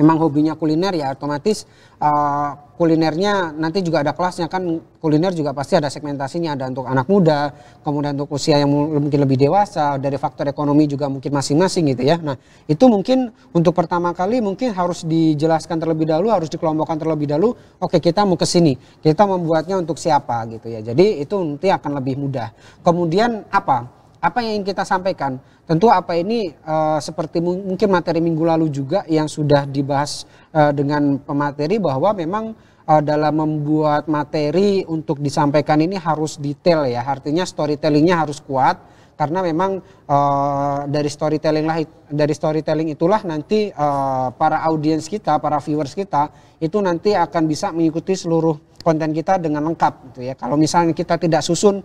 memang hobinya kuliner ya otomatis uh, kulinernya nanti juga ada kelasnya kan kuliner juga pasti ada segmentasinya ada untuk anak muda kemudian untuk usia yang mungkin lebih dewasa dari faktor ekonomi juga mungkin masing-masing gitu ya nah itu mungkin untuk pertama kali mungkin harus dijelaskan terlebih dahulu harus dikelompokkan terlebih dahulu oke kita mau ke sini kita membuatnya untuk siapa gitu ya jadi itu nanti akan lebih mudah kemudian apa apa yang ingin kita sampaikan? Tentu apa ini uh, seperti mungkin materi minggu lalu juga yang sudah dibahas uh, dengan pemateri bahwa memang uh, dalam membuat materi untuk disampaikan ini harus detail ya. Artinya storytellingnya harus kuat karena memang uh, dari storytelling lah dari storytelling itulah nanti uh, para audiens kita, para viewers kita itu nanti akan bisa mengikuti seluruh konten kita dengan lengkap gitu ya. Kalau misalnya kita tidak susun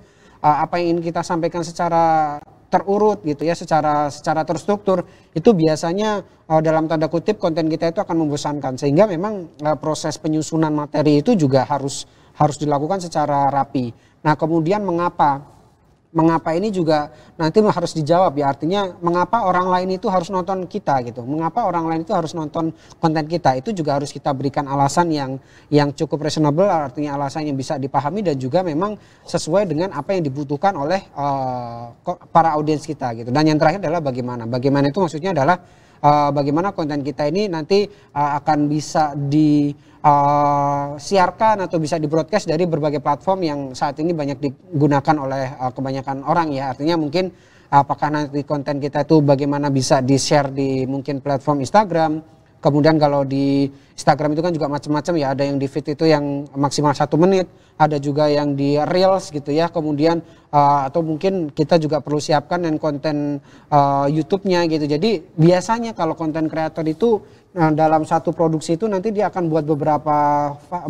uh, apa yang ingin kita sampaikan secara terurut gitu ya secara secara terstruktur itu biasanya uh, dalam tanda kutip konten kita itu akan membosankan sehingga memang uh, proses penyusunan materi itu juga harus harus dilakukan secara rapi. Nah, kemudian mengapa mengapa ini juga nanti harus dijawab ya artinya mengapa orang lain itu harus nonton kita gitu mengapa orang lain itu harus nonton konten kita itu juga harus kita berikan alasan yang yang cukup reasonable artinya alasan yang bisa dipahami dan juga memang sesuai dengan apa yang dibutuhkan oleh uh, para audiens kita gitu dan yang terakhir adalah bagaimana bagaimana itu maksudnya adalah uh, bagaimana konten kita ini nanti uh, akan bisa di uh, siarkan atau bisa di broadcast dari berbagai platform yang saat ini banyak digunakan oleh uh, kebanyakan orang ya artinya mungkin apakah nanti konten kita itu bagaimana bisa di share di mungkin platform Instagram kemudian kalau di Instagram itu kan juga macam-macam ya ada yang di feed itu yang maksimal satu menit ada juga yang di reels gitu ya kemudian uh, atau mungkin kita juga perlu siapkan dan konten uh, YouTube-nya gitu jadi biasanya kalau konten kreator itu Nah, dalam satu produksi itu nanti dia akan buat beberapa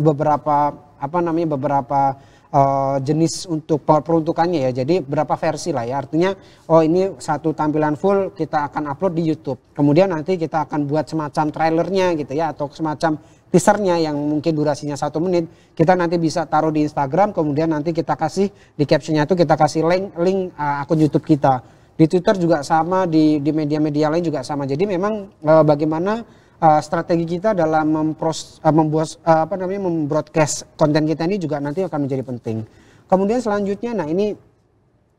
beberapa apa namanya beberapa uh, jenis untuk peruntukannya ya. Jadi berapa versi lah ya. Artinya oh ini satu tampilan full kita akan upload di YouTube. Kemudian nanti kita akan buat semacam trailernya gitu ya atau semacam teasernya yang mungkin durasinya satu menit kita nanti bisa taruh di Instagram kemudian nanti kita kasih di captionnya itu kita kasih link link uh, akun YouTube kita di Twitter juga sama di di media-media lain juga sama jadi memang uh, bagaimana Eh, strategi kita dalam mempros, uh, membuat uh, apa namanya membroadcast konten kita ini juga nanti akan menjadi penting. Kemudian selanjutnya, nah ini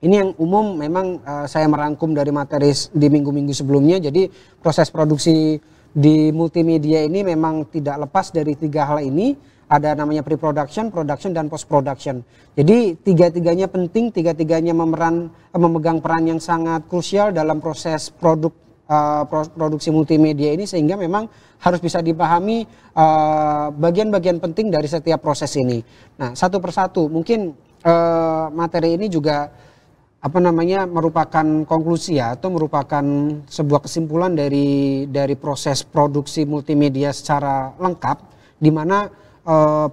ini yang umum memang uh, saya merangkum dari materi di minggu-minggu sebelumnya. Jadi proses produksi di multimedia ini memang tidak lepas dari tiga hal ini. Ada namanya pre-production, production, dan post-production. Jadi tiga-tiganya penting, tiga-tiganya memeran, memegang peran yang sangat krusial dalam proses produk Eh, produksi multimedia ini sehingga memang harus bisa dipahami eh, bagian-bagian penting dari setiap proses ini. Nah, satu persatu mungkin eh, materi ini juga apa namanya merupakan konklusi ya atau merupakan sebuah kesimpulan dari dari proses produksi multimedia secara lengkap di mana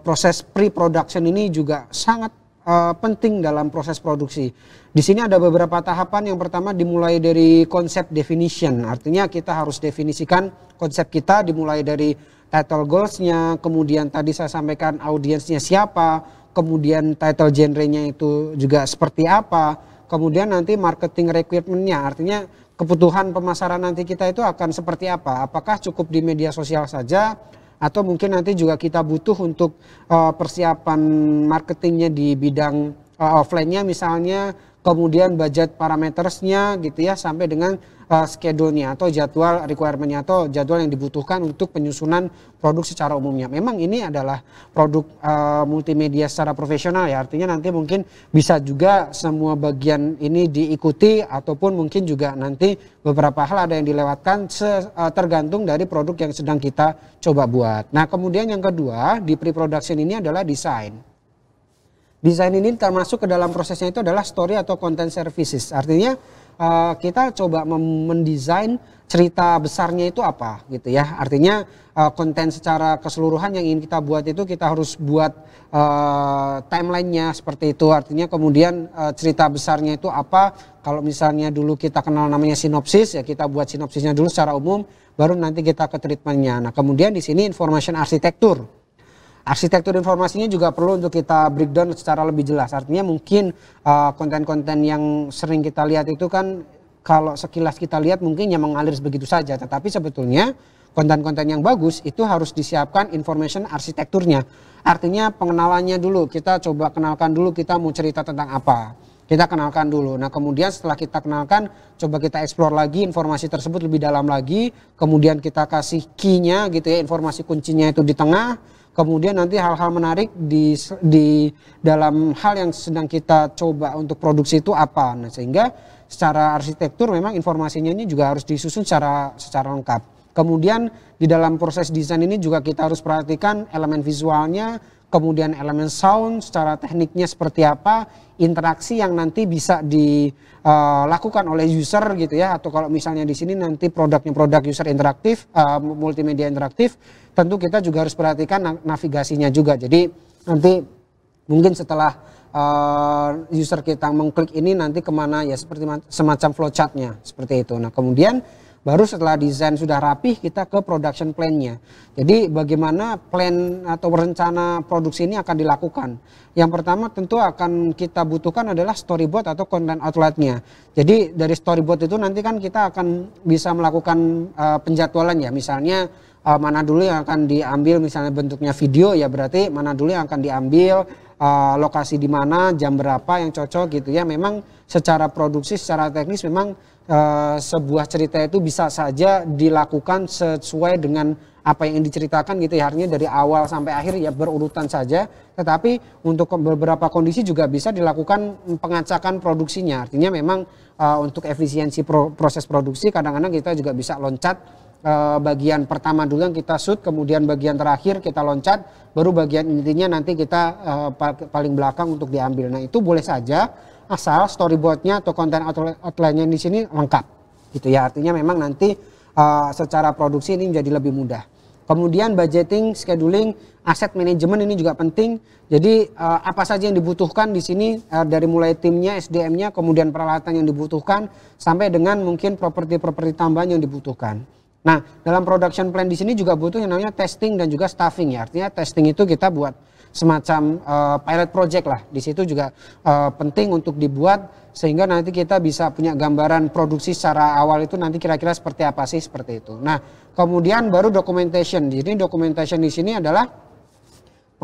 proses pre-production ini juga sangat uh, penting dalam proses produksi. Di sini ada beberapa tahapan. Yang pertama dimulai dari konsep definition. Artinya kita harus definisikan konsep kita dimulai dari title goals-nya, kemudian tadi saya sampaikan audiensnya siapa, kemudian title genre-nya itu juga seperti apa, kemudian nanti marketing requirement-nya. Artinya kebutuhan pemasaran nanti kita itu akan seperti apa? Apakah cukup di media sosial saja? atau mungkin nanti juga kita butuh untuk uh, persiapan marketingnya di bidang uh, offline-nya misalnya kemudian budget parametersnya gitu ya sampai dengan uh, schedule-nya atau jadwal requirement-nya atau jadwal yang dibutuhkan untuk penyusunan produk secara umumnya. Memang ini adalah produk uh, multimedia secara profesional ya. Artinya nanti mungkin bisa juga semua bagian ini diikuti ataupun mungkin juga nanti beberapa hal ada yang dilewatkan uh, tergantung dari produk yang sedang kita coba buat. Nah, kemudian yang kedua di pre-production ini adalah desain desain ini termasuk ke dalam prosesnya itu adalah story atau content services. Artinya uh, kita coba mendesain cerita besarnya itu apa gitu ya. Artinya uh, konten secara keseluruhan yang ingin kita buat itu kita harus buat uh, timelinenya seperti itu. Artinya kemudian uh, cerita besarnya itu apa? Kalau misalnya dulu kita kenal namanya sinopsis ya kita buat sinopsisnya dulu secara umum, baru nanti kita ke treatmentnya. Nah kemudian di sini information arsitektur Arsitektur informasinya juga perlu untuk kita breakdown secara lebih jelas. Artinya mungkin uh, konten-konten uh, yang sering kita lihat itu kan kalau sekilas kita lihat mungkin yang mengalir begitu saja, tetapi sebetulnya konten-konten yang bagus itu harus disiapkan information arsitekturnya. Artinya pengenalannya dulu, kita coba kenalkan dulu kita mau cerita tentang apa kita kenalkan dulu. Nah, kemudian setelah kita kenalkan, coba kita explore lagi informasi tersebut lebih dalam lagi. Kemudian kita kasih key-nya gitu ya, informasi kuncinya itu di tengah kemudian nanti hal-hal menarik di di dalam hal yang sedang kita coba untuk produksi itu apa nah sehingga secara arsitektur memang informasinya ini juga harus disusun secara secara lengkap kemudian di dalam proses desain ini juga kita harus perhatikan elemen visualnya kemudian elemen sound secara tekniknya seperti apa, interaksi yang nanti bisa dilakukan eh, oleh user gitu ya atau kalau misalnya di sini nanti produknya produk user interaktif, eh, multimedia interaktif, tentu kita juga harus perhatikan navigasinya juga. Jadi nanti mungkin setelah uh, user kita mengklik ini nanti kemana ya seperti semacam flowchartnya seperti itu. Nah kemudian Baru setelah desain sudah rapih kita ke production plan-nya. Jadi bagaimana plan atau rencana produksi ini akan dilakukan. Yang pertama tentu akan kita butuhkan adalah storyboard atau content outlet-nya. Jadi dari storyboard itu nanti kan kita akan bisa melakukan uh, penjadwalan ya. Misalnya uh, mana dulu yang akan diambil misalnya bentuknya video ya berarti mana dulu yang akan diambil uh, lokasi di mana, jam berapa yang cocok gitu ya. Memang secara produksi, secara teknis memang Eh, sebuah cerita itu bisa saja dilakukan sesuai dengan apa yang diceritakan gitu ya artinya dari awal sampai akhir ya berurutan saja tetapi untuk beberapa kondisi juga bisa dilakukan pengacakan produksinya artinya memang uh, untuk efisiensi pro proses produksi kadang-kadang kita juga bisa loncat uh, bagian pertama dulu yang kita shoot kemudian bagian terakhir kita loncat baru bagian intinya nanti kita uh, paling belakang untuk diambil nah itu boleh saja asal storyboardnya atau konten outline-nya di sini lengkap gitu ya artinya memang nanti uh, secara produksi ini menjadi lebih mudah kemudian budgeting scheduling aset manajemen ini juga penting jadi uh, apa saja yang dibutuhkan di sini uh, dari mulai timnya SDM-nya kemudian peralatan yang dibutuhkan sampai dengan mungkin properti-properti tambahan yang dibutuhkan nah dalam production plan di sini juga butuh yang namanya testing dan juga staffing ya artinya testing itu kita buat semacam uh, pilot project lah. Di situ juga uh, penting untuk dibuat sehingga nanti kita bisa punya gambaran produksi secara awal itu nanti kira-kira seperti apa sih seperti itu. Nah, kemudian baru documentation. Jadi documentation di sini adalah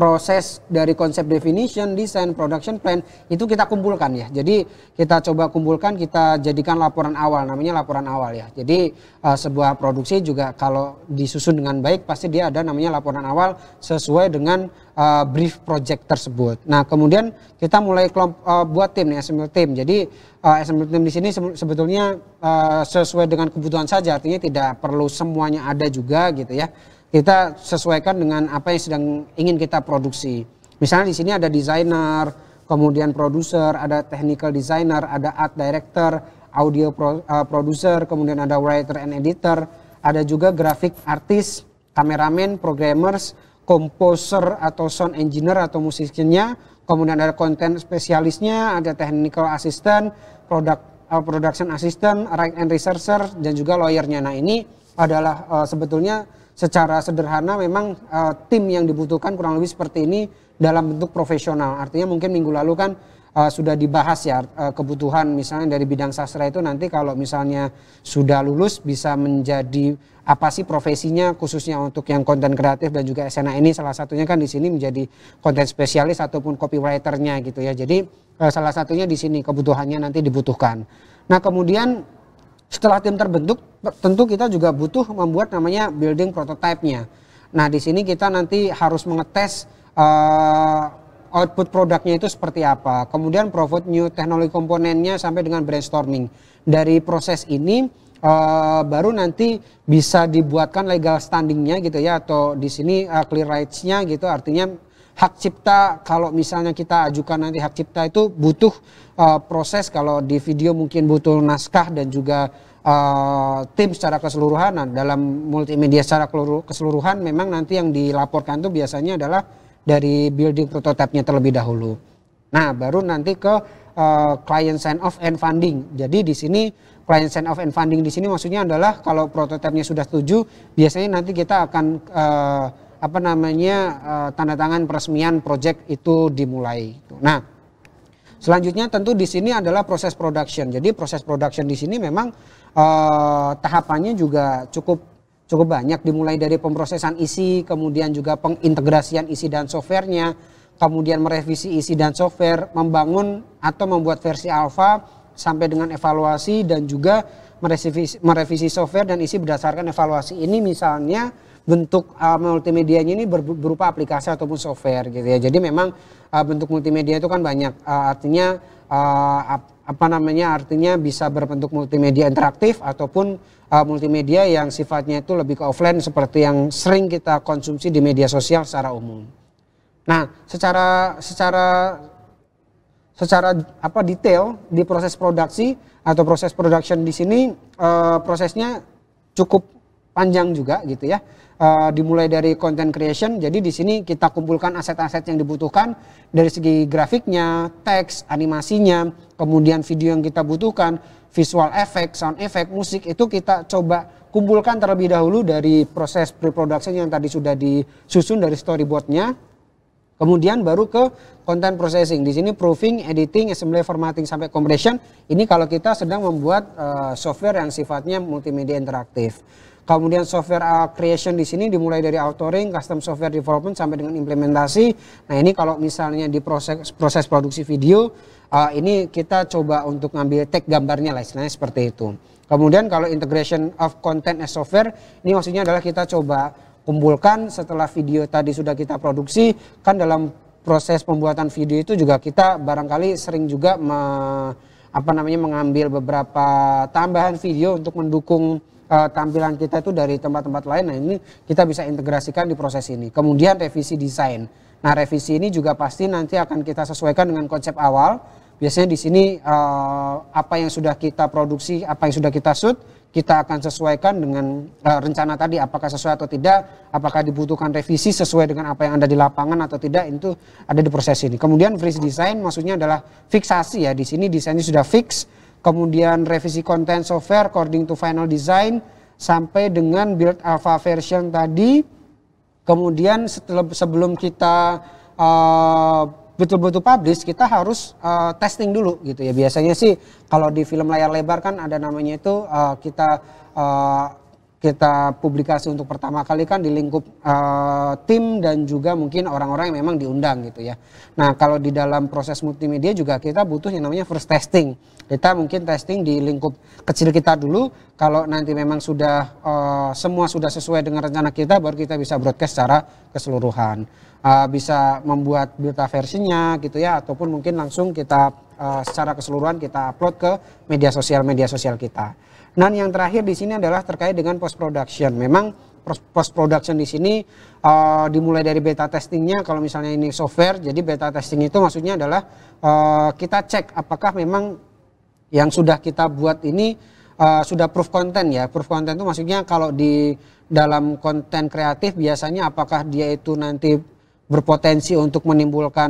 proses dari konsep definition, design, production plan itu kita kumpulkan ya. Jadi kita coba kumpulkan, kita jadikan laporan awal, namanya laporan awal ya. Jadi uh, sebuah produksi juga kalau disusun dengan baik pasti dia ada namanya laporan awal sesuai dengan uh, brief project tersebut. Nah kemudian kita mulai kelomp, uh, buat tim nih SML team. Jadi uh, SML team di sini sebetulnya uh, sesuai dengan kebutuhan saja, artinya tidak perlu semuanya ada juga gitu ya kita sesuaikan dengan apa yang sedang ingin kita produksi. Misalnya di sini ada desainer, kemudian produser, ada technical designer, ada art director, audio pro, eh, producer, kemudian ada writer and editor, ada juga graphic artist, kameramen, programmers, composer atau sound engineer atau musisinya, kemudian ada konten spesialisnya, ada technical assistant, product eh, production assistant, right and researcher dan juga lawyernya. Nah, ini adalah uh, sebetulnya secara sederhana memang uh, tim yang dibutuhkan kurang lebih seperti ini dalam bentuk profesional. Artinya mungkin minggu lalu kan uh, sudah dibahas ya uh, kebutuhan misalnya dari bidang sastra itu nanti kalau misalnya sudah lulus bisa menjadi apa sih profesinya khususnya untuk yang konten kreatif dan juga SNA ini salah satunya kan di sini menjadi konten spesialis ataupun copywriternya gitu ya. Jadi uh, salah satunya di sini kebutuhannya nanti dibutuhkan. Nah, kemudian setelah tim terbentuk, tentu kita juga butuh membuat namanya building prototype-nya. Nah, di sini kita nanti harus mengetes uh, output produknya itu seperti apa. Kemudian provide new teknologi komponennya sampai dengan brainstorming. Dari proses ini uh, baru nanti bisa dibuatkan legal standing-nya gitu ya atau di sini uh, clear rights-nya gitu artinya hak cipta kalau misalnya kita ajukan nanti hak cipta itu butuh uh, proses kalau di video mungkin butuh naskah dan juga uh, tim secara keseluruhan nah, dalam multimedia secara keseluruhan memang nanti yang dilaporkan itu biasanya adalah dari building prototipnya terlebih dahulu. Nah, baru nanti ke uh, client sign off and funding. Jadi di sini client sign off and funding di sini maksudnya adalah kalau prototipnya sudah setuju, biasanya nanti kita akan uh, apa namanya uh, tanda tangan peresmian proyek itu dimulai. Nah, selanjutnya tentu di sini adalah proses production. Jadi proses production di sini memang uh, tahapannya juga cukup cukup banyak dimulai dari pemrosesan isi, kemudian juga pengintegrasian isi dan softwarenya, kemudian merevisi isi dan software, membangun atau membuat versi alpha sampai dengan evaluasi dan juga merevisi, merevisi software dan isi berdasarkan evaluasi ini misalnya bentuk uh, multimedianya ini ber, berupa aplikasi ataupun software gitu ya. Jadi memang uh, bentuk multimedia itu kan banyak uh, artinya uh, apa namanya artinya bisa berbentuk multimedia interaktif ataupun uh, multimedia yang sifatnya itu lebih ke offline seperti yang sering kita konsumsi di media sosial secara umum. Nah, secara secara secara apa detail di proses produksi atau proses production di sini uh, prosesnya cukup panjang juga gitu ya. Uh, dimulai dari content creation. Jadi di sini kita kumpulkan aset-aset yang dibutuhkan dari segi grafiknya, teks, animasinya, kemudian video yang kita butuhkan, visual effect, sound effect, musik itu kita coba kumpulkan terlebih dahulu dari proses pre-production yang tadi sudah disusun dari storyboardnya Kemudian baru ke content processing. Di sini proofing, editing, assembly, formatting sampai compression. Ini kalau kita sedang membuat uh, software yang sifatnya multimedia interaktif. Kemudian software uh, creation di sini dimulai dari authoring, custom software development sampai dengan implementasi. Nah ini kalau misalnya di proses proses produksi video uh, ini kita coba untuk ngambil tag gambarnya lah istilahnya seperti itu. Kemudian kalau integration of content as software ini maksudnya adalah kita coba kumpulkan setelah video tadi sudah kita produksi kan dalam proses pembuatan video itu juga kita barangkali sering juga me, apa namanya mengambil beberapa tambahan video untuk mendukung uh, tampilan kita itu dari tempat-tempat lain. Nah ini kita bisa integrasikan di proses ini. Kemudian revisi desain. Nah revisi ini juga pasti nanti akan kita sesuaikan dengan konsep awal. Biasanya di sini uh, apa yang sudah kita produksi, apa yang sudah kita shoot, kita akan sesuaikan dengan uh, rencana tadi apakah sesuai atau tidak, apakah dibutuhkan revisi sesuai dengan apa yang ada di lapangan atau tidak itu ada di proses ini. Kemudian freeze design maksudnya adalah fiksasi ya di sini desainnya sudah fix, kemudian revisi konten software according to final design sampai dengan build alpha version tadi kemudian setelah sebelum kita uh, betul-betul publish kita harus uh, testing dulu gitu ya biasanya sih kalau di film layar lebar kan ada namanya itu uh, kita uh, kita publikasi untuk pertama kali kan di lingkup uh, tim dan juga mungkin orang-orang yang memang diundang gitu ya. Nah kalau di dalam proses multimedia juga kita butuh yang namanya first testing. Kita mungkin testing di lingkup kecil kita dulu. Kalau nanti memang sudah uh, semua sudah sesuai dengan rencana kita, baru kita bisa broadcast secara keseluruhan. Uh, bisa membuat beta versinya gitu ya, ataupun mungkin langsung kita uh, secara keseluruhan kita upload ke media sosial media sosial kita. Nah, yang terakhir di sini adalah terkait dengan post production. Memang post production di sini uh, dimulai dari beta testingnya kalau misalnya ini software jadi beta testing itu maksudnya adalah uh, kita cek apakah memang yang sudah kita buat ini uh, sudah proof content ya proof content itu maksudnya kalau di dalam konten kreatif biasanya apakah dia itu nanti berpotensi untuk menimbulkan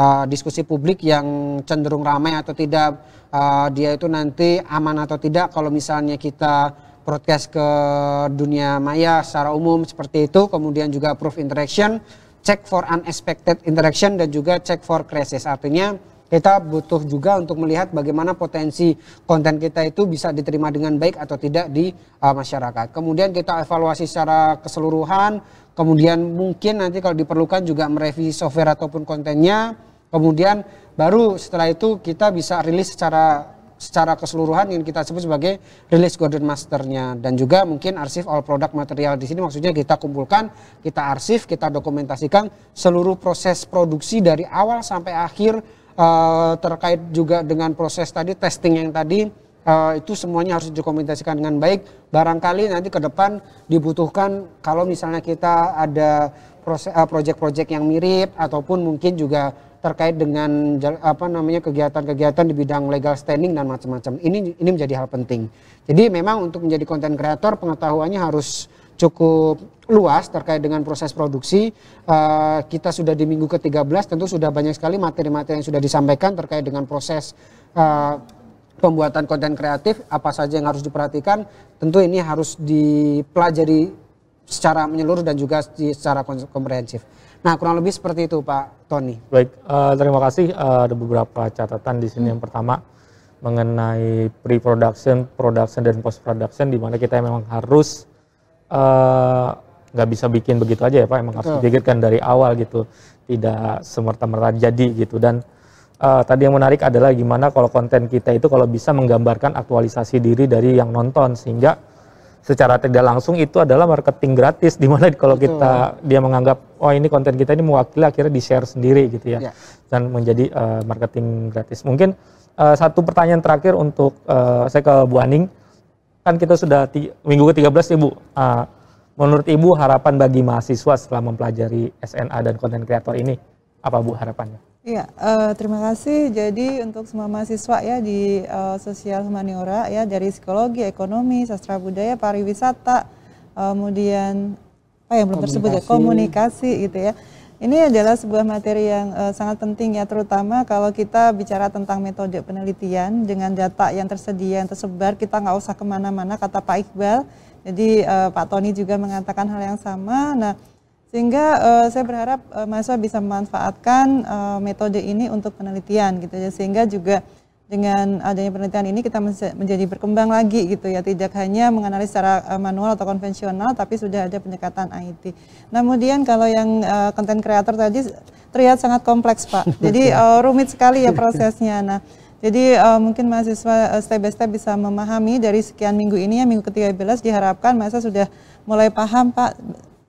Eh, diskusi publik yang cenderung ramai atau tidak uh, dia itu nanti aman atau tidak kalau misalnya kita broadcast ke dunia maya secara umum seperti itu kemudian juga proof interaction check for unexpected interaction dan juga check for crisis artinya kita butuh juga untuk melihat bagaimana potensi konten kita itu bisa diterima dengan baik atau tidak di uh, masyarakat. Kemudian kita evaluasi secara keseluruhan, kemudian mungkin nanti kalau diperlukan juga merevisi software ataupun kontennya Kemudian baru setelah itu kita bisa rilis secara secara keseluruhan yang kita sebut sebagai rilis golden Masternya dan juga mungkin arsip all product material di sini maksudnya kita kumpulkan, kita arsip, kita dokumentasikan seluruh proses produksi dari awal sampai akhir uh, terkait juga dengan proses tadi testing yang tadi uh, itu semuanya harus didokumentasikan dengan baik. Barangkali nanti ke depan dibutuhkan kalau misalnya kita ada proses uh, eh, project projek yang mirip ataupun mungkin juga terkait dengan apa namanya kegiatan-kegiatan di bidang legal standing dan macam-macam. Ini ini menjadi hal penting. Jadi memang untuk menjadi konten kreator pengetahuannya harus cukup luas terkait dengan proses produksi. Uh, kita sudah di minggu ke-13 tentu sudah banyak sekali materi-materi yang sudah disampaikan terkait dengan proses uh, pembuatan konten kreatif, apa saja yang harus diperhatikan, tentu ini harus dipelajari secara menyeluruh dan juga secara komprehensif. Nah, kurang lebih seperti itu, Pak Tony. Baik, uh, terima kasih. Uh, ada beberapa catatan di sini. Hmm. Yang pertama mengenai pre-production, production dan post-production, di mana kita memang harus eh, nggak uh, bisa bikin begitu aja ya, Pak. Emang Betul. harus dipikirkan dari awal gitu, tidak semerta-merta jadi gitu. Dan uh, tadi yang menarik adalah gimana kalau konten kita itu kalau bisa menggambarkan aktualisasi diri dari yang nonton sehingga secara tidak langsung itu adalah marketing gratis dimana kalau Betul. kita dia menganggap oh ini konten kita ini mewakili akhirnya di share sendiri gitu ya ya. dan menjadi uh, marketing gratis mungkin uh, satu pertanyaan terakhir untuk uh, saya ke Bu Aning kan kita sudah minggu ke-13 Ibu uh, menurut Ibu harapan bagi mahasiswa setelah mempelajari SNA dan konten kreator ini apa Bu harapannya Iya, uh, terima kasih. Jadi untuk semua mahasiswa ya di uh, sosial humaniora ya dari psikologi, ekonomi, sastra budaya, pariwisata, uh, kemudian apa ya, yang belum tersebut ya komunikasi gitu ya. Ini adalah sebuah materi yang uh, sangat penting ya, terutama kalau kita bicara tentang metode penelitian dengan data yang tersedia, yang tersebar, kita nggak usah kemana-mana, kata Pak Iqbal. Jadi uh, Pak Tony juga mengatakan hal yang sama. Nah, sehingga uh, saya berharap uh, mahasiswa bisa memanfaatkan uh, metode ini untuk penelitian gitu ya sehingga juga dengan adanya penelitian ini kita menjadi berkembang lagi gitu ya tidak hanya menganalisis secara manual atau konvensional tapi sudah ada penyekatan IT. Nah, kemudian kalau yang konten uh, kreator tadi terlihat sangat kompleks Pak. Jadi uh, rumit sekali ya prosesnya. Nah, jadi uh, mungkin mahasiswa step by step bisa memahami dari sekian minggu ini ya minggu ke-13 diharapkan mahasiswa sudah mulai paham Pak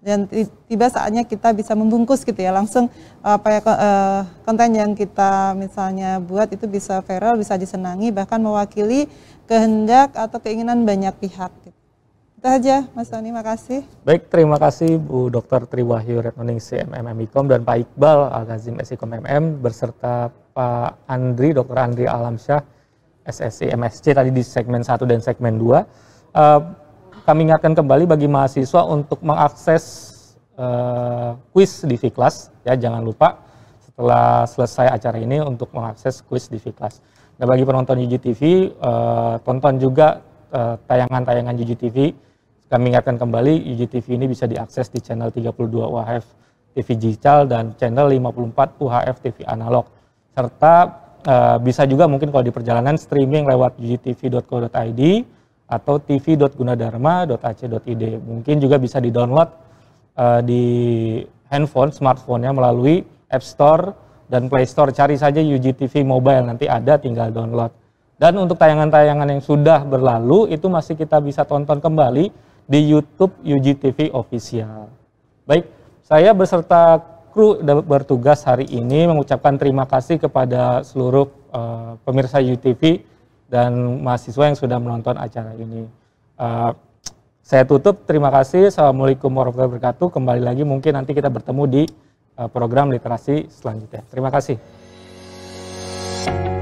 dan tiba saatnya kita bisa membungkus gitu ya langsung eh, apa ya eh, konten yang kita misalnya buat itu bisa viral bisa disenangi bahkan mewakili kehendak atau keinginan banyak pihak gitu. itu aja Mas Tony makasih baik terima kasih Bu Dokter Triwahyu Retnoning MMM dan Pak Iqbal Al Ghazim SIKOM MM berserta Pak Andri Dokter Andri Alamsyah SSC MSC tadi di segmen 1 dan segmen 2 kami ingatkan kembali bagi mahasiswa untuk mengakses uh, eh, quiz di Viklas ya jangan lupa setelah selesai acara ini untuk mengakses kuis di Viklas. Nah, bagi penonton UGTV uh, eh, tonton juga eh, tayangan-tayangan uh, UGTV. Kami ingatkan kembali UGTV ini bisa diakses di channel 32 UHF TV digital dan channel 54 UHF TV analog serta uh, bisa juga mungkin kalau di perjalanan streaming lewat ugtv.co.id atau tv.gunadarma.ac.id. Mungkin juga bisa di-download uh, di handphone, smartphone-nya melalui App Store dan Play Store. Cari saja UGTV Mobile, nanti ada tinggal download. Dan untuk tayangan-tayangan yang sudah berlalu, itu masih kita bisa tonton kembali di YouTube UGTV Official. Baik, saya beserta kru bertugas hari ini mengucapkan terima kasih kepada seluruh uh, pemirsa UGTV dan mahasiswa yang sudah menonton acara ini. Uh, saya tutup, terima kasih. Assalamualaikum warahmatullahi wabarakatuh. Kembali lagi mungkin nanti kita bertemu di uh, program literasi selanjutnya. Terima kasih.